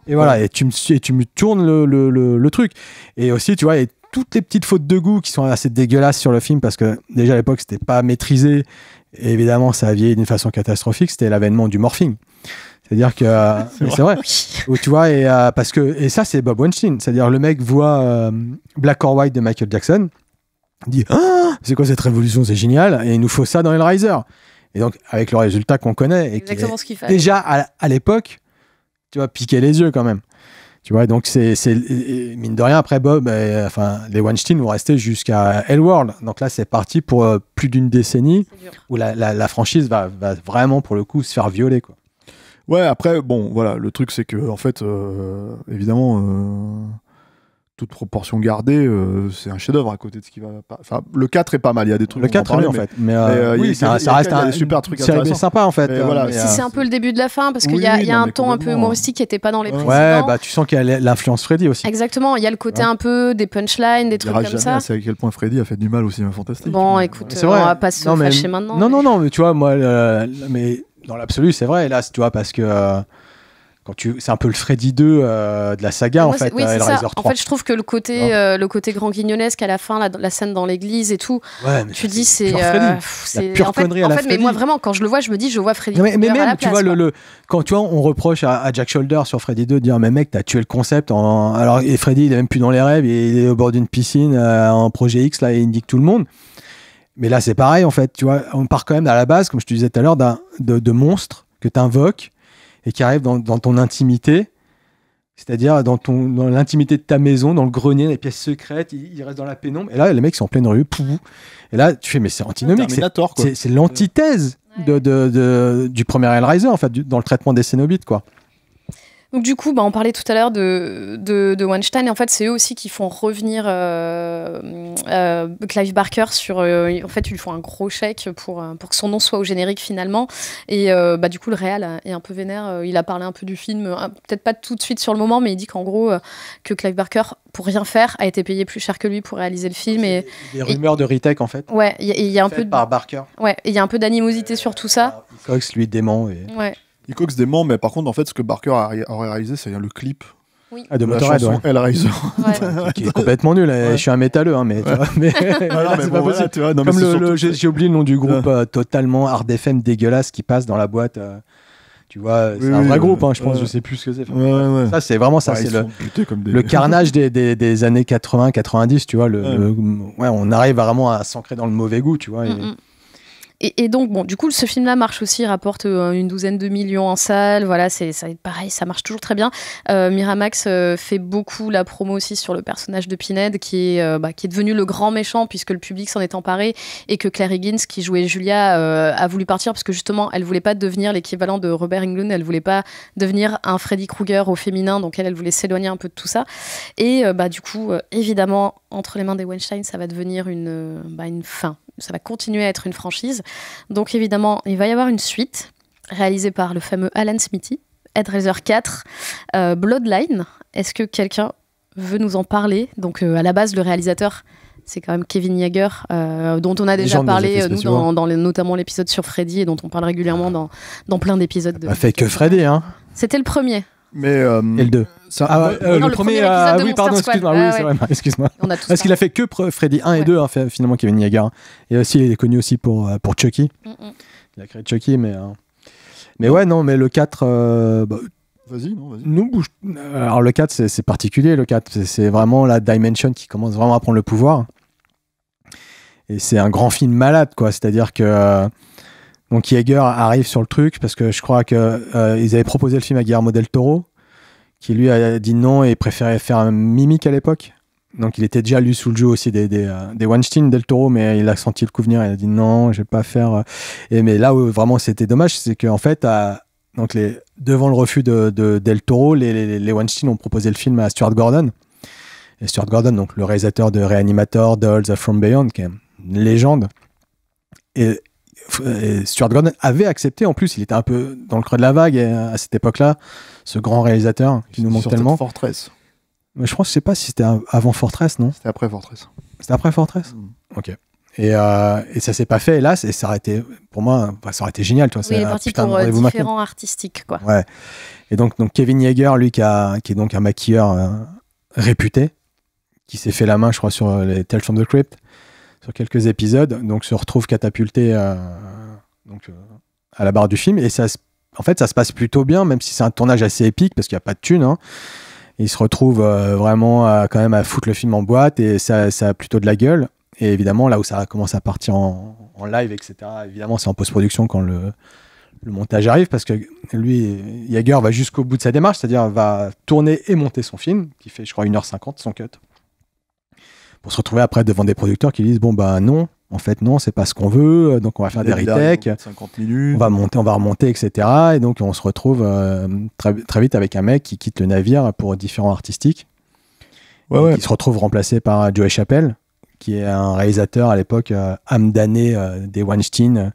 Et voilà, et tu me, et tu me tournes le, le, le, truc. Et aussi, tu vois, et toutes les petites fautes de goût qui sont assez dégueulasses sur le film parce que déjà à l'époque c'était pas maîtrisé et évidemment, ça a vieilli d'une façon catastrophique, c'était l'avènement du morphing. C'est-à-dire que euh, c'est vrai. tu vois et euh, parce que et ça c'est Bob Weinstein, c'est-à-dire le mec voit euh, Black or White de Michael Jackson, dit ah, c'est quoi cette révolution, c'est génial et il nous faut ça dans Hellraiser. Et donc avec le résultat qu'on connaît et déjà à, à l'époque, tu vois piquer les yeux quand même. Tu vois, donc c'est mine de rien. Après Bob, euh, enfin les Weinstein vont rester jusqu'à World Donc là, c'est parti pour euh, plus d'une décennie où la, franchise va, vraiment pour le coup se faire violer quoi. Ouais, après bon, voilà, le truc c'est que en fait, euh, évidemment
toute proportion gardée, euh, c'est un chef-d'œuvre à côté de ce qui va Enfin, le 4 est pas mal, il y a des trucs. Le 4 euh, euh, en fait. Mais, oui, ça, reste un super truc C'est sympa en
fait. Voilà, c'est un
peu le début de la fin parce qu'il y a, un ton un peu humoristique qui n'était pas dans les précédents. Ouais,
bah tu sens qu'il y a l'influence Freddy aussi.
Exactement, il y a le côté un peu des punchlines, des trucs comme ça. C'est
à quel point Freddy a fait du mal aussi un fantastique. Bon, écoute, on va pas se fâcher maintenant. Non, non, non, mais tu vois, moi, mais dans l'absolu, c'est vrai, là, tu vois, parce que tu c'est un peu le Freddy 2 euh, de la saga euh, en fait oui, En fait, je
trouve que le côté euh, le côté grand guignolesque à la fin la, scène dans l'église et tout.
tu dis c'est pure en fait, connerie la mais moi
vraiment quand je le vois, je me dis je vois Freddy. mais, même tu vois le,
quand tu vois on reproche à, Jack Shoulder sur Freddy 2 de dire mais mec, t'as tué le concept alors et Freddy il est même plus dans les rêves, il est au bord d'une piscine en projet X là et il indique tout le monde. Mais là c'est pareil en fait, tu vois, on part quand même à la base comme je te disais tout à l'heure de, de monstres que tu invoques et qui arrive dans, ton intimité, c'est-à-dire dans, ton, dans l'intimité de ta maison, dans le grenier, dans les pièces secrètes, il reste dans la pénombre. Et là, les mecs sont en pleine rue, Et là, tu fais, mais c'est antinomique. C'est l'antithèse de, de, de, du premier Hellraiser, en fait, dans le traitement des cénobites, quoi.
Donc du coup, bah, on parlait tout à l'heure de, de, Weinstein. Et en fait, c'est eux aussi qui font revenir euh, euh, Clive Barker sur... Euh, en fait, ils lui font un gros chèque pour, pour que son nom soit au générique finalement. Et bah, du coup, le réel est un peu vénère. Il a parlé un peu du film, peut-être pas tout de suite sur le moment, mais il dit qu'en gros, que Clive Barker, pour rien faire, a été payé plus cher que lui pour réaliser le film. Et,
des rumeurs de Ritech en fait.
Ouais, il y, a un peu... Par Barker. Ouais, il y a un peu d'animosité sur tout ça.
Cox lui dément. Et...
Ouais
des dément, mais par contre, en fait, ce que Barker a aurait réalisé, c'est le clip
ah, de, Motorhead, qui
est complètement
nul. Hein. Je suis un métalleux, hein, mais, mais,
c'est pas possible.
j'ai, oublié le nom du groupe euh, totalement hard FM dégueulasse qui passe dans la boîte. Euh, tu vois, euh, c'est un vrai groupe, hein, je pense, je sais plus ce que c'est. ça, c'est vraiment ça, c'est le, carnage des, des, années 80-90, tu vois. Le, on arrive vraiment à s'ancrer dans le mauvais goût, tu vois. Mm, mm.
Et, donc, bon, du coup, ce film-là marche aussi, rapporte euh, une douzaine de millions en salle. Voilà, c'est pareil, ça marche toujours très bien. Euh, Miramax euh, fait beaucoup la promo aussi sur le personnage de Pined qui est, euh, bah, qui est devenu le grand méchant puisque le public s'en est emparé et que Claire Higgins, qui jouait Julia, a voulu partir parce que justement, elle voulait pas devenir l'équivalent de Robert Englund, elle voulait pas devenir un Freddy Krueger au féminin, donc elle, elle voulait s'éloigner un peu de tout ça. Et bah, du coup, évidemment, entre les mains des Weinstein, ça va devenir une, bah, une fin, ça va continuer à être une franchise. Donc évidemment, il va y avoir une suite réalisée par le fameux Alan Smithy, Razor 4, euh, Bloodline. Est-ce que quelqu'un veut nous en parler Donc euh, à la base, le réalisateur, c'est quand même Kevin Yeager, euh, dont on a déjà parlé, dans, notamment l'épisode sur Freddy, et dont on parle régulièrement ah. dans, plein d'épisodes. ça fait que Freddy, hein C'était le premier.
Mais, et le deux ah euh, le, premier, ah, oui, pardon, excuse-moi. excuse-moi. Parce qu'il a fait que Freddy 1 et 2, hein, finalement, Kevin Yeager. Et aussi, il est connu aussi pour, euh, pour Chucky. Mm, mm. Il a créé Chucky, mais. Euh, mais ouais, non, mais le 4. Bah, vas-y, non, vas-y. alors le 4, c'est particulier. Le 4, c'est vraiment la Dimension qui commence vraiment à prendre le pouvoir. Et c'est un grand film malade, quoi. C'est-à-dire que. Donc Yeager arrive sur le truc parce que je crois qu'ils avaient proposé le film à Guillermo del Toro qui lui a dit non et préférait faire un mimique à l'époque. Donc il était déjà lu sous le jeu aussi des, des, euh, des Weinstein, Del Toro, mais il a senti le coup venir, il a dit non, je vais pas faire. Euh. Et mais là où vraiment c'était dommage, c'est qu'en fait, à, donc les, devant le refus de, de Del Toro, les, les, Weinstein ont proposé le film à Stuart Gordon. Et Stuart Gordon, donc le réalisateur de Reanimator, Dolls, From Beyond, qui est une légende. Et euh, Stuart Gordon avait accepté en plus, il était un peu dans le creux de la vague euh, à cette époque-là, ce grand réalisateur qui nous manque tellement. Fortress. Mais je pense, je sais pas si c'était avant Fortress, non C'était après Fortress. C'était après Fortress mm. Ok. Euh, et, ça s'est pas fait, hélas, et ça aurait été, pour moi, ça aurait été génial. Toi, oui, c'est parti pour quoi. Et donc, donc Kevin Yeager, lui, qui, est donc un maquilleur réputé, qui s'est fait la main, je crois, sur les Tales from the Crypt sur quelques épisodes, donc se retrouve catapulté euh, euh, à, la barre du film. Et ça, en fait, ça se passe plutôt bien, même si c'est un tournage assez épique, parce qu'il n'y a pas de thunes. Hein. Il se retrouve euh, vraiment quand même à foutre le film en boîte, et ça, ça a plutôt de la gueule. Et évidemment, là où ça commence à partir en, live, etc., évidemment, c'est en post-production quand le, montage arrive parce que lui, Jaeger va jusqu'au bout de sa démarche, c'est-à-dire va tourner et monter son film, qui fait, je crois, 1h50 son cut pour se retrouver après devant des producteurs qui disent bon ben non, en fait, non, c'est pas ce qu'on veut. Euh, donc, on va faire des retech On va monter, on va remonter, etc. Et donc, on se retrouve euh, très, très, vite avec un mec qui quitte le navire pour différents artistiques. Ouais, ouais. Qui se retrouve remplacé par Joey Chappelle, qui est un réalisateur à l'époque âme euh, damnée des Weinstein,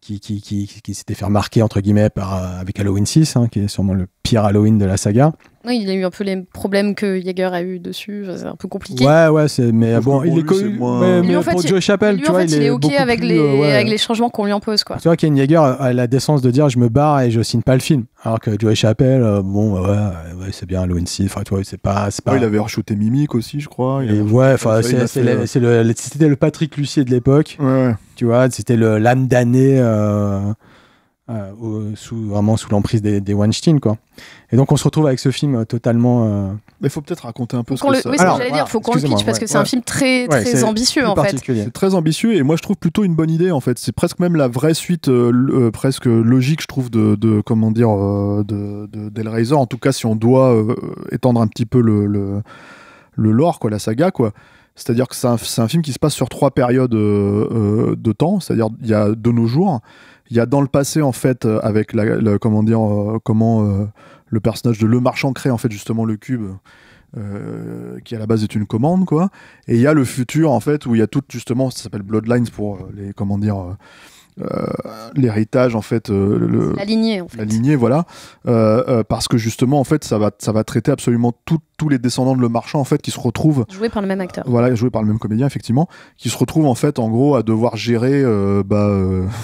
qui, qui, qui, s'était fait remarquer, entre guillemets, par, avec Halloween 6, hein, qui est sûrement le pire Halloween de la saga.
Oui, il a eu un peu les problèmes que Jaeger a eu dessus. Euh, c'est un peu compliqué. Ouais,
ouais, Mais bon, il est connu. Mais, en fait, pour Joe Chappelle, tu vois, fait, il, est, ok euh, avec, les,
changements qu'on lui impose, quoi. Tu
vois, Ken Jaeger a la décence de dire je me barre et je signe pas le film. Alors que Joe Chappelle, euh, bon, bah ouais, c'est bien Halloween 6. Enfin, tu vois, c'est pas, pas. il avait reshooté Mimic aussi, je crois. ouais, enfin, c'était le, le, Patrick Lucier de l'époque. Ouais. Tu vois, c'était l'âme damnée euh, sous, vraiment sous l'emprise des, des, Weinstein. Quoi. Et donc on se retrouve avec ce film euh, totalement. Euh, Mais il faut peut-être raconter un peu ce que ça... Oui, ce j'allais dire, il faut qu'on le parce que c'est un film
très, très ambitieux en fait. C'est
très ambitieux et moi je trouve
plutôt une bonne idée en fait. C'est presque même la vraie suite euh, presque logique, je trouve, de, de comment dire, de, En tout cas, si on doit étendre un petit peu le, le, lore, quoi, la saga, quoi. C'est-à-dire que c'est un, film qui se passe sur trois périodes de temps, c'est-à-dire il y a de nos jours, il y a dans le passé, en fait, euh, avec la, comment dire, euh, comment euh, le personnage de Le Marchand crée, en fait, justement, le cube. qui à la base est une commande quoi et il y a le futur en fait où il y a tout justement ça s'appelle Bloodlines pour les comment dire euh, l'héritage en fait, euh, le, la lignée, en fait. voilà, euh, parce que justement en fait ça va ça va traiter absolument tous les descendants de le marchand en fait qui se retrouvent
joués par le même acteur,
voilà, joués par le même comédien effectivement, qui se retrouvent en fait en gros à devoir gérer bah,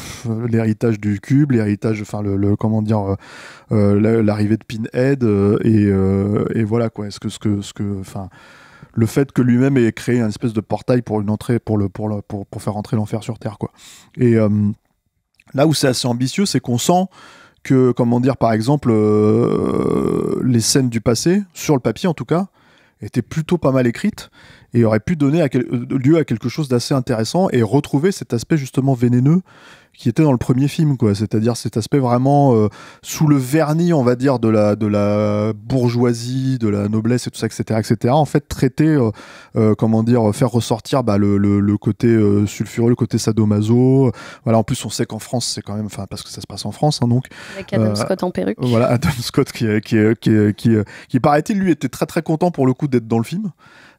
l'héritage du cube, l'héritage, enfin le, comment dire, l'arrivée de Pinhead et, voilà quoi. Est-ce que ce que ce que enfin le fait que lui-même ait créé un espèce de portail pour une entrée pour le pour pour, faire entrer l'enfer sur terre quoi et Là où c'est assez ambitieux, c'est qu'on sent que, comment dire, par exemple, euh, les scènes du passé, sur le papier en tout cas, étaient plutôt pas mal écrites et aurait pu donner à euh, lieu à quelque chose d'assez intéressant et retrouver cet aspect justement vénéneux qui était dans le premier film, quoi. C'est-à-dire cet aspect vraiment euh, sous le vernis, on va dire, de la, de la bourgeoisie, de la noblesse et tout ça, etc., etc. En fait, traiter, euh, comment dire, faire ressortir bah, le, côté sulfureux, le côté sadomaso. Voilà. En plus, on sait qu'en France, c'est quand même, enfin, parce que ça se passe en France, hein, donc. Avec Adam Scott en perruque. Voilà, Adam Scott qui, qui, qui, qui, qui paraît-il, lui, était très très content pour le coup d'être dans le film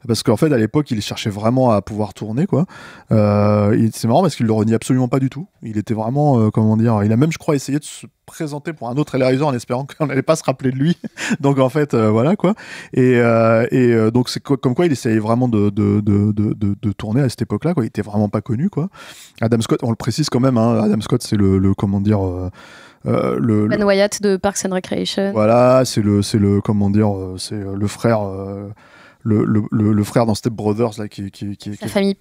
parce qu'en fait à l'époque il cherchait vraiment à pouvoir tourner quoi. Euh, c'est marrant parce qu'il le renie absolument pas du tout. Il était vraiment euh, comment dire, il a même je crois essayé de se présenter pour un autre réalisateur en espérant qu'on n'allait pas se rappeler de lui. donc en fait euh, voilà quoi. Et, donc c'est comme quoi il essayait vraiment de, de, tourner à cette époque-là quoi. Il était vraiment pas connu quoi. Adam Scott, on le précise quand même. Hein, Adam Scott c'est le, le, comment dire. le, ben
Wyatt de Parks and Recreation.
Voilà, c'est le, le, comment dire, c'est le frère le, frère dans Step Brothers là, qui, qui, qui,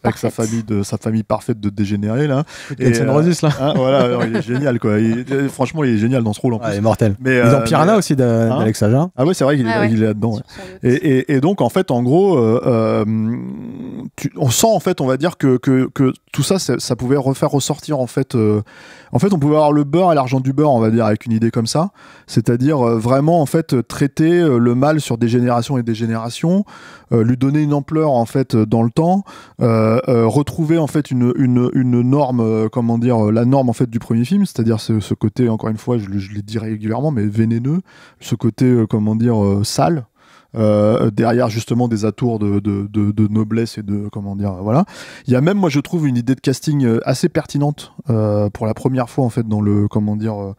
avec sa famille de sa famille parfaite de dégénérés là. Et, euh, là. Hein, voilà, il est génial quoi. Euh, franchement, il est génial dans ce rôle en plus. Ah, il est mortel. Mais, est euh, Piranha aussi hein d'Alex Ah ouais, c'est vrai qu'il est, ah là-dedans. Et, donc en fait, en gros, on sent en fait, on va dire que, que, que tout ça, ça pouvait refaire ressortir en fait. En fait, on pouvait avoir le beurre et l'argent du beurre, on va dire, avec une idée comme ça. C'est-à-dire euh, vraiment, en fait, traiter euh, le mal sur des générations et des générations, euh, lui donner une ampleur, en fait, dans le temps, retrouver, en fait, une, norme, comment dire, la norme, en fait, du premier film, c'est-à-dire ce, côté, encore une fois, je, je l'ai dit régulièrement, mais vénéneux, ce côté, comment dire, sale. Euh, derrière justement des atours de, noblesse et de comment dire voilà. Il y a même moi je trouve une idée de casting euh, assez pertinente euh, pour la première fois en fait dans le comment dire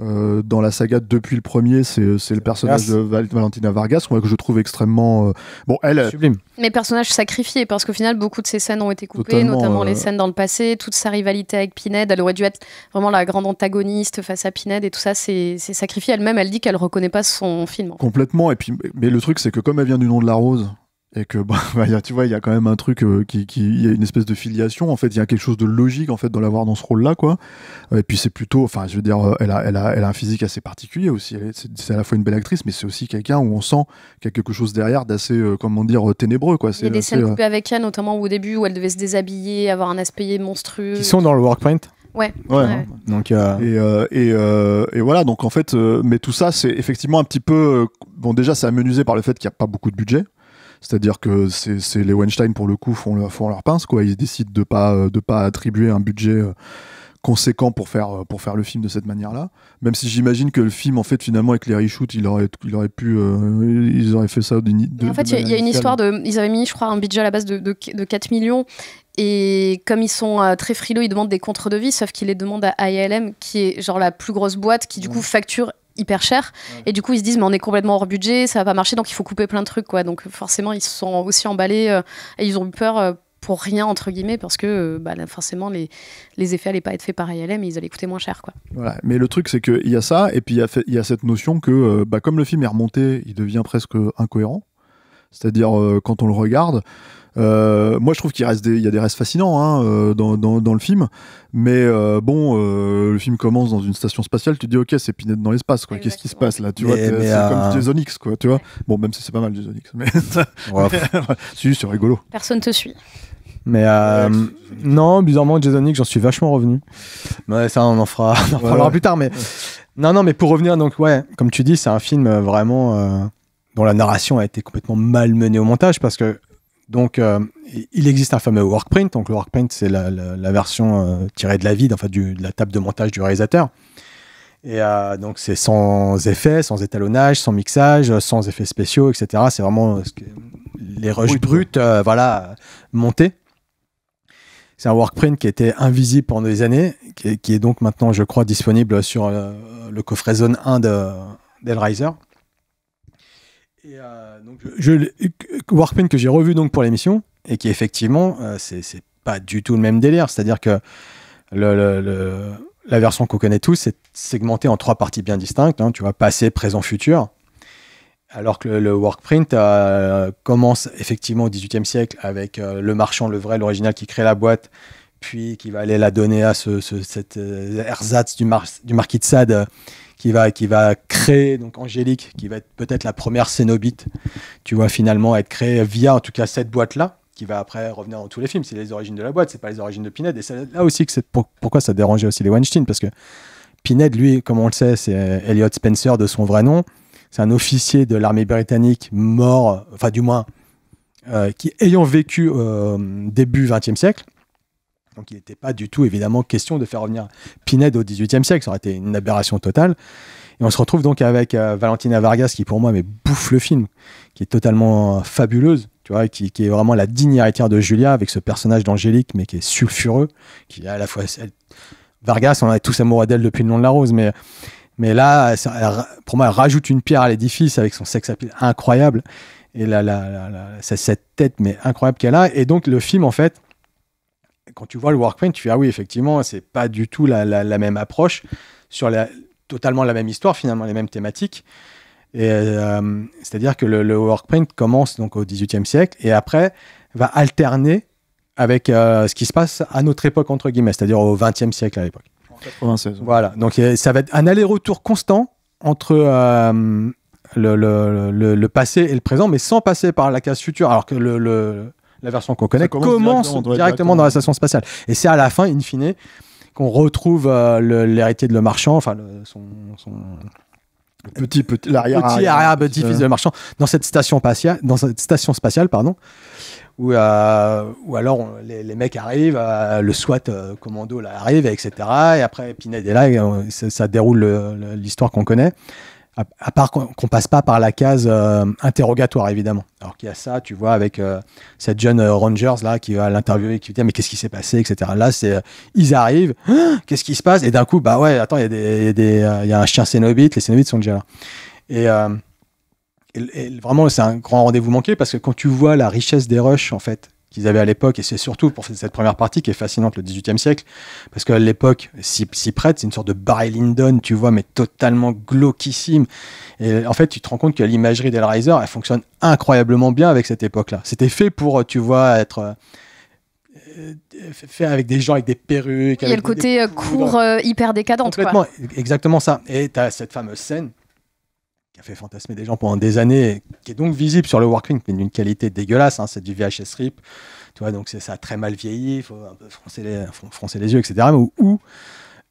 euh, dans la saga depuis le premier, c'est euh, le personnage de Valentina Vargas, moi, que je trouve extrêmement. Euh, bon, elle. Sublime.
Mais personnage sacrifié, parce qu'au final, beaucoup de ses scènes ont été coupées, notamment les scènes dans le passé, toute sa rivalité avec Pined. Elle aurait dû être vraiment la grande antagoniste face à Pined et tout ça, c'est sacrifié. Elle-même, elle dit qu'elle reconnaît pas son film.
Complètement. Et puis, mais le truc, c'est que comme elle vient du nom de la rose, et que bah, bah, tu vois il y a quand même un truc euh, qui, il y a une espèce de filiation en fait il y a quelque chose de logique en fait dans l'avoir dans ce rôle là quoi et puis c'est plutôt enfin je veux dire euh, elle a, elle a, elle a un physique assez particulier aussi c'est à la fois une belle actrice mais c'est aussi quelqu'un où on sent qu'il y a quelque chose derrière d'assez euh, comment dire ténébreux quoi il y a des scènes coupées
avec elle notamment au début où elle devait se déshabiller avoir un aspect monstrueux qui sont
dans le workprint.
Ouais. ouais, ouais.
Donc, Et, et, et, voilà, donc en fait, mais tout ça, c'est effectivement un petit peu. bon, déjà, c'est amenuisé par le fait qu'il n'y a pas beaucoup de budget. C'est-à-dire que c'est les Weinstein, pour le coup, font, leur, pince. Quoi. Ils décident de ne pas, euh, de pas attribuer un budget euh, conséquent pour faire, euh, pour faire le film de cette manière-là. Même si j'imagine que le film, en fait, finalement, avec les reshoots, il aurait, il aurait pu. ils auraient fait ça. De, en fait, il y, a une histoire
de. Ils avaient mis, je crois, un budget à la base de, 4 millions. Et comme ils sont très frilos, ils demandent des contre-devis, sauf qu'ils les demandent à ILM, qui est genre la plus grosse boîte, qui du coup facture hyper cher. Et du coup, ils se disent, mais on est complètement hors budget, ça va pas marcher, donc il faut couper plein de trucs, quoi. Donc forcément, ils se sont aussi emballés euh, et ils ont eu peur. Euh, pour rien entre guillemets parce que euh, bah, forcément les, les effets allaient pas être faits par ILM mais ils allaient coûter moins cher quoi.
mais le truc c'est qu'il y a ça et puis il y, a cette notion que bah, comme le film est remonté il devient presque incohérent c'est-à-dire quand on le regarde euh, moi, je trouve qu'il reste il y a des restes fascinants hein, euh, dans, dans, le film, mais euh, bon, le film commence dans une station spatiale. Tu te dis, ok, c'est Pinette dans l'espace, quoi. Qu'est-ce qui se passe là Tu vois, c'est comme Jason X quoi. Tu vois. Bon, même si c'est pas mal Jason X mais,
c'est rigolo. Personne te suit.
Mais non, bizarrement, Jason X j'en suis vachement revenu. ça, on en fera, on en parlera plus tard. Mais non, non, mais pour revenir, donc ouais, comme tu dis, c'est un film vraiment dont la narration a été complètement mal menée au montage parce que donc, euh, il existe un fameux workprint. Donc, le workprint, c'est la, version euh, tirée de la vide, enfin, du, de la table de montage du réalisateur. Et euh, donc, c'est sans effet, sans étalonnage, sans mixage, sans effets spéciaux, etc. C'est vraiment les rushs bruts, voilà, montés. C'est un workprint qui était invisible pendant des années, qui, est donc maintenant, je crois, disponible sur le coffret Zone 1 de, et euh, donc je, euh, que j'ai revu donc pour l'émission et qui effectivement euh, c'est pas du tout le même délire, c'est-à-dire que le, la version qu'on connaît tous est segmentée en trois parties bien distinctes, hein. tu vas passé, présent, futur. Alors que le, workprint commence effectivement au XVIIIe siècle avec le marchand, le vrai, l'original qui crée la boîte, puis qui va aller la donner à ce, cet ersatz du, du marquis de Sade qui va, qui va créer donc Angélique, qui va être peut-être la première Cénobite, tu vois, finalement être créée via en tout cas cette boîte-là, qui va après revenir dans tous les films. C'est les origines de la boîte, c'est pas les origines de Pinhead. Et c'est là aussi que c'est pourquoi ça dérangeait aussi les Weinstein, parce que Pined, lui, comme on le sait, c'est Elliot Spencer de son vrai nom. C'est un officier de l'armée britannique mort, enfin du moins, euh, qui ayant vécu euh, début 20e siècle donc il n'était pas du tout évidemment question de faire revenir Pinède au XVIIIe siècle, ça aurait été une aberration totale. Et on se retrouve donc avec euh, Valentina Vargas qui pour moi mais bouffe le film, qui est totalement fabuleuse, tu vois, qui, est vraiment la digne héritière de Julia avec ce personnage d'Angélique mais qui est sulfureux, qui est à la fois Vargas, on a tous amoureux d'elle depuis le nom de la rose, mais mais là, pour moi, elle rajoute une pierre à l'édifice avec son sexe incroyable et cette tête mais incroyable qu'elle a. Et donc le film en fait quand tu vois le Workprint, tu fais ah oui, effectivement, c'est pas du tout la, même approche sur la, totalement la même histoire, finalement, les mêmes thématiques. Et euh, c'est-à-dire que le, Workprint commence donc au XVIIIe siècle et après va alterner avec euh, ce qui se passe à notre époque, entre guillemets, c'est-à-dire au 20e siècle à l'époque. Voilà, donc euh, ça va être un aller-retour constant entre le, le, passé et le présent, mais sans passer par la case future. Alors que le, la version qu'on connaît, commence, commence, directement, dans la station spatiale. Et c'est à la fin, in fine, qu'on retrouve euh, l'héritier de le marchand, enfin son, petit petit l'arrière petit arrière petit fils de le marchand dans cette station spatiale dans cette station spatiale pardon où, euh, alors les, mecs arrivent euh, le SWAT commando là arrive etc et après Pinet est là ça, déroule l'histoire qu'on connaît à, part qu'on passe pas par la case euh, interrogatoire, évidemment. Alors qu'il y a ça, tu vois, avec euh, cette jeune euh, Rangers là qui va l'interviewer, et qui va dit mais qu'est-ce qui s'est passé, etc. Là, c'est ils arrivent, qu'est-ce qui se passe Et d'un coup, bah ouais, attends, il y a des, y a un chien cénobite, les cénobites sont déjà là. Et, et vraiment, c'est un grand rendez-vous manqué parce que quand tu vois la richesse des rushs en fait qu'ils avaient à l'époque, et c'est surtout pour cette première partie qui est fascinante, le XVIIIe siècle, parce que l'époque s'y si prête, c'est une sorte de Barry Lyndon, tu vois, mais totalement glauquissime. Et en fait, tu te rends compte que l'imagerie d'Hellraiser, elle fonctionne incroyablement bien avec cette époque-là. C'était fait pour, tu vois, être euh, euh, fait avec des gens avec des perruques. Il y a le côté euh,
court, hyper décadente.
exactement ça. Et tu as cette fameuse scène a fait fantasmer des gens pendant des années, qui est donc visible sur le working, mais d'une qualité dégueulasse. Hein, c'est du VHS RIP, tu vois, donc c'est ça très mal vieilli, il faut un peu froncer les, froncer les yeux, etc. Ou,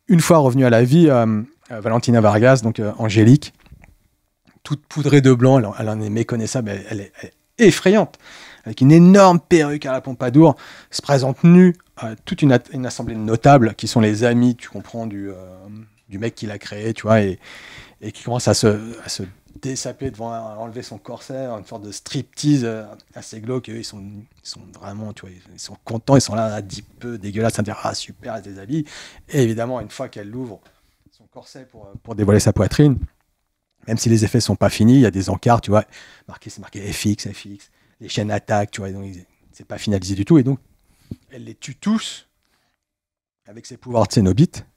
une fois revenu à la vie, euh, euh, Valentina Vargas, donc euh, Angélique, toute poudrée de blanc, elle, en est méconnaissable, elle, est, effrayante, avec une énorme perruque à la Pompadour, se présente nue à toute une, assemblée de notables qui sont les amis, tu comprends, du, mec qui l'a créé, tu vois, et, qui commence à se, à se désapé devant enlever son corset, une sorte de striptease euh, assez glauque. Eux, ils sont, ils sont vraiment, tu vois, ils sont contents, ils sont là à petit peu dégueulasse à dire ah super, elle se déshabille. Et évidemment, une fois qu'elle ouvre son corset pour, euh, pour dévoiler sa poitrine, même si les effets sont pas finis, il y a des encarts, tu vois, marqué, c'est marqué FX, FX, les chaînes attaquent, tu vois, donc c'est pas finalisé du tout. Et donc, elle les tue tous avec ses pouvoirs de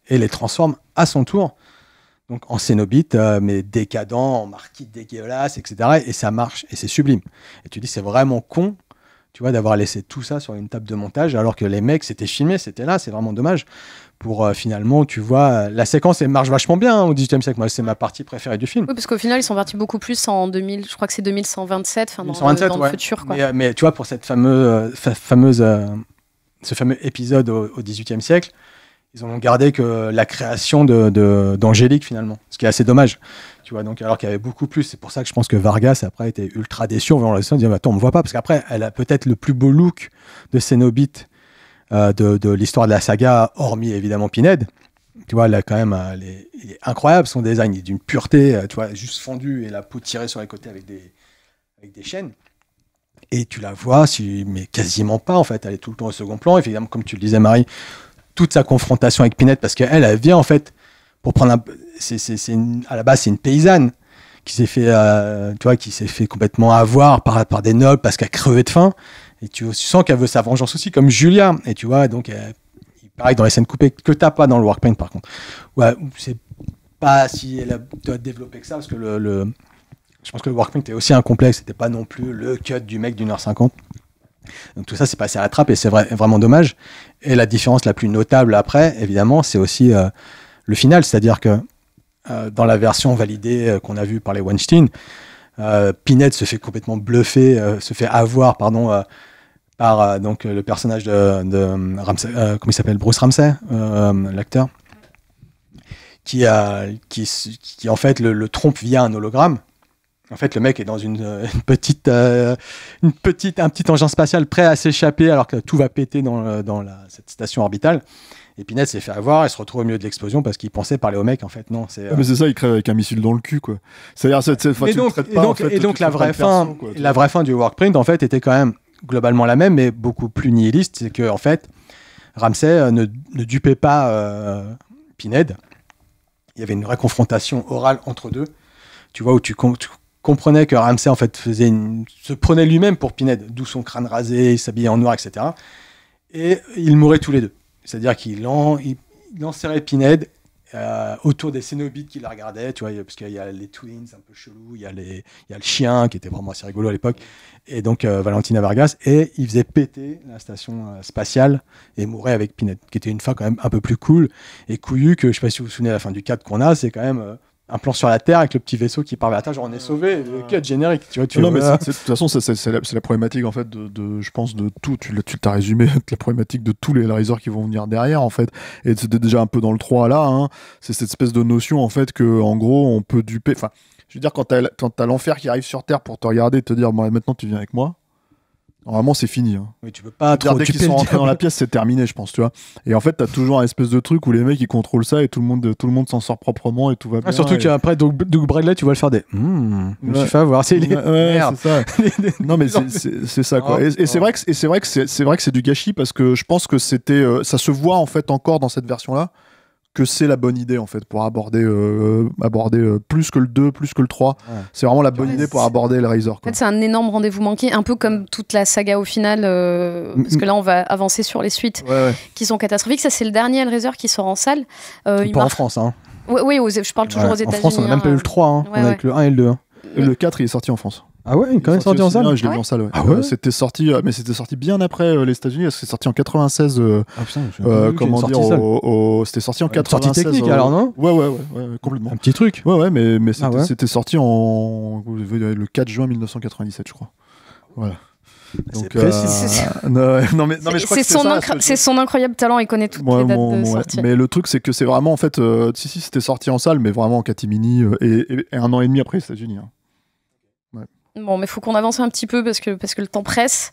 et les transforme à son tour donc en cénobite, euh, mais décadent, en marquis dégueulasse, etc. Et ça marche, et c'est sublime. Et tu dis, c'est vraiment con, tu vois, d'avoir laissé tout ça sur une table de montage, alors que les mecs, c'était filmé, c'était là, c'est vraiment dommage. Pour euh, finalement, tu vois, la séquence, elle marche vachement bien hein, au 18 siècle. Moi, c'est ma partie préférée du film. Oui,
parce qu'au final, ils sont partis beaucoup plus en 2000, je crois que c'est 2127, enfin, dans, le, futur. Euh,
mais, tu vois, pour cette fameuse, fameuse ce fameux épisode au, XVIIIe siècle, ils n'ont ont gardé que la création d'Angélique de, finalement, ce qui est assez dommage. Tu vois, donc alors qu'il y avait beaucoup plus, c'est pour ça que je pense que Vargas après était ultra déçu en voyant la attends on me voit pas parce qu'après elle a peut-être le plus beau look de Cénobite euh, de, l'histoire de la saga, hormis évidemment Pinhead. Tu vois, là quand même, euh, est, incroyable son design, il est d'une pureté, euh, tu vois, juste fondu et la peau tirée sur les côtés avec des, avec des chaînes et tu la vois, mais quasiment pas en fait. Elle est tout le temps au second plan. Évidemment, comme tu le disais, Marie, toute sa confrontation avec Pinette parce qu'elle, elle vient en fait pour prendre un. C'est, c'est, à la base, c'est une paysanne qui s'est fait, euh, tu vois, qui s'est fait complètement avoir par, par des nobles parce qu'elle crevait de faim. Et tu, sens qu'elle veut sa vengeance aussi, comme Julia. Et tu vois, donc, paraît pareil, dans les scènes coupées, que t'as pas dans le Warpaint par contre. Ouais, c'est pas si elle a, doit développer que ça parce que le, je pense que le Warpaint était aussi un complexe. C'était pas non plus le cut du mec d'une heure cinquante. Donc tout ça, c'est passé à la trappe et c'est vraiment dommage. Et la différence la plus notable après, évidemment, c'est aussi euh, le final, c'est-à-dire que euh, dans la version validée euh, qu'on a vue par les Weinstein, Pinette se fait complètement bluffer, se fait avoir, pardon, par donc le personnage de, il s'appelle, Bruce Ramsey, l'acteur, qui, qui, qui, en fait le trompe via un hologramme. En fait, le mec est dans une, euh, petite, euh, une petite, un petit engin spatial prêt à s'échapper alors que tout va péter dans, cette station orbitale. Et Pinette s'est fait avoir et se retrouve au milieu de l'explosion parce qu'il pensait parler au mec. En fait, non. C'est, ah, Mais c'est ça, il crève avec un missile dans le cul, quoi. C'est-à-dire, cette, cette fois, et tu donc, pas, et donc, et donc la, vraie fin, la vraie fin du workprint, en fait, était quand même globalement la même, mais beaucoup plus nihiliste. C'est que, en fait, Ramsey euh, ne, dupait pas euh, Il y avait une vraie confrontation orale entre deux. Tu vois, où tu, tu comprenait que Ramsey en fait faisait se prenait lui-même pour Pinhead, d'où son crâne rasé, il s'habillait en noir, etc. Et ils mouraient tous les deux. C'est-à-dire qu'il en... il... enserrait euh, autour des cénobites qui la regardaient, tu vois, parce qu'il y a les twins un peu chelous, il y a, le chien qui était vraiment assez rigolo à l'époque, et donc euh, Valentina Vargas, et il faisait péter la station euh, spatiale et mourait avec Pinhead, qui était une fin quand même un peu plus cool et couillue que, je sais pas si vous vous souvenez la fin du 4 qu'on a, c'est quand même un plan sur la Terre avec le petit vaisseau qui part vers la Terre, genre on est sauvé, ah. le générique, non, mais de toute façon, c'est la, problématique,
en fait, de, je pense, de tout, tu t'as résumé, la problématique de tous les risers qui vont venir derrière, en fait. Et c'était déjà un peu dans le 3 là, hein. c'est cette espèce de notion, en fait, que, en gros, on peut duper, enfin, je veux dire, quand t'as l'enfer qui arrive sur Terre pour te regarder et te dire, bon, maintenant tu viens avec moi, Vraiment c'est fini. Hein.
tu peux pas Dès qu'ils sont rentrés dans la
pièce, c'est terminé, je pense, tu vois. Et en fait, t'as toujours un espèce de truc où les mecs ils contrôlent ça et tout le monde, tout le monde s'en sort proprement et tout va bien. surtout qu'après
Doug, Bradley, tu vas le faire des. Hmm, je suis voir, c'est ça. non ah, mais c'est ça ah. quoi. et, c'est
vrai que c'est vrai que c'est du gâchis parce que je pense que c'était, euh, ça se voit en fait encore dans cette version là que c'est la bonne idée en fait pour aborder, euh, aborder euh, plus que le 2, plus que le 3. C'est vraiment la bonne idée pour aborder le Razor.
En c'est un énorme rendez-vous manqué, un peu comme toute la saga au final, euh, parce que là on va avancer sur les suites qui sont catastrophiques. Ça, c'est le dernier Razor qui sort en salle. pas en France, hein. Oui, je parle toujours aux États-Unis. En France, on n'a même pas hein. eu le
3,
hein. on a avec le 1 et le 2. Hein. Le 4, il est sorti en France. Ah ouais, quand même sorti, sorti en salle. je l'ai ah vu en salle. Ouais. Ah ouais euh, c'était sorti, euh, mais c'était sorti bien après euh, les États-Unis. C'est sorti en 96. Euh, ah putain, comment dire C'était sorti en 96. Sortie technique alors non ouais, ouais, ouais, complètement. Un petit truc. Ouais, ouais, mais, mais c'était ah sorti en le 4 juin 1997, je crois. Voilà. Donc, euh, non, mais, c'est son,
son, incroyable talent, il connaît toutes les dates de sortie.
Mais le truc, c'est que c'est vraiment en fait, si si, c'était sorti en salle, mais vraiment en catimini et, et, un an et demi après les États-Unis. Hein.
Bon, mais il faut qu'on avance un petit peu parce que, parce que le temps presse.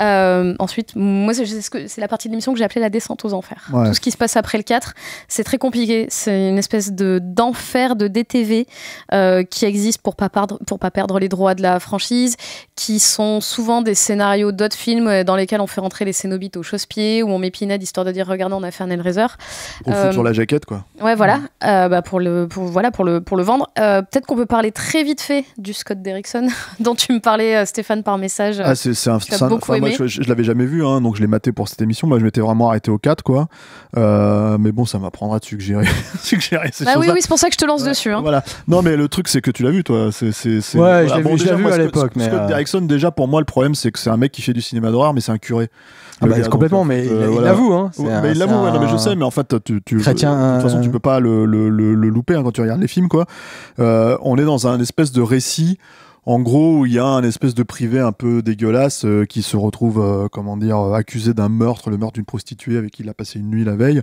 Euh, ensuite, moi, c'est la partie de l'émission que j'ai appelée la descente aux enfers. Tout ce qui se passe après le 4, c'est très compliqué. C'est une espèce d'enfer de, DTV euh, qui existe pour pas, perdre, pour pas perdre les droits de la franchise, qui sont souvent des scénarios d'autres films euh, dans lesquels on fait rentrer les cénobites aux chausse-pieds ou on met Pinhead histoire de dire regardez, on a fait un Hellraiser. On fout sur la jaquette, quoi. Ouais, voilà. Mm. Bah, pour, le, pour, voilà pour, le, pour le vendre. Peut-être qu'on peut parler très vite fait du Scott Derrickson. dont tu me parlais, euh, Stéphane, par message. Ah, c'est un, un beaucoup je,
l'avais jamais vu, hein, donc je l'ai maté pour cette émission. Moi, je m'étais vraiment arrêté au 4, quoi. Euh, mais bon, ça m'apprendra de suggérer, suggérer bah oui, oui, c'est
pour ça que je te lance dessus. Hein. Voilà.
Non, mais le truc, c'est que tu l'as vu, toi. C'est, ouais, vu, à l'époque. Mais euh, déjà, pour moi, le problème, c'est que c'est un mec qui fait du cinéma d'horreur, mais c'est un curé. Ah bah, complètement, mais il l'avoue. mais il l'avoue, je sais, mais en fait, tu, tu, de toute façon, tu peux pas le, le, le, louper hein, quand tu regardes les films, quoi. on est dans un espèce de récit. En gros, il y a un espèce de privé un peu dégueulasse euh, qui se retrouve, euh, comment dire, euh, accusé d'un meurtre, le meurtre d'une prostituée avec qui il a passé une nuit la veille,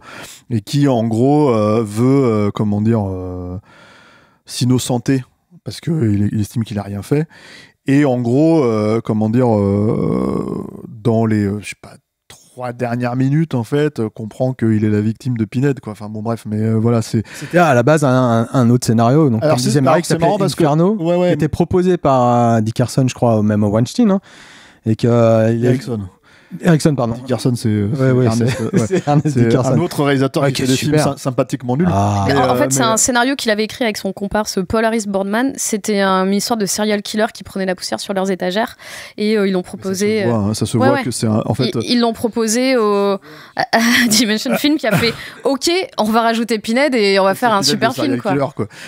et qui, en gros, veut, comment dire, s'innocenter parce qu'il estime qu'il a rien fait. Et en gros, comment dire, dans les, je sais pas, trois dernières minutes, en fait, euh, comprend qu'il est la victime
de Pinhead, quoi. Enfin, bon, bref, mais euh, voilà, c'est. C'était à la base un, autre scénario. Donc, Alors, c'est marrant parce Inferno, que... qui était proposé par euh, Dickerson, je crois, même au Weinstein. Hein, et que. Erickson, pardon. Dickerson, c'est euh, ouais, ouais, un autre réalisateur
ah, qui fait des super. films sympathiquement nuls. Ah. en euh, fait, c'est un
scénario qu'il avait écrit avec son comparse euh, Paul Harris Boardman. C'était une histoire de serial killer qui prenait la poussière sur leurs étagères et ils l'ont proposé. Ça se voit, hein, que c'est en fait. Ils l'ont proposé au Dimension Film qui a fait OK, on va rajouter Pinhead et on va faire un super film quoi.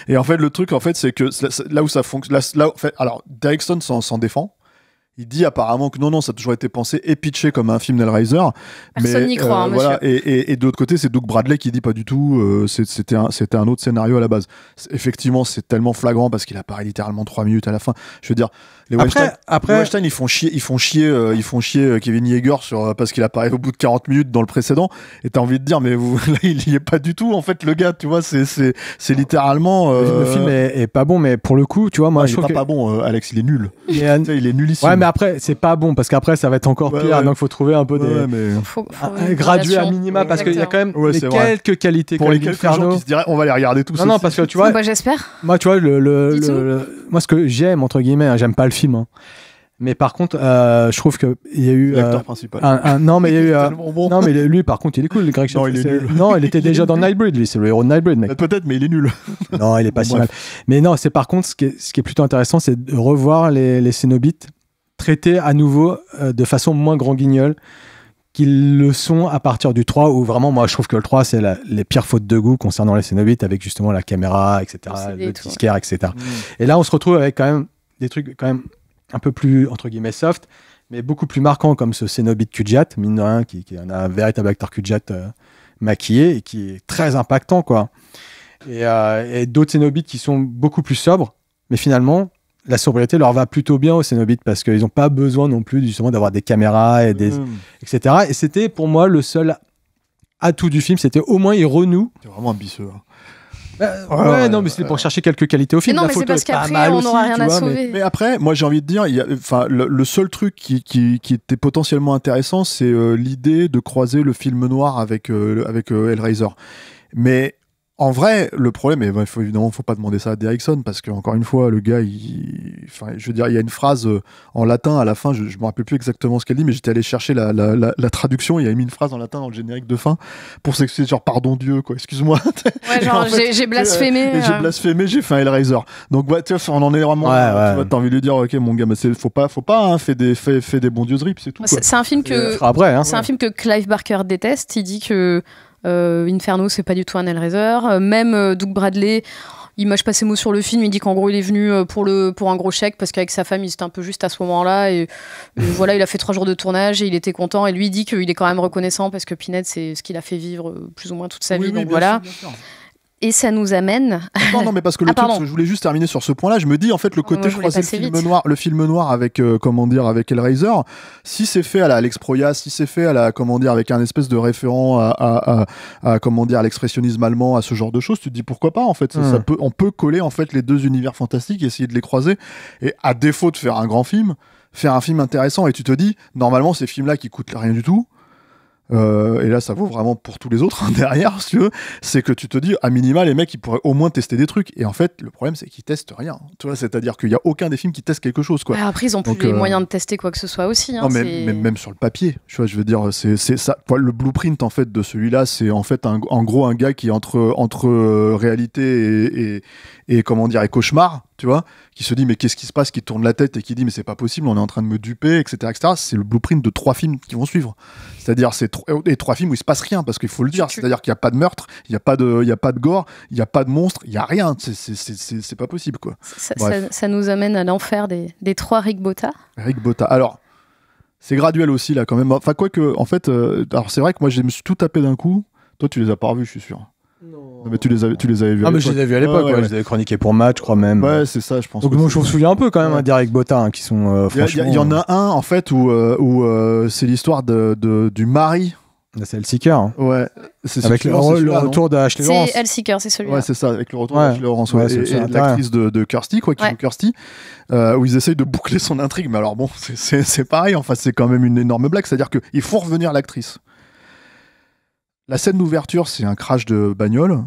Et en fait, le truc en fait, c'est que là où ça fonctionne, fait, alors Erickson s'en défend il dit apparemment que non, non, ça a toujours été pensé et pitché comme un film d'El Personne euh, Et, de l'autre côté, c'est Doug Bradley qui dit pas du tout, euh, c'était un, un, autre scénario à la base. Effectivement, c'est tellement flagrant parce qu'il apparaît littéralement trois minutes à la fin. Je veux dire, après, Weinstein, Les Weinstein, ils font chier, ils font chier, euh, ils font chier euh, Kevin Yeager sur, euh, parce qu'il apparaît au bout de 40 minutes dans le précédent. Et t'as envie de dire, mais là, il y est pas du tout. En fait, le gars, tu vois, c'est, c'est, c'est littéralement. Le film
est, pas bon, mais pour le coup, tu vois, moi, je il trouve est pas, pas bon, Alex, il est nul.
Il est, nul Ouais, mais
après, c'est pas bon parce qu'après, ça va être encore pire. donc Donc, faut trouver un peu des. Mais...
Ah, graduer à minima parce qu'il y a quand même quelques qualités. Pour les quelques gens qui se diraient, on va les regarder tous. Non, non, parce que tu vois. Moi, bah,
j'espère.
Moi, tu vois, le, moi, ce que j'aime entre guillemets, hein, j'aime pas le film. Hein. Mais par contre, euh, je trouve que il y a eu euh, Un, non, mais il y a eu euh, non, mais lui par contre, il est cool. Greg non, il est nul. non, il était déjà dans Nightbreed. Lui, c'est le héros de Nightbreed, Peut-être, mais il est nul. non, il est pas si mal. Mais non, c'est par contre ce qui est, plutôt intéressant, c'est de revoir les, les Cénobites traités à nouveau de façon moins grand guignol qu'ils le sont à partir du 3 où vraiment moi je trouve que le 3 c'est les pires fautes de goût concernant les Cénobites avec justement la caméra etc le disquaire etc mm. et là on se retrouve avec quand même des trucs quand même un peu plus, entre guillemets, soft, mais beaucoup plus marquants, comme ce Cénobite Kudjat, mine de qui, est a un véritable acteur Kudjat euh, maquillé et qui est très impactant, quoi. Et, euh, d'autres Cénobites qui sont beaucoup plus sobres, mais finalement, la sobriété leur va plutôt bien aux Cénobites parce qu'ils n'ont pas besoin non plus justement d'avoir des caméras et des mmh. etc. Et c'était pour moi le seul atout du film, c'était au moins ils renouent. C'est vraiment ambitieux. Hein. Bah, ouais, non, mais c'est pour chercher quelques qualités au film. non, la mais c'est parce
qu'après, on n'aura rien à sauver.
Mais, après, moi, j'ai envie de dire, enfin, le, seul truc qui, était potentiellement intéressant, c'est euh, l'idée de croiser le film noir avec, euh, avec euh, Hellraiser. Mais en vrai, le problème, et ben, faut, évidemment, faut pas demander ça à Derrickson, parce que encore une fois, le gars, il, enfin, je veux dire, il y a une phrase euh, en latin à la fin, je, me rappelle plus exactement ce qu'elle dit, mais j'étais allé chercher la, traduction, il y a mis une phrase en latin dans le générique de fin pour s'excuser, genre pardon Dieu, quoi, excuse-moi. Ouais, genre, j'ai blasphémé. Euh, j'ai euh. blasphémé, j'ai fait un Hellraiser. Donc, ouais, bah, tu on en est vraiment. Tu vois, t'as envie de lui dire, ok, mon gars, mais faut pas, faut pas, hein, fais des, fais, fais des bondieuseries,
c'est tout. Bah, c'est un film que. Après, hein. c'est un film
que Clive Barker déteste. Il dit que euh, Inferno, c'est pas du tout un Hellraiser. Euh, même euh, Doug Bradley il mâche pas ses mots sur le film. Il dit qu'en gros, il est venu pour, le, pour un gros chèque parce qu'avec sa femme, il était un peu juste à ce moment-là. Et, voilà, il a fait trois jours de tournage et il était content. Et lui, il dit qu'il est quand même reconnaissant parce que Pinette c'est ce qu'il a fait vivre plus ou moins toute sa vie. donc voilà. Et ça nous amène. Non, non, mais parce que ah, le truc,
je voulais juste terminer sur ce point-là. Je me dis, en fait, le côté le film noir, le film noir avec, euh, comment dire, avec Hellraiser, si c'est fait à la Alex Proya, si c'est fait à la, comment dire, avec un espèce de référent à, comment dire, à l'expressionnisme allemand, à ce genre de choses, tu te dis pourquoi pas, en fait. Hmm. peut, on peut coller, en fait, les deux univers fantastiques, et essayer de les croiser. Et à défaut de faire un grand film, faire un film intéressant. Et tu te dis, normalement, ces films-là qui coûtent rien du tout, euh, et là, ça vaut vraiment pour tous les autres hein, derrière, C'est que tu te dis, à minima, les mecs, ils pourraient au moins tester des trucs. Et en fait, le problème, c'est qu'ils testent rien. c'est-à-dire qu'il n'y a aucun des films qui teste quelque chose. Quoi. après, ils ont plus les euh, moyens
de tester quoi que ce soit aussi. Hein, même
sur le papier. je veux dire, c'est, ça. le blueprint en fait de celui-là, c'est en fait en gros un gars qui est entre entre euh, réalité et, et comment dire et cauchemar tu vois, qui se dit mais qu'est-ce qui se passe, qui tourne la tête et qui dit mais c'est pas possible, on est en train de me duper, etc. C'est le blueprint de trois films qui vont suivre. C'est-à-dire c'est trois films où il se passe rien parce qu'il faut le dire. C'est-à-dire qu'il n'y a pas de meurtre, il n'y a pas de, il y a pas de gore, il n'y a pas de monstre, il n'y a rien. C'est pas possible quoi.
Ça, nous amène à l'enfer des, des, trois Rick Botta.
Rick Botta. Alors. C'est graduel aussi là quand même. Enfin quoi que, en fait, euh, alors c'est vrai que moi je me suis tout tapé d'un coup. Toi tu les as pas revus,
je suis sûr. Non. mais tu les avais, tu les avais vus. Ah, mais je les avais vus à l'époque. Ah, Je les avais chroniqués pour match, je crois même. Ouais, c'est ça, je pense. Donc moi, je me souviens un peu quand même hein, ouais. hein, d'Eric qui sont. Euh, franchement. Il y, en
euh, a un en fait où, euh, où c'est l'histoire de, de, du mari. C'est el Hein. Ouais. C'est avec le, retour d'Ashley Lawrence. C'est
Seeker, c'est celui-là. Ouais, c'est
ça, avec le retour d'Ashley Lawrence. et, l'actrice de, de Kirsty, quoi, qui joue Kirsty, euh, où ils essayent de boucler son intrigue. Mais alors bon, c'est pareil. Enfin, c'est quand même une énorme blague. C'est-à-dire qu'il faut revenir l'actrice. La scène d'ouverture, c'est un crash de bagnole.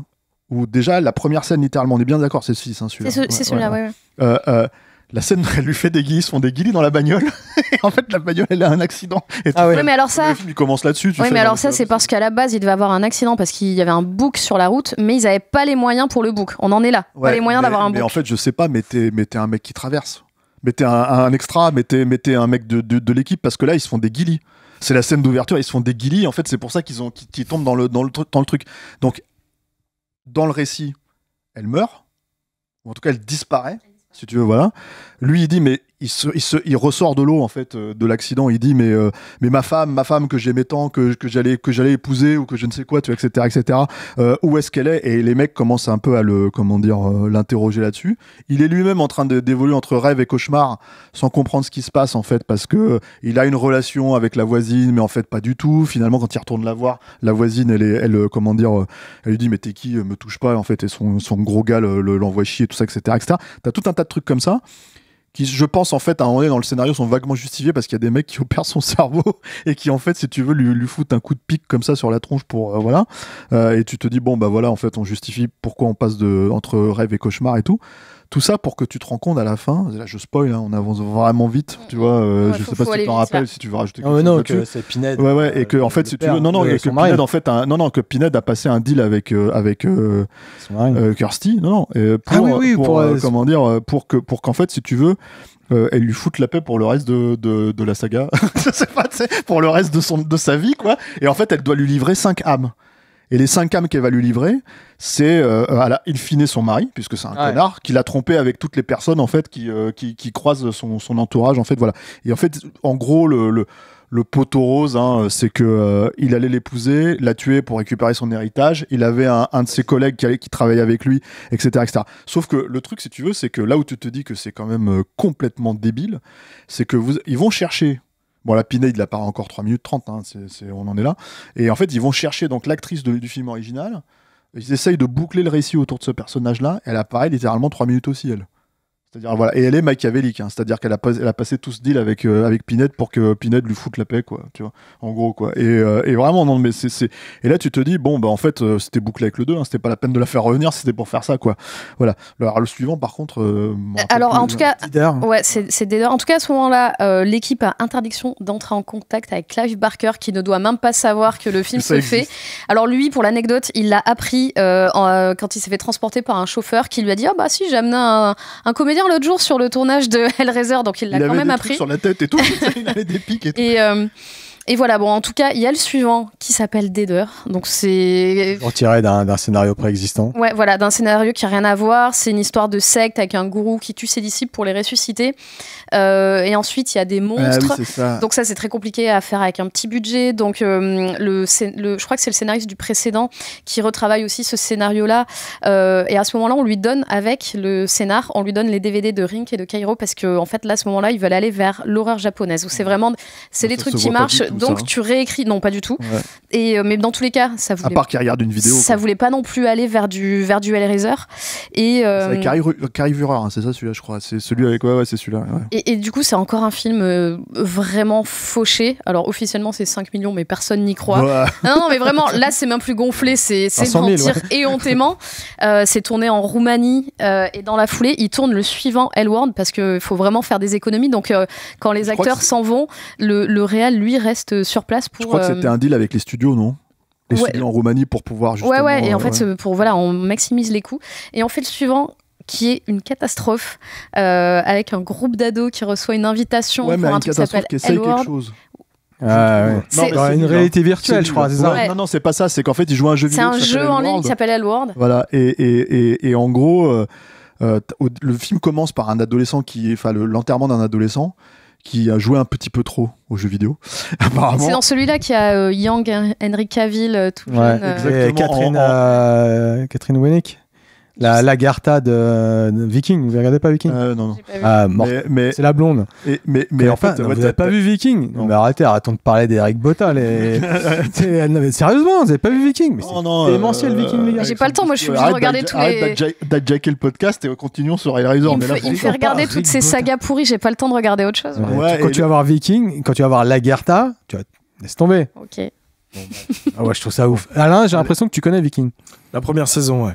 Où déjà, la première scène, littéralement, on est bien d'accord, c'est hein, celui C'est celui-là, ouais. Euh, euh, la scène elle lui fait des guillis, font des guillis dans la bagnole. et en fait, la bagnole, elle a un accident. ah ouais. mais alors ça. commence là-dessus. Oui, mais alors ça, c'est
parce qu'à la base, il devait avoir un accident parce qu'il y avait un bouc sur la route, mais ils n'avaient pas les moyens pour le bouc. On en est là. pas les moyens d'avoir un bouc. Mais en
fait, je sais pas, mettez, mettez un mec qui traverse. Mettez un, un extra, mettez, mettez, un mec de, de, de l'équipe parce que là, ils se font des guillis. C'est la scène d'ouverture, ils se font des guillis. En fait, c'est pour ça qu'ils ont, tombent dans le, dans, le, dans le truc. Donc, dans le récit, elle meurt, ou en tout cas, elle disparaît, si tu veux, voilà. Lui, il dit, mais il, se, il, se, il, ressort de l'eau en fait euh, de l'accident. Il dit mais euh, mais ma femme, ma femme que j'aimais tant, que que j'allais que j'allais épouser ou que je ne sais quoi, tu vois, etc etc. Euh, où est-ce qu'elle est, Et les mecs commencent un peu à le comment dire l'interroger là-dessus. Il est lui-même en train d'évoluer entre rêve et cauchemar sans comprendre ce qui se passe en fait parce que il a une relation avec la voisine mais en fait pas du tout. Finalement quand il retourne la voir, la voisine elle est, elle comment dire, elle lui dit mais t'es qui, me touche pas en fait et son, son gros gars l'envoie chier tout ça etc etc. T'as tout un tas de trucs comme ça qui je pense en fait à un moment donné dans le scénario sont vaguement justifiés parce qu'il y a des mecs qui opèrent son cerveau et qui en fait si tu veux lui, lui foutent un coup de pic comme ça sur la tronche pour euh, voilà euh, et tu te dis bon bah voilà en fait on justifie pourquoi on passe de entre rêve et cauchemar et tout tout ça pour que tu te rends compte à la fin. Là, je spoil, hein, on avance vraiment vite, tu mm. vois. Euh, ouais, je faut, sais pas si tu t'en rappelles, si tu veux rajouter quelque chose. Non, que c'est Pinhead. Ouais, ouais, euh, et que en fait, si tu veux, non, non, euh, et que Pinhead, en fait, un, non, non, que Pinhead a passé un deal avec euh, avec euh, euh Kirsty, non, non, ah pour, ah, oui, oui, pour, pour comment dire, pour que pour qu'en fait, si tu veux, euh, elle lui fout la paix pour le reste de, de, de la saga, pas, pour le reste de, son, de sa vie, quoi. Et en fait, elle doit lui livrer cinq âmes. Et les cinq âmes qu'elle va lui livrer, c'est euh, euh, il finit son mari, puisque c'est un connard, qui l'a trompé avec toutes les personnes en fait euh, qui, qui, croisent son, son, entourage. En fait, voilà. Et en fait, en gros, le, le, le poteau rose, hein, c'est que il allait l'épouser, la tuer pour récupérer son héritage. Il avait un, un de ses collègues qui, allait, qui travaillait avec lui, etc., etc. Sauf que le truc, si tu veux, c'est que là où tu te dis que c'est quand même complètement débile, c'est que vous, ils vont chercher Bon, la Pinay, il apparaît encore 3 minutes 30, hein, on en est là. Et en fait, ils vont chercher donc l'actrice du film original. Ils essayent de boucler le récit autour de ce personnage-là. Elle apparaît littéralement 3 minutes aussi, elle cest dire voilà, et elle est machiavélique, hein, c'est-à-dire qu'elle a, elle a passé tout ce deal avec euh, avec Pinette pour que Pinette lui foute la paix, quoi, tu vois, en gros quoi. Et, euh, et vraiment non, mais c'est et là tu te dis bon bah en fait euh, c'était bouclé avec le 2, hein. c'était pas la peine de la faire revenir, c'était pour faire ça quoi. Voilà. Alors le suivant par contre.
Alors en tout cas, ouais c'est en tout cas à ce moment-là l'équipe a interdiction d'entrer en contact avec Clive Barker qui ne doit même pas savoir que le film se fait. Alors lui pour l'anecdote il l'a appris quand il s'est fait transporter par un chauffeur qui lui a dit ah bah si j'ai amené un, un comédien l'autre jour sur le tournage de Hellraiser, donc il l'a quand même appris. Sur
la tête et tout, il avait
des pics et tout. Et, euh, et voilà, bon, en tout cas, il y a le suivant qui s'appelle Deader. Donc c'est.
Retiré d'un scénario préexistant.
Ouais, voilà, d'un scénario qui n'a rien à voir. C'est une histoire de secte avec un gourou qui tue ses disciples pour les ressusciter. Euh, et ensuite, il y a des ah monstres. Donc ça, c'est très compliqué à faire avec un petit budget. Donc euh, le, je crois que c'est le scénariste du précédent qui retravaille aussi ce scénario-là. Euh, et à ce moment-là, on lui donne, avec le scénar, on lui donne les DVD de Rink et de Cairo parce qu'en en fait, là, à ce moment-là, ils veulent aller vers l'horreur japonaise où c'est vraiment. C'est les trucs qui marchent donc tu réécris, non pas du tout. Et, euh, mais dans tous les cas, ça voulait. À part
qu'il vidéo. Ça
voulait pas non plus aller vers du vers du Hellraiser. Et euh, c'est
avec euh, hein, c'est ça celui-là, je crois. C'est celui avec ouais, ouais c'est celui-là.
Et, du coup, c'est encore un film vraiment fauché. Alors officiellement, c'est 5 millions, mais personne n'y croit. Non, mais vraiment, là, c'est même plus gonflé. C'est c'est mentir éhontément. c'est tourné en Roumanie et dans la foulée, il tourne le suivant Hellworld parce qu'il faut vraiment faire des économies. Donc quand les acteurs s'en vont, le, le réel lui reste euh, sur place pour. Je crois que c'était euh, un
deal avec les studios, non les studios en Roumanie pour pouvoir justement. Ouais, ouais, et en euh, fait,
pour, voilà, on maximise les coûts. Et on fait le suivant qui est une catastrophe avec un groupe d'ados qui reçoit une invitation pour un truc qui s'appelle quelque chose.
Ah, c'est une réalité virtuelle, je crois. Non, non, c'est pas ça. C'est qu'en fait, ils jouent un jeu vidéo. C'est un jeu en ligne qui s'appelle Voilà. Et, en gros, le film commence par un adolescent qui, enfin, l'enterrement d'un adolescent qui a joué un petit peu trop aux jeux vidéo.
Apparemment. C'est dans
celui-là qu'il y a euh, Yang, Henry Cavill, euh, tout jeune, Et Catherine,
euh, Catherine Wenick. La Lagarta de, Viking, vous regardez pas Viking euh, Non, non. Ah, mais, c'est la blonde. mais en fait, vous n'avez pas vu Viking Non, mais arrêtez, arrêtons de parler d'Eric Botta. Les... sérieusement, vous n'avez pas vu Viking mais C'est démentiel, euh,
Viking, J'ai pas le temps, moi je suis obligé de regarder tous les.
d'adjacker le podcast et continuons sur Hellraiser.
Il il fait regarder toutes ces sagas pourries, j'ai pas le temps de regarder autre chose. quand tu
vas voir Viking, quand tu vas voir la Lagarta, tu vas. Laisse tomber.
Ok. ah
ouais, je trouve ça ouf. Alain, j'ai l'impression que tu connais Viking. La première saison, ouais.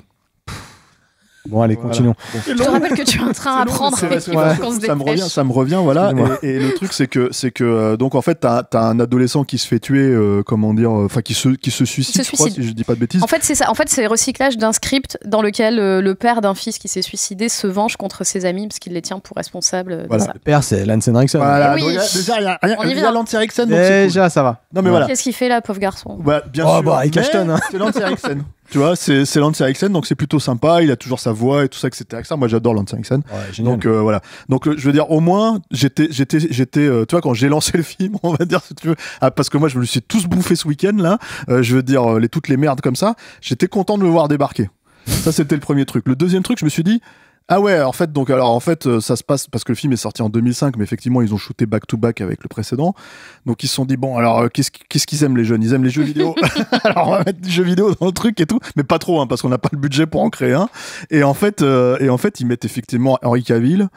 Bon, allez, continuons. Je te rappelle que
tu es en train d'apprendre. prendre avec ça, ouais. ça me revient, ça me
revient, voilà. Et, et, le truc, c'est que, c'est que, euh, donc en fait, t'as as un adolescent qui se fait tuer, euh, comment dire, euh, enfin qui se, qui se suicide, Je crois, si je dis pas de bêtises. En
fait, c'est ça. En fait, c'est recyclage d'un script dans lequel le père d'un fils qui s'est suicidé se venge contre ses amis parce qu'il les tient pour responsables. Voilà. Le
père, c'est Lance Henriksen. Voilà. Oui.
déjà, il y a, rien, On y vient. Lance Henriksen. Déjà, cool.
ça va. Non mais voilà. Qu'est-ce
qu'il fait là, pauvre garçon bah, Bien oh, sûr. Bah, avec
hein. C'est Lance Henriksen. Tu vois, c'est Lance Erickson, donc c'est plutôt sympa. Il a toujours sa voix et tout ça, etc. Moi, j'adore Lance Erickson. donc euh, voilà. Donc je veux dire, au moins, j'étais, j'étais, j'étais, euh, tu vois, quand j'ai lancé le film, on va dire, si tu veux, ah, parce que moi, je me suis tous bouffé ce week-end là. Euh, je veux dire, les toutes les merdes comme ça. J'étais content de le voir débarquer. ça, c'était le premier truc. Le deuxième truc, je me suis dit, ah ouais, en fait, donc alors en fait, euh, ça se passe parce que le film est sorti en 2005, mais effectivement, ils ont shooté back to back avec le précédent. Donc ils se sont dit bon, alors euh, qu'est-ce qu'ils aiment les jeunes Ils aiment les jeux vidéo. alors on va mettre des jeux vidéo dans le truc et tout, mais pas trop, hein, parce qu'on n'a pas le budget pour en créer un. Et en fait, euh, et en fait, ils mettent effectivement Henri Caville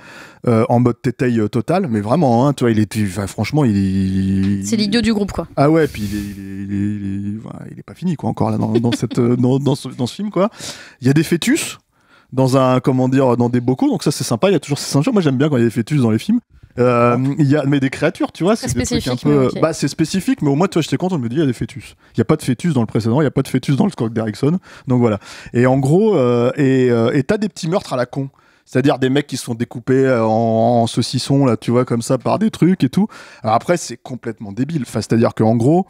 en mode tétail total, mais vraiment, hein, tu vois, il est, franchement, il. C'est
l'idiot du groupe, quoi.
Ah ouais, puis il est, il est, pas fini, quoi, encore là dans, dans cette, dans, ce, dans ce film, quoi. Il y a des fœtus dans un comment dire dans des bocaux donc ça c'est sympa il y a toujours ces singes moi j'aime bien quand il y a des fœtus dans les films euh, oh. il y a mais des créatures tu vois c'est un bah, c'est spécifique mais au moins toi t'ai content on me dit il y a des fœtus il y a pas de fœtus dans le précédent il y a pas de fœtus dans le Scott d'Erickson donc voilà et en gros euh, euh, et t'as des petits meurtres à la con c'est-à-dire des mecs qui sont découpés en, saucissons saucisson là tu vois comme ça par des trucs et tout Alors après c'est complètement débile enfin c'est-à-dire que en gros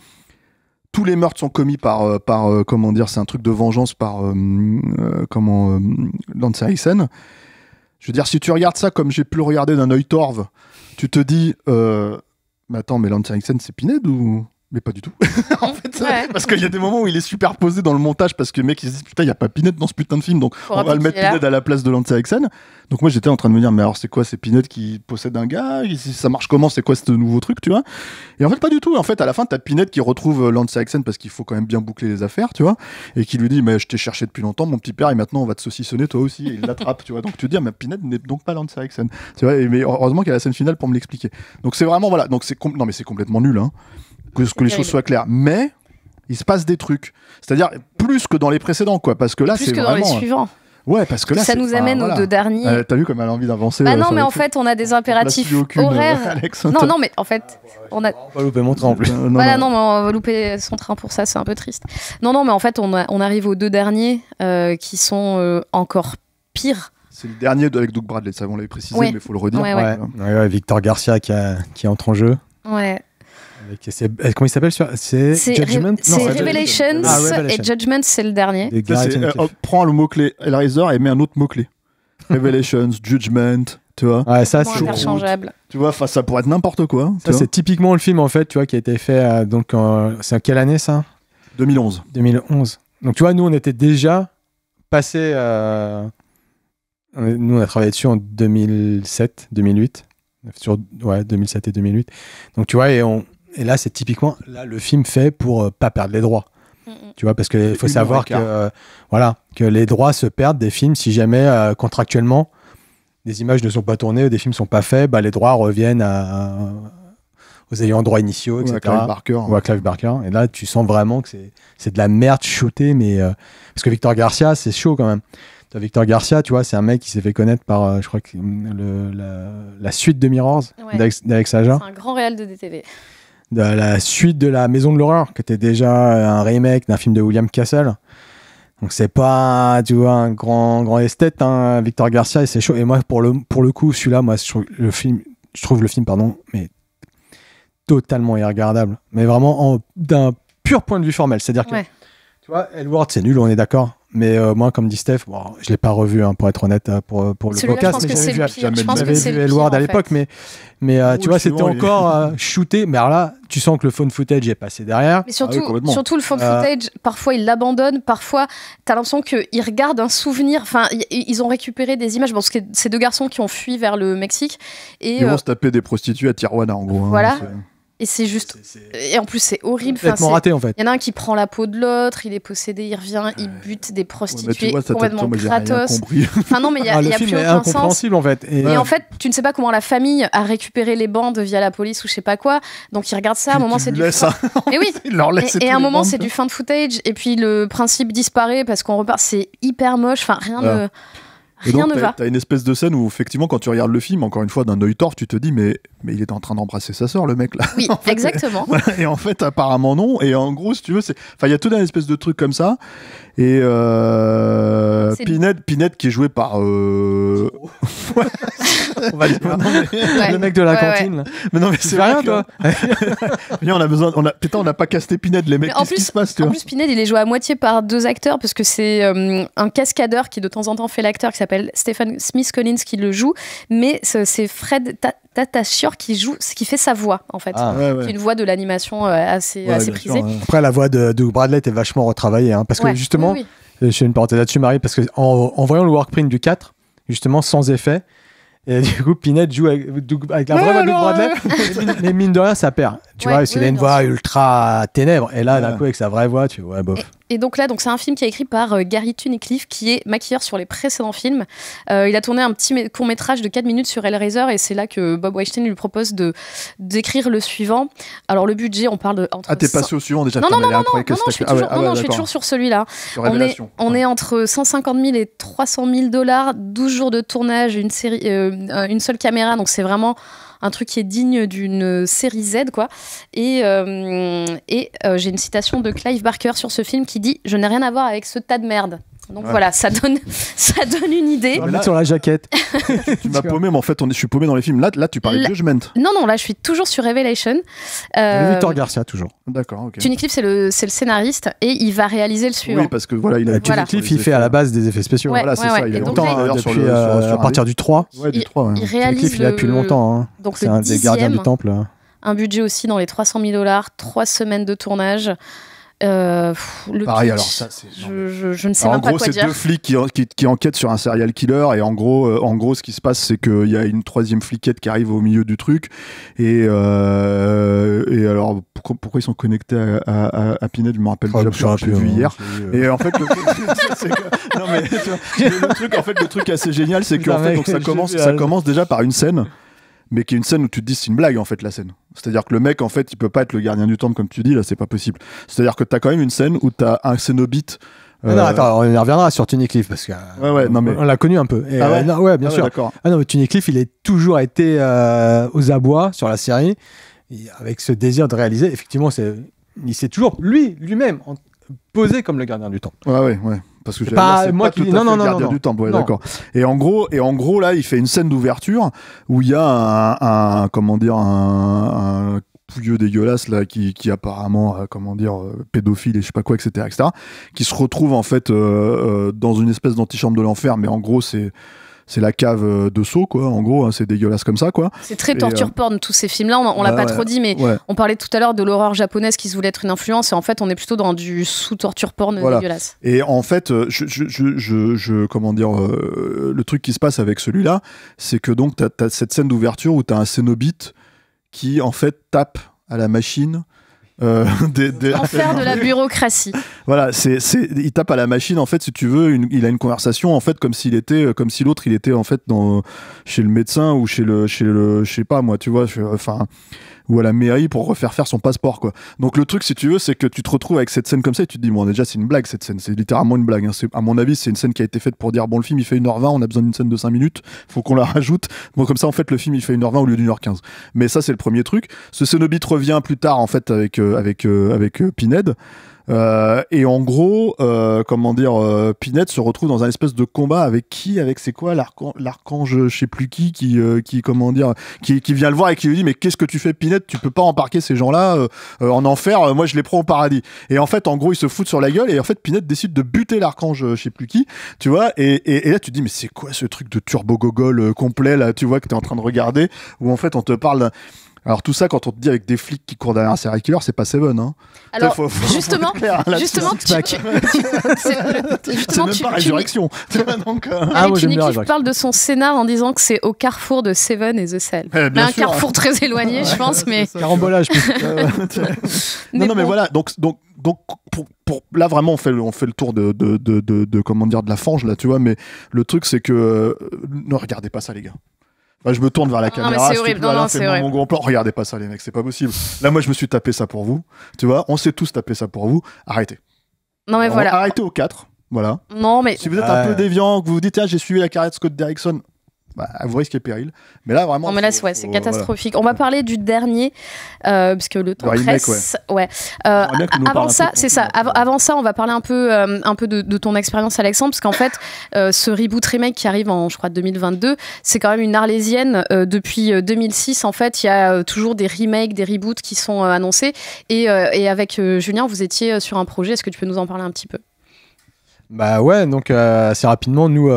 tous les meurtres sont commis par euh, par euh, comment dire c'est un truc de vengeance par euh, comment Lance je veux dire si tu regardes ça comme j'ai pu le regarder d'un œil torve tu te dis mais attends mais Lance c'est Pined ou pas du tout. en mmh. fait, parce qu'il y a des moments où il est superposé dans le montage parce que mec, il se dit putain, il y a pas Pinette dans ce putain de film, donc on va le mettre Pinette à la place de Lance Axen. Donc moi, j'étais en train de me dire, mais alors c'est quoi, c'est Pinette qui possède un gars Ça marche comment C'est quoi ce nouveau truc, tu vois Et en fait, pas du tout. En fait, à la fin, t'as Pinette qui retrouve euh, Lance Axen parce qu'il faut quand même bien boucler les affaires, tu vois, et qui lui dit, mais je t'ai cherché depuis longtemps, mon petit père, et maintenant on va te saucissonner toi aussi. Et il l'attrape, tu vois. Donc tu te dis, ah, mais Pinette n'est donc pas Lance Axen, tu vois. mais heureusement qu'il y a la scène finale pour me l'expliquer. Donc c'est vraiment voilà. Donc c'est non mais c'est complètement nul. Hein que, les choses soient claires. Mais il se passe des trucs. C'est-à-dire plus que dans les précédents, quoi. Parce que là, c'est vraiment. Plus que dans les euh, suivants. Ouais, parce que là, ça nous amène aux deux derniers. Euh, t'as vu comme elle a envie d'avancer.
Bah non, mais en fait, on a des impératifs horaires. non, non, mais en fait, on a. va
louper mon train en plus. non, voilà, non.
mais on va louper son train pour ça, c'est un peu triste. Non, non, mais en fait, on, arrive aux deux derniers euh, qui sont encore pires.
C'est le dernier avec Doug Bradley, ça on l'avait précisé,
mais il faut le redire. Ouais,
ouais. Victor Garcia qui, entre en jeu. Ouais c'est, euh, comment il s'appelle C'est, Judgment Revelations, ah, et
Judgment, c'est le dernier. Euh,
prends le mot-clé Hellraiser et mets un autre mot-clé. Revelations, Judgment,
tu vois. ça, c'est interchangeable.
Tu vois, ça pourrait être n'importe quoi. Hein, c'est
typiquement le film, en fait, tu vois, qui a été fait. Euh, donc, c'est quelle année ça 2011. 2011. Donc, tu vois, nous, on était déjà passé. nous, on a travaillé dessus en 2007, 2008 sur ouais, 2007 et 2008. Donc tu vois, et on, et là, c'est typiquement le film fait pour euh, pas perdre les droits. Mm, mm. Tu vois, parce qu'il faut savoir que, euh, voilà, que les droits se perdent des films si jamais euh, contractuellement des images ne sont pas tournées ou des films ne sont pas faits, bah, les droits reviennent aux ayants droit initiaux, etc. Hein. Ou à Clive Barker. Et là, tu sens vraiment que c'est de la merde shootée, mais. parce que Victor Garcia, c'est chaud quand même. Victor Garcia, tu vois, c'est un mec qui s'est fait connaître par, je crois, que hum, la, suite de Mirrors un
grand réel de DTV
de la suite de La Maison de l'Horreur, qui était déjà euh, un remake d'un film de William Castle. Donc c'est pas, tu vois, un grand, grand esthète, hein, Victor Garcia, et c'est chaud. Et moi, pour le, pour le coup, celui-là, moi, je trouve le film, je trouve le film, pardon, mais totalement irregardable. Mais vraiment d'un pur point de vue formel. C'est-à-dire que, tu vois, Elward, c'est nul, on est d'accord. Mais euh, moi, comme dit Steph, je ne l'ai pas revu, hein, pour être honnête, euh, pour, pour le podcast. Mais j'avais vu, vu Elward à l'époque, mais, mais euh, tu vois, c'était encore shooté. Mais alors là, tu sens que le phone footage est passé derrière. surtout, ah surtout le phone footage,
parfois il l'abandonne parfois tu as l'impression qu'ils regardent un souvenir. Enfin, ils ont récupéré des images. Bon, ces deux garçons qui ont fui vers le Mexique. Et, ils vont se
taper des prostituées à Tijuana, en gros. Hein, voilà.
Et c'est juste. Et en plus, c'est horrible. Complètement raté, en fait. Il y en a un qui prend la peau de l'autre, il est possédé, il revient, il bute des prostituées complètement gratos. Enfin, non, mais il y a, ah, y a plus sens.
en fait. Et, en fait,
tu ne sais pas comment la famille a récupéré les bandes via la police ou je sais pas quoi. Donc, ils regardent ça. À un moment, c'est du. Hein. Eh et oui. et, à un moment, c'est du fin de footage. Et puis, le principe disparaît parce qu'on repart. C'est hyper moche. Enfin, rien De... Rien donc, T'as
une espèce de scène où, effectivement, quand tu regardes le film, encore une fois, d'un œil tort, tu te dis, mais, mais il est en train d'embrasser sa sœur, le mec, là. Oui, exactement. Et, en fait, apparemment, non. Et en gros, tu veux, c'est. Enfin, il y a tout un espèce de truc comme ça. Et Pinette, euh, Pinette qui est joué par. Euh,
on va le, mec de la cantine.
Mais non, mais c'est rien, toi. on a besoin. On a... n'a pas casté Pinette, les mecs. Qu'est-ce qui se passe, En plus,
Pinette, il est joué à moitié par deux acteurs, parce que c'est euh, un cascadeur qui de temps en temps fait l'acteur, qui s'appelle Stephen Smith Collins, qui le joue. Mais c'est Fred Ta qui joue, qui fait sa voix, en fait. Ah. qui une voix de l'animation assez, assez prisée.
Après, la voix de, Bradley est vachement retravaillée, hein, parce que justement, euh, je fais une parenthèse là-dessus, Marie, parce que en, voyant le workprint du 4, justement, sans effet, et du coup, Pinette joue avec, la vraie voix de Bradley, euh. mais mine de rien, ça perd. Tu vois, parce a une voix ultra ténèbre, et là, d'un coup, avec sa vraie voix, tu vois, bof.
Et donc là, donc c'est un film qui est écrit par euh, Gary Tunicliffe, qui est maquilleur sur les précédents films. Euh, il a tourné un petit court métrage de 4 minutes sur Hellraiser, et c'est là que Bob Weinstein lui propose de d'écrire le suivant. Alors le budget, on parle de entre ah t'es passé au suivant déjà. Non non non
non, je suis ah ah toujours, sur
celui-là. On est entre 150 000 et 300 000 dollars, 12 jours de tournage, une série, euh, une seule caméra, donc c'est vraiment un truc qui est digne d'une série Z, quoi. Et, euh, et euh, j'ai une citation de Clive Barker sur ce film qui dit Je n'ai rien à voir avec ce tas de merde. Donc voilà, ça donne, ça donne une idée. Là, sur la
jaquette. tu m'as paumé, mais en fait, on est, je suis paumé dans les films. Là, là tu parlais de Judgment.
Non, non, là, je suis toujours sur Revelation. Euh... Victor
Garcia, toujours. D'accord, ok. Tunicliffe,
c'est le, c'est le scénariste et il va réaliser le suivant. Oui, parce que voilà, il euh, il fait à
la base des effets spéciaux. voilà, c'est ça. Il a longtemps, à partir du 3. Il, réalise. il a depuis longtemps. Hein. Donc, c'est un des gardiens du temple.
Un budget aussi dans les 300 000 dollars, 3 semaines de tournage. Euh, Pareil, alors ça, c'est. Je, ne sais pas quoi dire. c'est deux
flics qui, enquêtent sur un serial killer et en gros, euh, en gros ce qui se passe, c'est qu'il y a une troisième fliquette qui arrive au milieu du truc et, euh, et alors pourquoi, ils sont connectés à, Pinet, je me rappelle oh, ah, déjà, je l'ai vu hier. Et en fait, le, truc, assez génial, c'est que ça commence, ça commence déjà par une scène, mais qui est une scène où tu te dis c'est une blague en fait la scène. C'est-à-dire que le mec, en fait, il peut pas être le gardien du temple, comme tu dis, là, c'est pas possible. C'est-à-dire que t'as quand même une scène où t'as un cénobite. Ah non, euh, attends, on
y reviendra sur Cliff parce que euh, on l'a connu un peu. Et, ah ouais, euh, bien ah sûr. ah non, il a toujours été aux abois sur la série avec ce désir de réaliser. Effectivement, c'est il s'est toujours lui lui-même posé comme le gardien du temps. Ouais, ouais, ouais
parce que pas moi qui non non gardien du temple d'accord et en gros et en gros là il fait une scène d'ouverture où il y a un, comment dire un, pouilleux dégueulasse là qui, qui apparemment euh, comment dire euh, pédophile et je sais pas quoi etc etc qui se retrouve en fait euh, dans une espèce d'antichambre de l'enfer mais en gros c'est c'est la cave euh, de saut quoi. En gros, hein, c'est dégueulasse comme ça, quoi. C'est très torture euh,
porn, tous ces films-là. On, ne l'a bah pas trop dit, mais on parlait tout à l'heure de l'horreur japonaise qui se voulait être une influence. Et en fait, on est plutôt dans du sous-torture porn dégueulasse.
Et en fait, euh, je, comment dire, le truc qui se passe avec celui-là, c'est que donc, tu as, cette scène d'ouverture où tu as un cénobite qui, en fait, tape à la machine euh, de la
bureaucratie.
voilà, c'est, il tape à la machine en fait, si tu veux, il a une conversation en fait comme s'il était, euh, comme si l'autre il était en fait dans chez le médecin ou chez le, chez le, je sais pas moi, tu vois, enfin ou à la mairie pour refaire faire son passeport quoi. Donc le truc si tu veux c'est que tu te retrouves avec cette scène comme ça et tu te dis bon déjà c'est une blague cette scène, c'est littéralement une blague. Hein. À mon avis c'est une scène qui a été faite pour dire bon le film il fait 1h20, on a besoin d'une scène de 5 minutes, faut qu'on la rajoute. Bon comme ça en fait le film il fait 1h20 au lieu d'une heure 15. Mais ça c'est le premier truc. Ce Cénobit revient plus tard en fait avec euh, avec euh, avec euh, Pinhead. Euh, et en gros, euh, comment dire, euh, Pinette se retrouve dans un espèce de combat avec qui, avec c'est quoi l'archange, je sais plus qui, qui, euh, qui comment dire, qui, qui, vient le voir et qui lui dit mais qu'est-ce que tu fais, Pinette Tu peux pas embarquer ces gens-là en enfer. moi, je les prends au paradis. Et en fait, en gros, ils se foutent sur la gueule et en fait, Pinette décide de buter l'archange, je sais plus qui, tu vois. Et, et, là, tu te dis mais c'est quoi ce truc de turbo gogol complet là Tu vois que t'es en train de regarder où en fait on te parle alors tout ça, quand on te dit avec des flics qui courent derrière un serial killer, c'est pas Seven. Hein. Alors justement, justement,
tu, parles parle de son scénar en disant que c'est au carrefour de Seven et The Cell. Eh, un carrefour très éloigné, je pense, mais
carambolage. Euh,
non, non, mais voilà. Donc, donc, donc pour, là vraiment on fait le, on fait le tour de de, de, comment dire de la fange là tu vois mais le truc c'est que euh, ne regardez pas ça les gars bah, je me tourne vers la ah, caméra. c'est horrible. c'est mon, plan. Regardez pas ça, les mecs, c'est pas possible. Là, moi, je me suis tapé ça pour vous. Tu vois, on s'est tous tapé ça pour vous. Arrêtez.
Non, mais voilà. Arrêtez
aux quatre. Voilà.
Non, mais. Si vous êtes un peu
déviant, que vous vous dites, tiens, j'ai suivi la carrière de Scott Derrickson, bah, à vos risques et périls.
Mais là, vraiment. c'est catastrophique. On va parler du dernier, puisque euh, parce que le temps presse. ouais. Euh, avant ça, c'est ça. Avant, ça, on va parler un peu, euh, un peu de, ton expérience, Alexandre, parce qu'en fait, ce reboot remake qui arrive en, je crois, 2022, c'est quand même une arlésienne. depuis 2006, en fait, il y a toujours des remakes, des reboots qui sont annoncés. Et, avec Julien, vous étiez sur un projet. Est-ce que tu peux nous en parler un petit peu
bah ouais, donc assez rapidement, nous,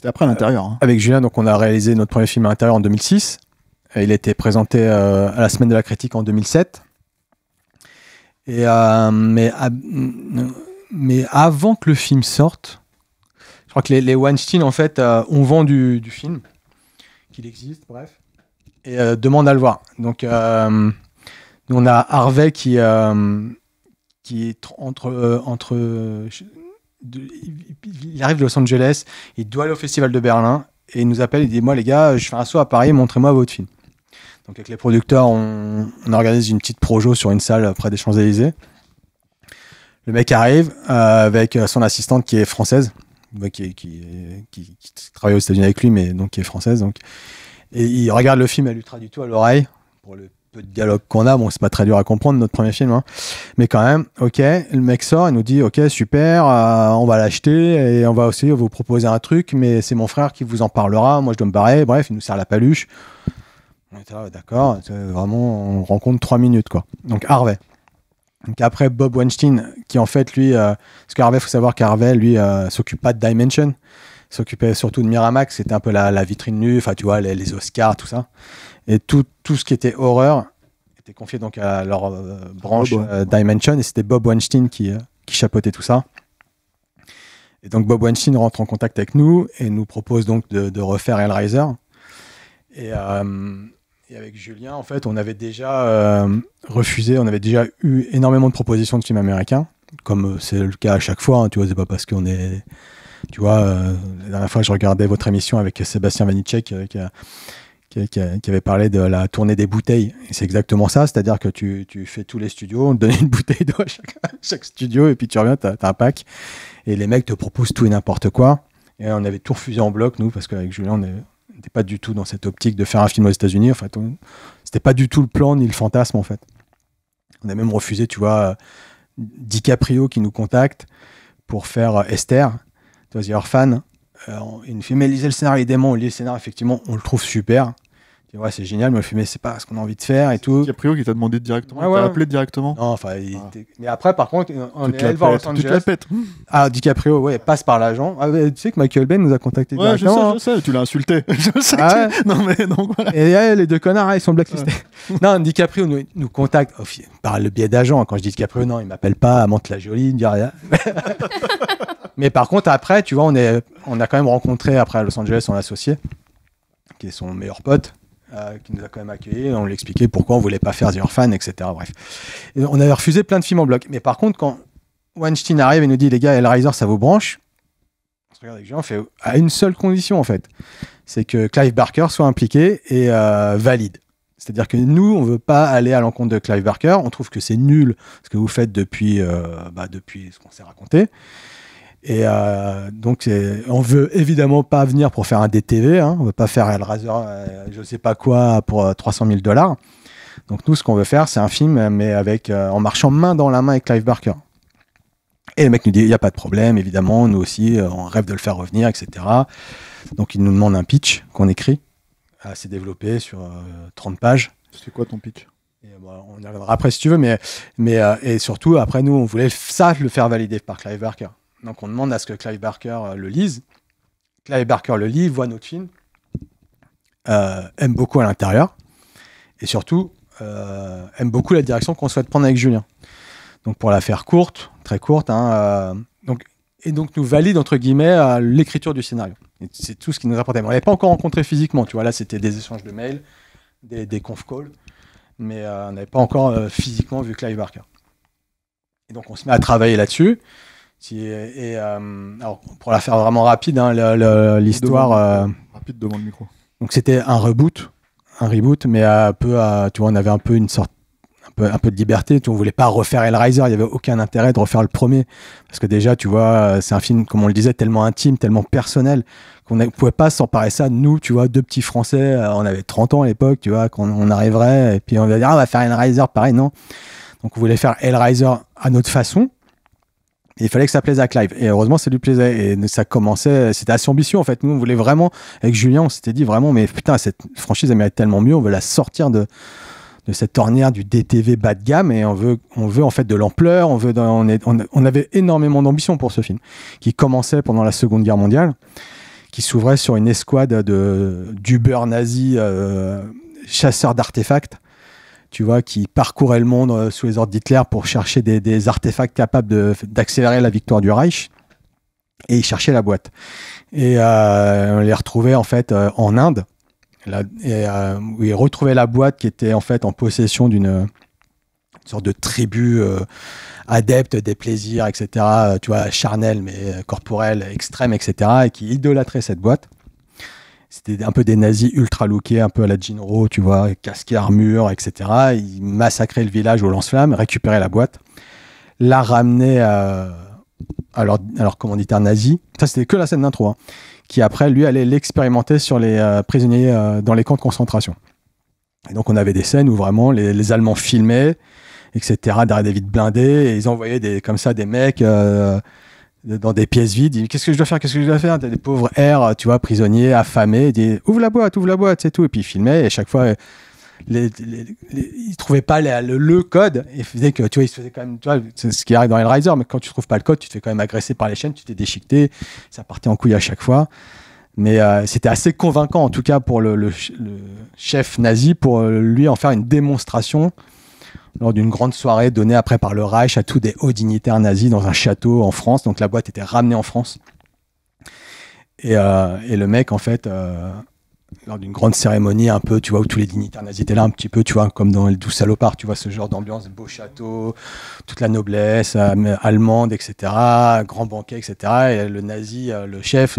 c'était après à l'intérieur. Hein. Avec Julien, donc on a réalisé notre premier film à l'intérieur en 2006. Il a été présenté euh, à la Semaine de la Critique en 2007. Et, euh, mais, mais avant que le film sorte, je crois que les, Weinstein, en fait, euh, ont vendu du film, qu'il existe, bref, et demandent à le voir. Donc, on a Harvey qui, qui est entre, entre il arrive de Los Angeles, il doit aller au Festival de Berlin et il nous appelle, il dit Moi, les gars, je fais un saut à Paris, montrez-moi votre film. Donc, avec les producteurs, on, organise une petite projo sur une salle près des Champs-Élysées. Le mec arrive euh, avec son assistante qui est française, qui, qui, qui, travaille aux États-Unis avec lui, mais donc qui est française. Donc. Et il regarde le film, elle lui traduit tout à l'oreille pour le peu de dialogue qu'on a, bon, c'est pas très dur à comprendre notre premier film, hein. mais quand même, ok, le mec sort et nous dit, ok, super, euh, on va l'acheter et on va aussi vous proposer un truc, mais c'est mon frère qui vous en parlera, moi je dois me barrer, bref, il nous sert la paluche. d'accord, euh, vraiment, on rencontre trois minutes, quoi. Donc Harvey. Donc après Bob Weinstein, qui en fait, lui, euh, parce qu'Harvey, faut savoir qu'Harvey, lui, s'occupe pas de Dimension, s'occupait surtout de Miramax, c'était un peu la, vitrine nue, enfin, tu vois, les Oscars, tout ça. Et tout, tout ce qui était horreur était confié donc à leur euh, branche euh, Dimension. Et c'était Bob Weinstein qui, euh, qui chapeautait tout ça. Et donc Bob Weinstein rentre en contact avec nous et nous propose donc de, refaire Hellraiser. Et, et, avec Julien, en fait, on avait déjà refusé, on avait déjà eu énormément de propositions de films américains, comme c'est le cas à chaque fois. Hein, tu vois, c'est pas parce qu'on est, tu vois, la dernière fois je regardais votre émission avec Sébastien Vanitschek, qui qui, avait parlé de la tournée des bouteilles. C'est exactement ça, c'est-à-dire que tu, tu, fais tous les studios, on te donne une bouteille d'eau à chaque, chaque, studio, et puis tu reviens, tu as, un pack, et les mecs te proposent tout et n'importe quoi. Et on avait tout refusé en bloc, nous, parce qu'avec Julien, on n'était pas du tout dans cette optique de faire un film aux États-Unis. En fait, c'était pas du tout le plan ni le fantasme, en fait. On a même refusé, tu vois, DiCaprio qui nous contacte pour faire Esther, The Orphan, euh, une lisait le scénario. des on lit le scénario, effectivement, on le trouve super ouais, c'est génial, mais c'est pas ce qu'on a envie de faire et tout. Caprio qui t'a demandé directement, tu t'a appelé directement. Non, enfin, ah. mais après, par contre, on est voir Tu te la pètes. Ah, DiCaprio, ouais, passe par l'agent. Ah, tu sais que Michael Bay nous a contacté ouais, Je sais, tu l'as insulté. je sais. Ah non, mais donc Et les deux connards, ils sont blacklistés. non, DiCaprio nous, nous contacte oh, par le biais d'agent. Quand je dis DiCaprio, non, il m'appelle pas amante la jolie il me dit rien. mais par contre, après, tu vois, on, est, on a quand même rencontré, après à Los Angeles, son associé, qui est son meilleur pote euh, qui nous a quand même accueillis. On lui expliquait pourquoi on voulait pas faire The Orphan, etc. Bref, on avait refusé plein de films en bloc. Mais par contre, quand Weinstein arrive et nous dit les gars, Hellraiser, ça vous branche On se regarde avec fait à une seule condition en fait, c'est que Clive Barker soit impliqué et euh, valide. C'est-à-dire que nous, on ne veut pas aller à l'encontre de Clive Barker. On trouve que c'est nul ce que vous faites depuis, euh, bah, depuis ce qu'on s'est raconté. Et euh, donc, on veut évidemment pas venir pour faire un DTV. Hein. On veut pas faire Hellraiser, euh, je sais pas quoi, pour 300 euh, 000 dollars. Donc, nous, ce qu'on veut faire, c'est un film, mais avec euh, en marchant main dans la main avec Clive Barker. Et le mec nous dit, il n'y a pas de problème, évidemment, nous aussi, on rêve de le faire revenir, etc. Donc, il nous demande un pitch qu'on écrit. assez développé sur 30 pages. C'est quoi ton pitch bah, on y reviendra après si tu veux, mais, mais et surtout, après, nous, on voulait ça le faire valider par Clive Barker. Donc on demande à ce que Clive Barker euh, le lise. Clive Barker le lit, voit notre film, euh, aime beaucoup à l'intérieur, et surtout euh, aime beaucoup la direction qu'on souhaite prendre avec Julien. Donc pour la faire courte, très courte, hein, donc, et donc nous valide entre guillemets l'écriture du scénario. C'est tout ce qui nous apportait. On l'avait pas encore rencontré physiquement, tu vois. Là, c'était des échanges de mails, des, des conf calls, mais on n'avait pas encore physiquement vu Clive Barker. Et donc on se met à travailler là-dessus. Euh, pour la faire vraiment rapide, hein, l'histoire. Euh, rapide devant le micro. Donc c'était un reboot, un reboot, mais un peu, tu vois, on avait un peu une sorte un peu, un peu de liberté. On voulait pas refaire Riser. Il y avait aucun intérêt de refaire le premier. Parce que déjà, tu vois, euh, c'est un film, comme on le disait, tellement intime, tellement personnel, qu'on ne pouvait pas s'emparer ça. Nous, tu vois, deux petits Français, on avait 30 ans à l'époque, tu vois, qu'on on arriverait. Et puis on va dire, ah, on va faire Hellraiser, pareil, non. Donc on voulait faire Hellraiser à notre façon il fallait que ça plaise à Clive. Et heureusement, ça lui plaisait. Et ça commençait, c'était assez ambitieux en fait. Nous, on voulait vraiment, avec Julien, on s'était dit vraiment, mais putain, cette franchise, elle mérite tellement mieux. On veut la sortir de, de cette ornière du DTV bas de gamme et on veut, on veut en fait de l'ampleur. On, veut, on, on, avait énormément d'ambition pour ce film qui commençait pendant la Seconde Guerre mondiale, qui s'ouvrait sur une escouade de d'Uber nazis euh, chasseurs d'artefacts tu vois, qui parcourait le monde euh, sous les ordres d'Hitler pour chercher des, artefacts capables d'accélérer la victoire du Reich. Et ils cherchaient la boîte. Et euh, on les retrouvait en fait euh, en Inde, où ils retrouvaient la boîte qui était en fait en possession d'une sorte de tribu adepte des plaisirs, etc. Tu vois, charnel, mais corporel, extrême, etc. Et qui idolâtrait cette boîte c'était un peu des nazis ultra lookés, un peu à la Ginro, tu vois, casqués, armure, etc. Ils massacraient le village au lance-flammes, récupéraient la boîte, la ramenaient à, leur, commanditaire nazi. Ça, c'était que la scène d'intro, hein, qui après, lui, allait l'expérimenter sur les euh, prisonniers euh, dans les camps de concentration. Et donc, on avait des scènes où vraiment les, Allemands filmaient, etc., derrière des vides blindés, et ils envoyaient des, comme ça des mecs. Euh, dans des pièces vides. Il Qu'est-ce que je dois faire Qu'est-ce que je dois faire T'as des pauvres R, euh, tu vois, prisonniers, affamés. Il dit Ouvre la boîte, ouvre la boîte, c'est tout. Et puis il filmait, et chaque fois, euh, il trouvait pas le, code. Et faisait que, tu vois, ils se faisaient quand même, tu vois, c'est ce qui arrive dans Hellraiser, mais quand tu trouves pas le code, tu te fais quand même agresser par les chaînes, tu t'es déchiqueté, ça partait en couille à chaque fois. Mais euh, c'était assez convaincant, en tout cas, pour le chef nazi, pour lui en faire une démonstration lors d'une grande soirée donnée après par le Reich à tous des hauts dignitaires nazis dans un château en France. Donc la boîte était ramenée en France. Et, euh, le mec, en fait, euh, lors d'une grande cérémonie, un peu, tu vois, où tous les dignitaires nazis étaient là, un petit peu, tu vois, comme dans le doux salopard, tu vois, ce genre d'ambiance, beau château, toute la noblesse euh, allemande, etc., grand banquet, etc. Et le nazi, le chef,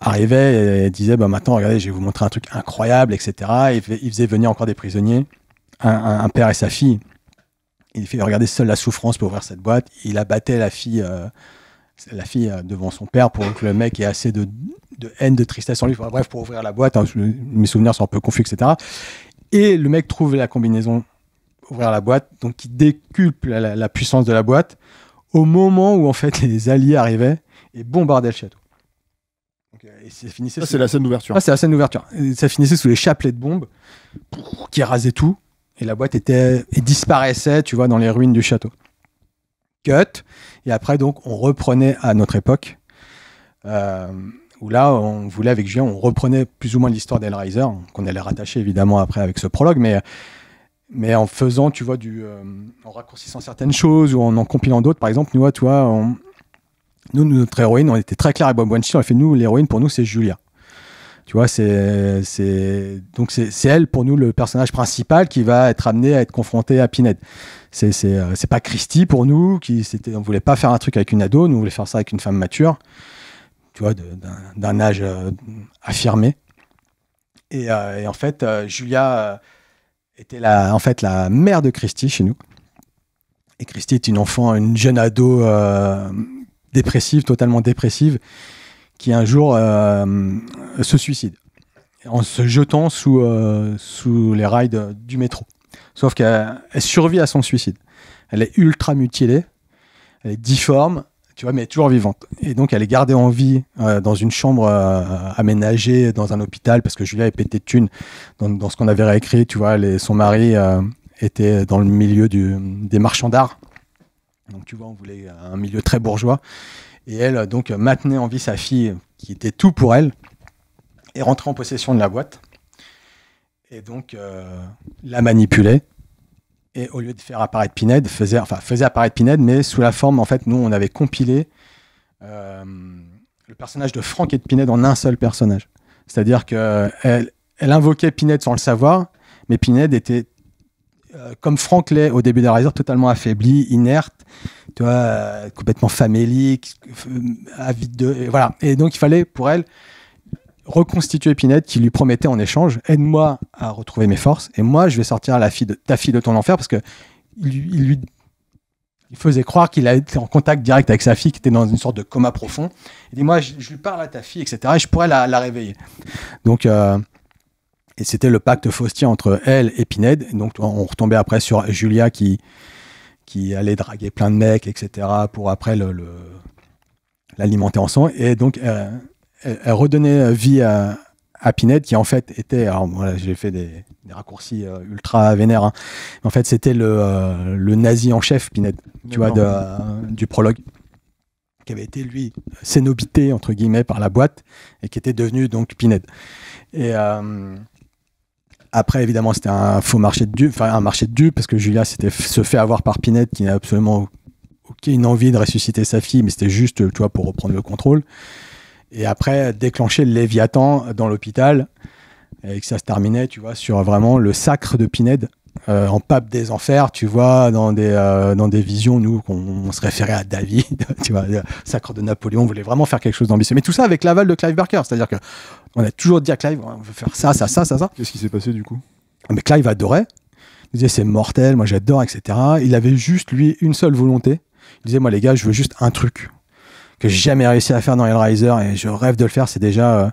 arrivait et, disait, bah maintenant, regardez, je vais vous montrer un truc incroyable, etc. Et il faisait venir encore des prisonniers un, père et sa fille. Il fait regarder seul la souffrance pour ouvrir cette boîte. Il abattait la fille, euh, la fille euh, devant son père pour que le mec ait assez de, haine, de tristesse en lui. bref, pour ouvrir la boîte, hein, mes souvenirs sont un peu confus, etc. Et le mec trouve la combinaison ouvrir la boîte, donc il décuple la, puissance de la boîte au moment où en fait les alliés arrivaient et bombardaient le château. Euh, ça c'est la scène d'ouverture. Ça, ah, c'est la scène d'ouverture. Ça finissait sous les chapelets de bombes qui rasaient tout. Et la boîte était et disparaissait, tu vois, dans les ruines du château. Cut. Et après, donc, on reprenait à notre époque. Euh, où là, on voulait avec Julien, on reprenait plus ou moins l'histoire d'Hellraiser, qu'on allait rattacher évidemment après avec ce prologue, mais, mais en faisant, tu vois, du, euh, en raccourcissant certaines choses ou en en compilant d'autres. Par exemple, nous, tu nous, notre héroïne, on était très clair avec Bob Wanchy, on a fait nous, l'héroïne pour nous, c'est Julia. Tu vois, c'est, c'est, donc c'est, elle, pour nous, le personnage principal qui va être amené à être confronté à Pinette. C'est, euh, c'est, pas Christy pour nous, qui, c'était, on voulait pas faire un truc avec une ado, nous, on voulait faire ça avec une femme mature, tu vois, d'un, âge euh, affirmé. Euh, et, en fait, Julia était la, en fait la mère de Christy chez nous. Et Christy est une enfant, une jeune ado dépressive, totalement dépressive, qui un jour se suicide en se jetant sous, euh, sous les rails du métro. Sauf qu'elle survit à son suicide. Elle est ultra mutilée, elle est difforme, tu vois, mais toujours vivante. Et donc elle est gardée en vie euh, dans une chambre euh, aménagée dans un hôpital parce que Julia est pété de thunes dans, ce qu'on avait réécrit. Tu vois, son mari était dans le milieu des marchands d'art. Donc tu vois, on voulait un milieu très bourgeois. Et elle, donc, maintenait en vie sa fille qui était tout pour elle et rentrer en possession de la boîte et donc euh, la manipuler, Et au lieu de faire apparaître Pinhead, faisait, enfin, faisait apparaître Pinhead, mais sous la forme, en fait, nous, on avait compilé euh, le personnage de Franck et de Pinhead en un seul personnage. C'est-à-dire qu'elle elle invoquait Pinhead sans le savoir, mais Pinhead était, euh, comme Franck l'est au début de Riser, totalement affaibli, inerte, complètement famélique, avide de. voilà. Et donc, il fallait, pour elle, reconstituer Pinette qui lui promettait en échange aide-moi à retrouver mes forces et moi je vais sortir la fille de, ta fille de ton enfer parce que il, lui il faisait croire qu'il a été en contact direct avec sa fille qui était dans une sorte de coma profond. Il dit moi je, lui parle à ta fille etc et je pourrais la, réveiller. Donc euh, et c'était le pacte faustien entre elle et et Donc on retombait après sur Julia qui qui allait draguer plein de mecs etc pour après le, l'alimenter en sang. Et donc, euh, elle euh, redonnait euh, vie à, Pinette qui en fait était, alors voilà, j'ai fait des, raccourcis euh, ultra vénères, hein, en fait c'était le, nazi en chef, Pinette tu vois, du prologue, qui avait été lui cénobité, entre guillemets, par la boîte, et qui était devenu donc Pinette Et après, évidemment, c'était un faux marché de enfin un marché de dupes, parce que Julia se fait avoir par Pinette qui n'a absolument aucune envie de ressusciter sa fille, mais c'était juste, tu vois, pour reprendre le contrôle et après déclencher le Léviathan dans l'hôpital et que ça se terminait, tu vois, sur vraiment le sacre de Pinède. Euh, en pape des enfers, tu vois, dans des, euh, dans des visions, nous, qu'on se référait à David, tu vois, sacre de Napoléon, on voulait vraiment faire quelque chose d'ambitieux. Mais tout ça avec l'aval de Clive Barker, c'est-à-dire qu'on on a toujours dit à Clive, on veut faire ça, ça, ça, ça, ça. Qu'est-ce qui s'est passé du coup ah, Mais Clive adorait, il disait c'est mortel, moi j'adore, etc. Il avait juste, lui, une seule volonté, il disait, moi les gars, je veux juste un truc, que j'ai jamais réussi à faire dans Hellraiser et je rêve de le faire, c'est déjà euh,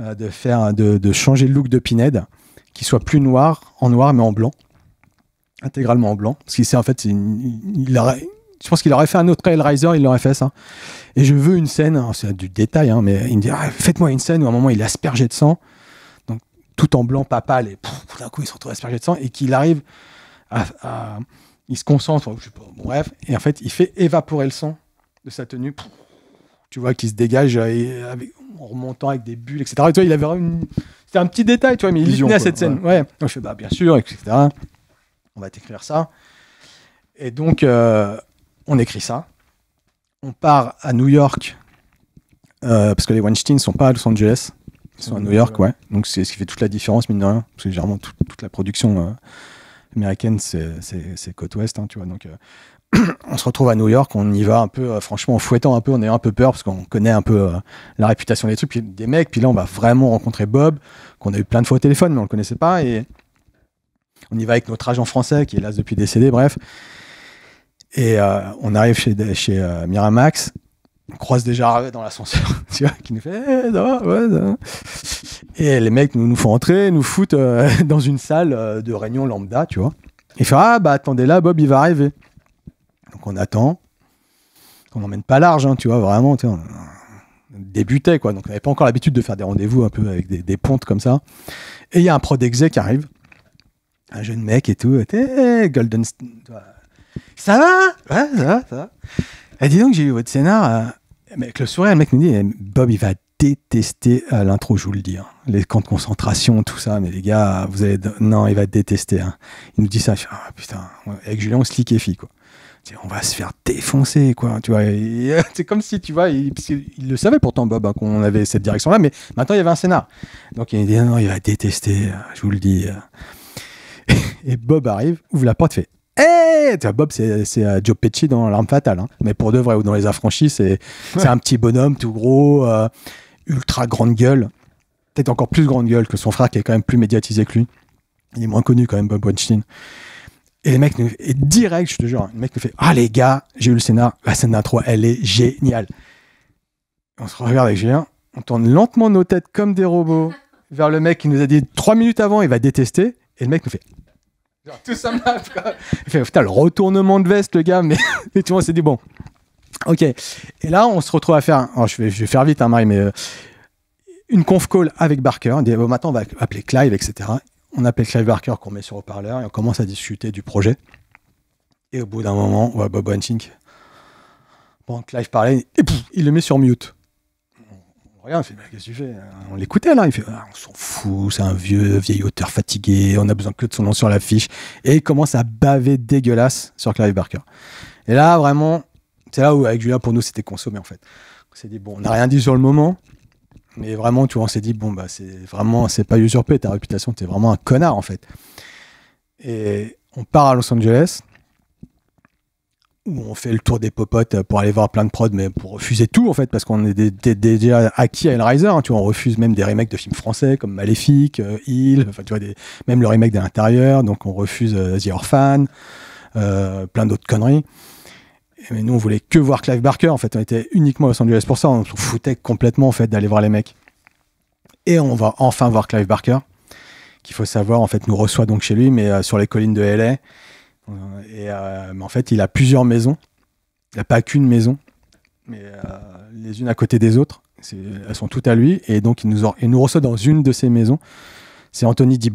euh, de faire de, de, changer le look de Pined qui soit plus noir, en noir mais en blanc, intégralement en blanc. Parce qu'il sait en fait, il je pense qu'il aurait fait un autre Hellraiser, il l'aurait fait ça. Et je veux une scène, hein, c'est du détail, hein, mais il me dit ah, faites-moi une scène où à un moment il est aspergé de sang, donc tout en blanc, papa, et tout d'un coup il se retrouve aspergé de sang et qu'il arrive à, il se concentre, je sais pas, bref, et en fait il fait évaporer le sang de sa tenue. Pouf, tu vois, qui se dégage euh, en remontant avec des bulles, etc. Et toi, il avait C'était un petit détail, tu vois, mais il Vision, à cette scène. Ouais. Donc je fais, bah, bien sûr, etc. On va t'écrire ça. Et donc, euh, on écrit ça. On part à New York, euh, parce que les Weinstein sont pas à Los Angeles. Ils sont à New York, ouais. Donc c'est ce qui fait toute la différence, mine de rien. Parce que généralement, toute la production américaine, c'est côte ouest, hein, tu vois. Donc, on se retrouve à New York, on y va un peu, euh, franchement, en fouettant un peu, on est un peu peur parce qu'on connaît un peu euh, la réputation des trucs, des mecs. Puis là, on va vraiment rencontrer Bob, qu'on a eu plein de fois au téléphone, mais on le connaissait pas. Et on y va avec notre agent français qui est là depuis décédé, bref. Et euh, on arrive chez, chez Miramax, on croise déjà dans l'ascenseur, tu vois, qui nous fait eh, Et les mecs nous, font entrer, nous foutent dans une salle de réunion lambda, tu vois. Et il Ah, bah attendez là, Bob, il va arriver. Donc on attend. On n'emmène pas large, hein, tu vois, vraiment. Tu on débutait, quoi. Donc on n'avait pas encore l'habitude de faire des rendez-vous un peu avec des, pontes comme ça. Et il y a un prod exec qui arrive. Un jeune mec et tout. Hey, Golden. Ça va Ouais, ça va, ça va. Et dis donc, j'ai eu votre scénar. Euh, avec le sourire, le mec me dit eh, Bob, il va détester euh, l'intro, je vous le dis. Hein. Les camps de concentration, tout ça, mais les gars, vous allez. Non, il va détester. Hein. Il nous dit ça, ah, putain. Avec Julien, on se liquéfie, quoi on va se faire défoncer, quoi. Tu vois, c'est comme si, tu vois, il, le savait pourtant, Bob, hein, qu'on avait cette direction-là, mais maintenant il y avait un scénar. Donc il dit, non, il va détester, euh, je vous le dis. Euh. Et Bob arrive, ouvre la porte, fait, Hey eh, Bob, c'est euh, Joe Pesci dans L'Arme Fatale, hein. mais pour de vrai, ou dans Les Affranchis, c'est un petit bonhomme tout gros, ultra grande gueule, peut-être encore plus grande gueule que son frère qui est quand même plus médiatisé que lui. Il est moins connu quand même, Bob Weinstein. Et le mec nous et direct, je te jure, le mec nous fait Ah les gars, j'ai eu le scénar, la scène d'intro, elle est géniale. On se regarde avec Julien, on tourne lentement nos têtes comme des robots vers le mec qui nous a dit trois minutes avant, il va détester. Et le mec nous fait tout ça Il fait Putain, le retournement de veste, le gars, mais et tu vois, s'est dit Bon, ok. Et là, on se retrouve à faire. je, vais, faire vite, hein, Marie, mais. Euh, une conf call avec Barker, on dit bon, maintenant on va appeler Clive, etc on appelle Clive Barker qu'on met sur haut-parleur et on commence à discuter du projet. Et au bout d'un moment, voit Bob Hunting, Bon, Clive parlait, et il le met sur mute. On regarde, on fait, qu'est-ce que tu fais hein On l'écoutait là, il fait, ah, on s'en fout, c'est un vieux, vieil auteur fatigué, on a besoin que de son nom sur l'affiche. Et il commence à baver dégueulasse sur Clive Barker. Et là, vraiment, c'est là où, avec Julien, pour nous, c'était consommé en fait. On s'est dit, bon, on n'a rien dit sur le moment, mais vraiment, tu vois, on s'est dit, bon, bah, c'est vraiment, c'est pas usurpé ta réputation, t'es vraiment un connard, en fait. Et on part à Los Angeles, où on fait le tour des popotes pour aller voir plein de prods, mais pour refuser tout, en fait, parce qu'on est déjà acquis à Hellraiser, Riser hein, tu vois, on refuse même des remakes de films français, comme Maléfique, euh, Hill, enfin, tu vois, même le remake de l'intérieur, donc on refuse euh, The Orphan, euh, plein d'autres conneries mais nous, on voulait que voir Clive Barker. En fait, on était uniquement au Los Angeles pour ça. On se foutait complètement en fait d'aller voir les mecs. Et on va enfin voir Clive Barker, qu'il faut savoir en fait nous reçoit donc chez lui, mais euh, sur les collines de LA. Euh, et euh, en fait, il a plusieurs maisons. Il n'a pas qu'une maison, mais les unes à côté des autres. Elles sont toutes à lui. Et donc, il nous, il nous reçoit dans une de ses maisons c'est Anthony Di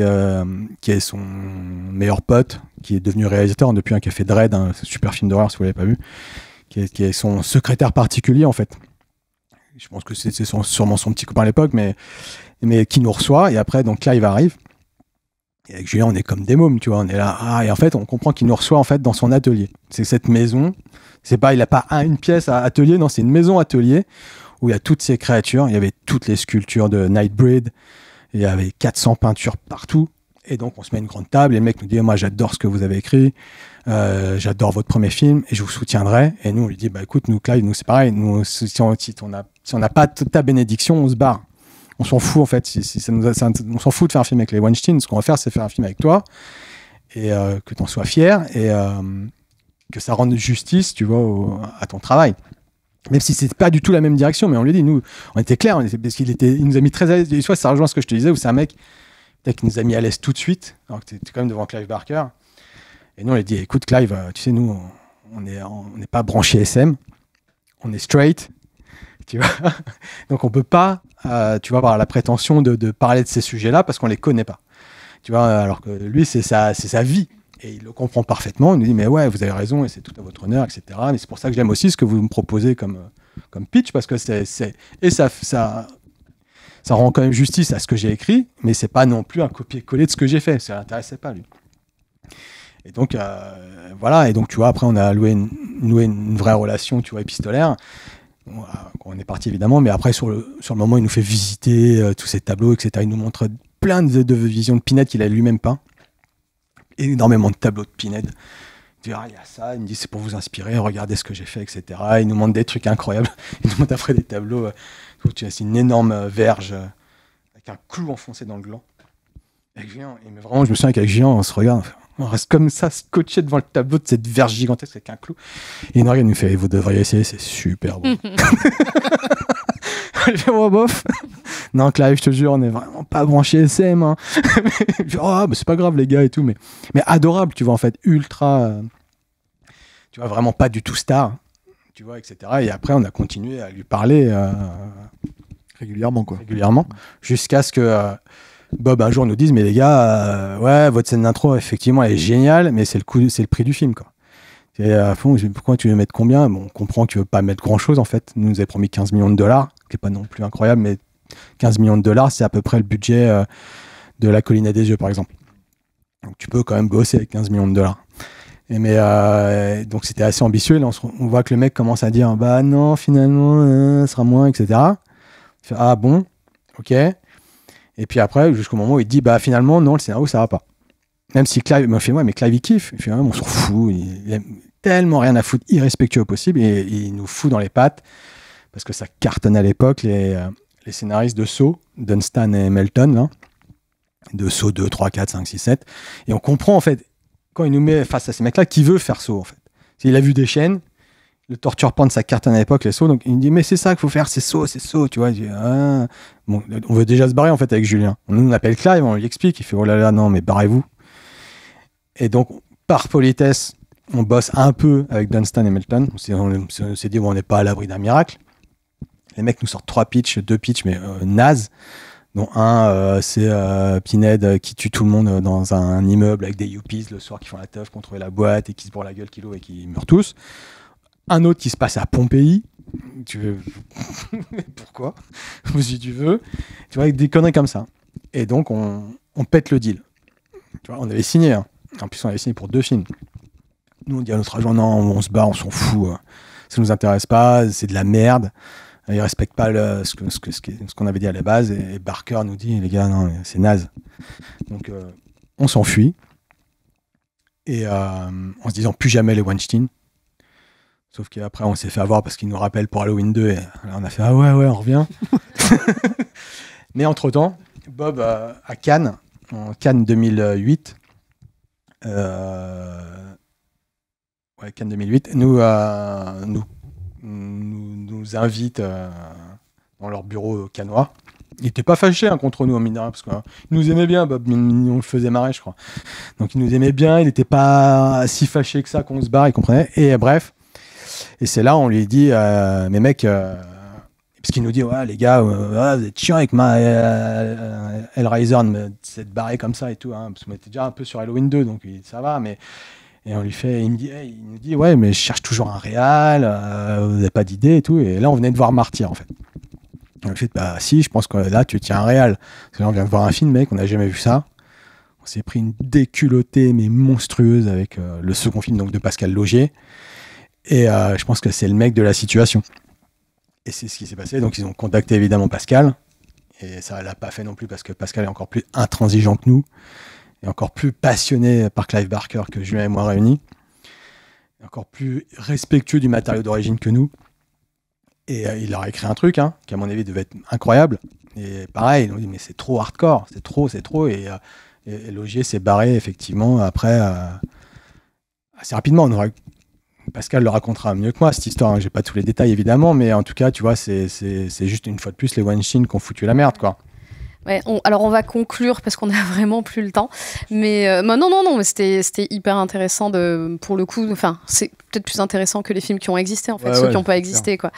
euh, qui, est son meilleur pote, qui est devenu réalisateur depuis un café Dread, un hein, super film d'horreur si vous l'avez pas vu, qui est, son secrétaire particulier en fait. Je pense que c'est sûrement son petit copain à l'époque, mais, qui nous reçoit. Et après, donc là, il arrive. Et avec Julien, on est comme des mômes, tu vois. On est là. Ah, et en fait, on comprend qu'il nous reçoit en fait dans son atelier. C'est cette maison. C'est pas, il n'a pas une pièce à atelier. Non, c'est une maison atelier où il y a toutes ces créatures. Il y avait toutes les sculptures de Nightbreed. Il y avait 400 peintures partout. Et donc, on se met une grande table et le mec nous dit Moi, j'adore ce que vous avez écrit, euh, j'adore votre premier film et je vous soutiendrai. Et nous, on lui dit Bah écoute, nous, Clyde, nous, c'est pareil. Nous, si on si n'a pas ta bénédiction, on se barre. On s'en fout, en fait. on s'en fout de faire un film avec les Weinstein. Ce qu'on va faire, c'est faire un film avec toi et euh, que tu en sois fier et euh, que ça rende justice, tu vois, à ton travail même si c'est pas du tout la même direction, mais on lui dit, nous, on était clair, parce qu'il était, il nous a mis très à l'aise. Soit ça rejoint ce que je te disais, ou c'est un mec qui nous a mis à l'aise tout de suite, alors tu quand même devant Clive Barker. Et nous, on lui dit, écoute, Clive, euh, tu sais, nous, on n'est pas branché SM, on est straight, tu vois. Donc, on peut pas, euh, tu vois, avoir la prétention de, parler de ces sujets-là parce qu'on les connaît pas. Tu vois, alors que lui, c'est sa vie. Et il le comprend parfaitement. Il nous dit Mais ouais, vous avez raison, et c'est tout à votre honneur, etc. Mais c'est pour ça que j'aime aussi ce que vous me proposez comme, euh, comme pitch, parce que c'est. Et ça, ça, ça rend quand même justice à ce que j'ai écrit, mais c'est pas non plus un copier-coller de ce que j'ai fait. Ça l'intéressait pas, lui. Et donc, euh, voilà. Et donc, tu vois, après, on a noué une, vraie relation, tu vois, épistolaire. Euh, on est parti évidemment, mais après, sur le, sur le moment, il nous fait visiter tous ces tableaux, etc. Il nous montre plein de, visions de Pinette qu'il a lui-même pas énormément de tableaux de Pinhead. Ah, il me dit, c'est pour vous inspirer, regardez ce que j'ai fait, etc. Il nous montre des trucs incroyables. Il nous montre après des tableaux euh, où tu as une énorme euh, verge euh, avec un clou enfoncé dans le gland. vraiment, je me souviens qu'avec Géant, on se regarde, on reste comme ça, scotché devant le tableau de cette verge gigantesque avec un clou. Et il nous regarde, il nous fait, vous devriez essayer, c'est super bon. Oh, non, Clive, je te jure, on est vraiment pas branché SM. Hein. oh, c'est pas grave, les gars et tout. Mais, mais adorable, tu vois, en fait, ultra. Euh, tu vois, vraiment pas du tout star. Tu vois, etc. Et après, on a continué à lui parler. Euh, régulièrement, quoi. Régulièrement. Jusqu'à ce que. Euh, Bob un jour nous dise mais les gars ouais votre scène d'intro effectivement elle est géniale mais c'est le c'est le prix du film quoi et à fond, pourquoi tu veux mettre combien On comprend que tu veux pas mettre grand-chose en fait. Nous, nous avons promis 15 millions de dollars, ce qui n'est pas non plus incroyable, mais 15 millions de dollars, c'est à peu près le budget euh, de la colline à des yeux par exemple. Donc tu peux quand même bosser avec 15 millions de dollars. Et mais euh, donc c'était assez ambitieux. on, voit que le mec commence à dire bah non finalement euh, sera moins etc. Fait, ah bon ok. Et puis après jusqu'au moment où il dit bah finalement non le scénario ça va pas. Même si Clive me fait moi mais Clive il kiffe. Il fait, on s'en fout tellement rien à foutre, irrespectueux possible, et, il nous fout dans les pattes, parce que ça cartonne à l'époque, les, euh, les, scénaristes de saut Dunstan et Melton, de saut 2, 3, 4, 5, 6, 7. Et on comprend, en fait, quand il nous met face à ces mecs-là, qui veut faire saut en fait. Il a vu des chaînes, le torture porn, ça cartonne à l'époque, les sauts. Donc, il nous dit, mais c'est ça qu'il faut faire, c'est saut, c'est saut, tu vois. Ah. bon, on veut déjà se barrer, en fait, avec Julien. On appelle Clive, on lui explique. Il fait, oh là là, non, mais barrez-vous. Et donc, par politesse, on bosse un peu avec Dunstan et Melton. On s'est dit, on n'est pas à l'abri d'un miracle. Les mecs nous sortent trois pitchs, deux pitchs, mais euh, naze. Dont un, euh, c'est euh, Pined qui tue tout le monde dans un, immeuble avec des yuppies le soir qui font la teuf, qui la boîte et qui se bourrent la gueule, qui et qui meurent tous. Un autre qui se passe à Pompéi. Tu veux... Pourquoi Si tu veux. Tu vois, avec des conneries comme ça. Et donc, on, pète le deal. Tu vois, on avait signé. Hein. En plus, on avait signé pour deux films nous on dit à notre agent non, on se bat, on s'en fout, hein. ça nous intéresse pas, c'est de la merde. Ils respectent pas le, ce qu'on ce avait dit à la base. Et, Barker nous dit les gars, non, c'est naze. Donc euh, on s'enfuit. Et euh, en se disant plus jamais les Weinstein. Sauf qu'après, on s'est fait avoir parce qu'ils nous rappellent pour Halloween 2. Et là, on a fait Ah ouais, ouais, on revient. Mais entre temps, Bob euh, à Cannes, en Cannes 2008, euh, ouais, 2008, euh, nous, nous, nous, nous, euh, dans leur bureau canois. Il était pas fâché hein, contre nous, en mineur, parce qu'il hein, nous aimait bien, Bob, on le faisait marrer, je crois. Donc il nous aimait bien, il n'était pas si fâché que ça qu'on se barre, il comprenait. Et euh, bref, et c'est là, on lui dit, mais mec, parce qu'il nous dit, ouais, les gars, ah, vous êtes chiants avec ma euh, Hellraiser de s'être barré comme ça et tout. Hein, parce qu'on était déjà un peu sur Halloween 2, donc ça va. Mais et on lui fait, il me dit, eh, il dit ouais, mais je cherche toujours un réal, euh, vous n'avez pas d'idée et tout. Et là, on venait de voir Martyr en fait. On lui fait, bah si, je pense que là, tu tiens un réal. Parce que là, on vient de voir un film, mec, on n'a jamais vu ça. On s'est pris une déculottée, mais monstrueuse, avec euh, le second film donc de Pascal Logier. Et euh, je pense que c'est le mec de la situation. Et c'est ce qui s'est passé. Donc, ils ont contacté évidemment Pascal. Et ça l'a pas fait non plus parce que Pascal est encore plus intransigeant que nous et encore plus passionné par Clive Barker que Julien et moi réunis, encore plus respectueux du matériau d'origine que nous. Et euh, il leur a écrit un truc, hein, qui à mon avis devait être incroyable. Et pareil, ils dit, mais c'est trop hardcore, c'est trop, c'est trop. Et, euh, Logier s'est barré, effectivement, après, euh, assez rapidement. On Pascal le racontera mieux que moi, cette histoire. Hein. J'ai pas tous les détails, évidemment, mais en tout cas, tu vois, c'est juste une fois de plus les One-Shin qui ont foutu la merde, quoi
alors on va conclure parce qu'on n'a vraiment plus le temps. Mais euh, non, non, non, c'était, c'était hyper intéressant pour le coup. Enfin, c'est peut-être plus intéressant que les films qui ont existé en fait, ceux qui n'ont pas existé quoi.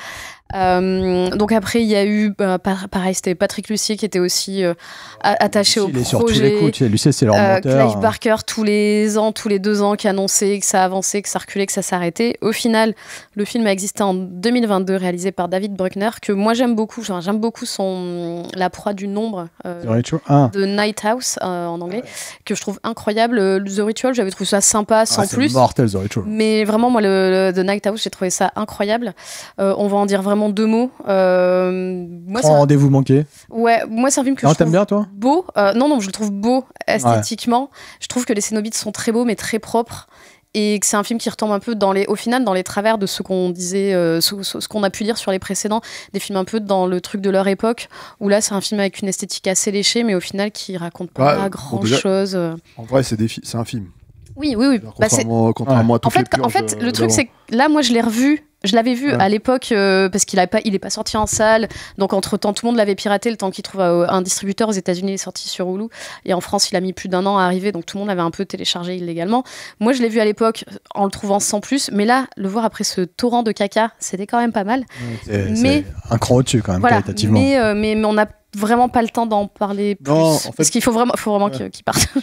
Euh, donc après, il y a eu, bah, pareil, c'était Patrick Lucier qui était aussi euh, attaché au il projet. Sur tous les coups, c'est leur euh, Clive Barker, tous les ans, tous les deux ans, qui annonçait que ça avançait, que ça reculait, que ça s'arrêtait. Au final, le film a existé en 2022, réalisé par David Bruckner, que moi j'aime beaucoup. J'aime beaucoup son La proie du nombre ah. de Night House en anglais, que je trouve incroyable. The Ritual, j'avais trouvé ça sympa, ah, sans ah, plus. Mortel, The Ritual. Mais vraiment, moi, le, The Night House, j'ai trouvé ça incroyable. on va en dire vraiment deux mots. Euh, moi, rendez-vous manqué. Ouais, moi c'est un film que je trouve bien, toi beau. Euh, non, non, je le trouve beau esthétiquement. Je trouve que les Cénobites sont très beaux, mais très propres. Et que c'est un film qui retombe un peu dans les, au final, dans les travers de ce qu'on disait, euh, ce, qu'on a pu lire sur les précédents, des films un peu dans le truc de leur époque, où là c'est un film avec une esthétique assez léchée, mais au final qui raconte pas grand chose.
En vrai, c'est un film.
Oui, oui, oui. Bah,
contrairement, en fait, en fait le euh, truc, c'est que
là, moi, je l'ai revu je l'avais vu à l'époque euh, parce qu'il n'est pas, il est pas sorti en salle. Donc entre temps, tout le monde l'avait piraté le temps qu'il trouve euh, un, distributeur aux États-Unis, est sorti sur Hulu et en France, il a mis plus d'un an à arriver. Donc tout le monde avait un peu téléchargé illégalement. Moi, je l'ai vu à l'époque en le trouvant sans plus, mais là, le voir après ce torrent de caca, c'était quand même pas mal. Mais un
cran au-dessus quand même voilà, euh,
mais on a vraiment pas le temps d'en parler plus. parce qu'il faut vraiment, faut vraiment qu'il
parte.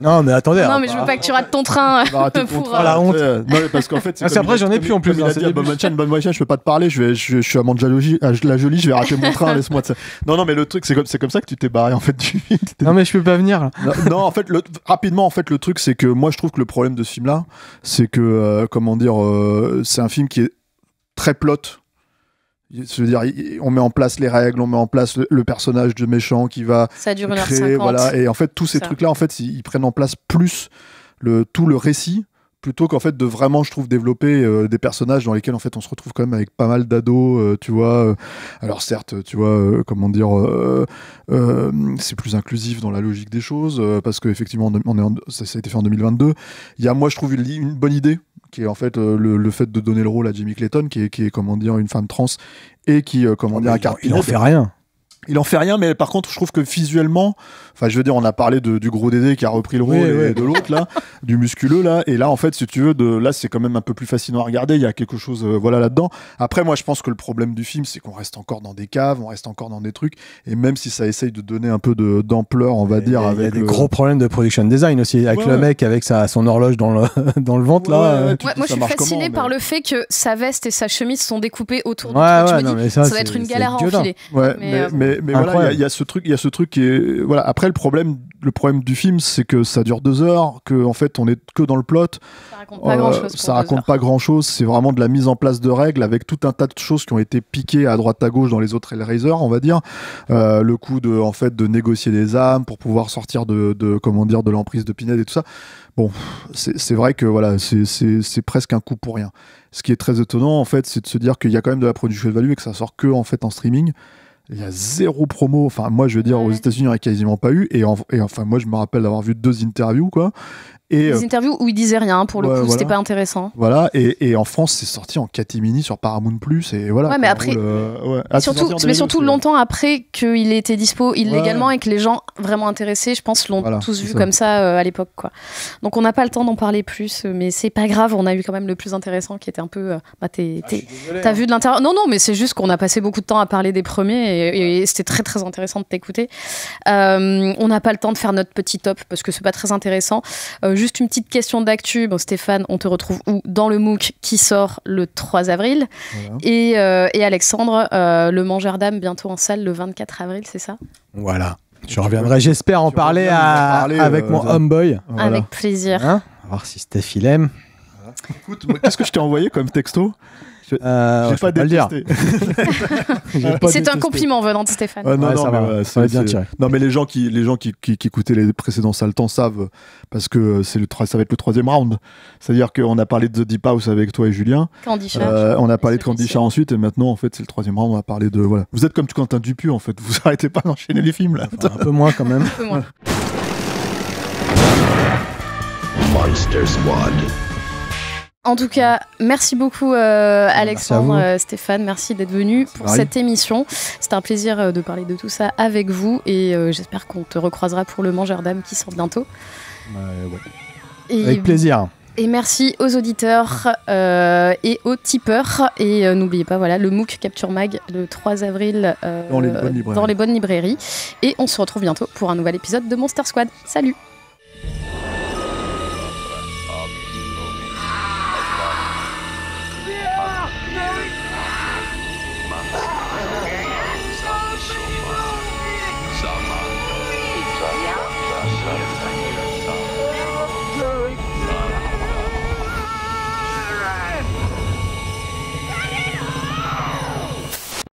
Non, mais attendez. Non, hein, mais je veux bah, pas
que tu rates ton train. Euh, pour euh, la
honte.
parce qu'en fait. c'est après, ah, j'en ai plus en plus. bonne bonne je peux pas te parler. Je vais, je, suis à Manjalogie, à la jolie, je vais rater mon train. Laisse-moi. Non, non, mais le truc, c'est comme, c'est comme ça que tu t'es barré en fait du Non, mais je peux pas venir. Non, en fait, rapidement, en fait, le truc, c'est que moi, je trouve que le problème de ce film-là, c'est que, euh, comment dire, c'est un film qui est très plot dire, on met en place les règles, on met en place le, personnage de méchant qui va ça dure créer, Et en fait, tous ces trucs-là, en fait, ils, ils, prennent en place plus le tout le récit plutôt qu'en fait de vraiment je trouve développer euh, des personnages dans lesquels en fait on se retrouve quand même avec pas mal d'ados euh, tu vois euh. alors certes tu vois comment dire c'est plus inclusif dans la logique des choses parce que effectivement ça, a été fait en 2022 il y a moi je trouve une, bonne idée qui est en fait le, fait de donner le rôle à Jimmy Clayton qui est, qui est comment dire une femme trans et qui comment oh, dire il, il en fait rien il en fait rien, mais par contre, je trouve que visuellement, enfin, je veux dire, on a parlé du gros Dédé qui a repris le rôle et, de l'autre là, du musculeux là, et là, en fait, si tu veux, de, là, c'est quand même un peu plus fascinant à regarder. Il y a quelque chose, euh, voilà, là-dedans. Après, moi, je pense que le problème du film, c'est qu'on reste encore dans des caves, on reste encore dans des trucs, et même si ça essaye de donner un peu d'ampleur, on va dire, avec il y a des gros
problèmes de production design aussi, avec le mec avec sa son horloge dans le dans le ventre là. Euh, moi, je suis fasciné
par le fait que sa veste et sa chemise sont découpées autour. de ça, va être une galère à mais, euh, mais, voilà, il y,
a ce truc, il y a ce truc qui est voilà. Après le problème, le problème du film, c'est que ça dure deux heures, que en fait on est que dans le plot. Ça raconte pas grand chose. Euh, ça raconte pas grand chose. C'est vraiment de la mise en place de règles avec tout un tas de choses qui ont été piquées à droite à gauche dans les autres Hellraiser, on va dire. Euh, le coup de en fait de négocier des âmes pour pouvoir sortir de, comment dire de l'emprise de Pinhead et tout ça. Bon, c'est vrai que voilà, c'est presque un coup pour rien. Ce qui est très étonnant en fait, c'est de se dire qu'il y a quand même de la production de value et que ça sort que en fait en streaming il y a zéro promo. Enfin, moi, je veux dire, aux États-Unis, il n'y en a quasiment pas eu. Et, et, enfin, moi, je me rappelle d'avoir vu deux interviews, quoi des euh,
interviews où il disait rien pour le coup, c'était pas intéressant.
Voilà, et, en France, c'est sorti en catimini sur Paramount Plus et voilà. Ouais, mais après, ah, surtout, mais surtout
longtemps après qu'il était été dispo illégalement et que les gens vraiment intéressés, je pense, l'ont tous vu comme ça euh, à l'époque, quoi. Donc on n'a pas le temps d'en parler plus, mais c'est pas grave, on a eu quand même le plus intéressant qui était un peu, euh, bah ah, t'as hein. vu de l'intérieur. Non, non, mais c'est juste qu'on a passé beaucoup de temps à parler des premiers et, c'était très très intéressant de t'écouter. on n'a pas le temps de faire notre petit top parce que c'est pas très intéressant juste une petite question d'actu. Stéphane, on te retrouve où Dans le MOOC qui sort le 3 avril. Et, euh, et, Alexandre, euh, le mangeur d'âme bientôt en salle le 24 avril, c'est ça
Voilà. Je reviendrai, j'espère, en parler, euh, avec mon homeboy. Avec
plaisir. Hein
voir si Steph aime. Écoute, qu'est-ce que je t'ai envoyé comme texto
je,
pas C'est un compliment
venant de Stéphane. non,
mais, les gens qui, les gens qui, qui, écoutaient les précédents temps savent parce que le ça va être le troisième round. C'est-à-dire qu'on a parlé de The Deep House avec toi et Julien. Euh, on a parlé de Candy ensuite et maintenant en fait c'est le troisième round. On va parler de voilà. Vous êtes comme Quentin Dupieux en fait. Vous arrêtez pas d'enchaîner les films là. un peu moins quand même. Monster Squad.
En tout cas, merci beaucoup euh, Alexandre, euh, Stéphane, merci d'être venu pour cette émission. C'est un plaisir euh, de parler de tout ça avec vous et j'espère qu'on te recroisera pour le Mangeur d'âme qui sort bientôt.
Et, avec plaisir.
Et merci aux auditeurs et aux tipeurs. Et n'oubliez pas, voilà, le MOOC Capture Mag le 3 avril dans les bonnes librairies. Et on se retrouve bientôt pour un nouvel épisode de Monster Squad. Salut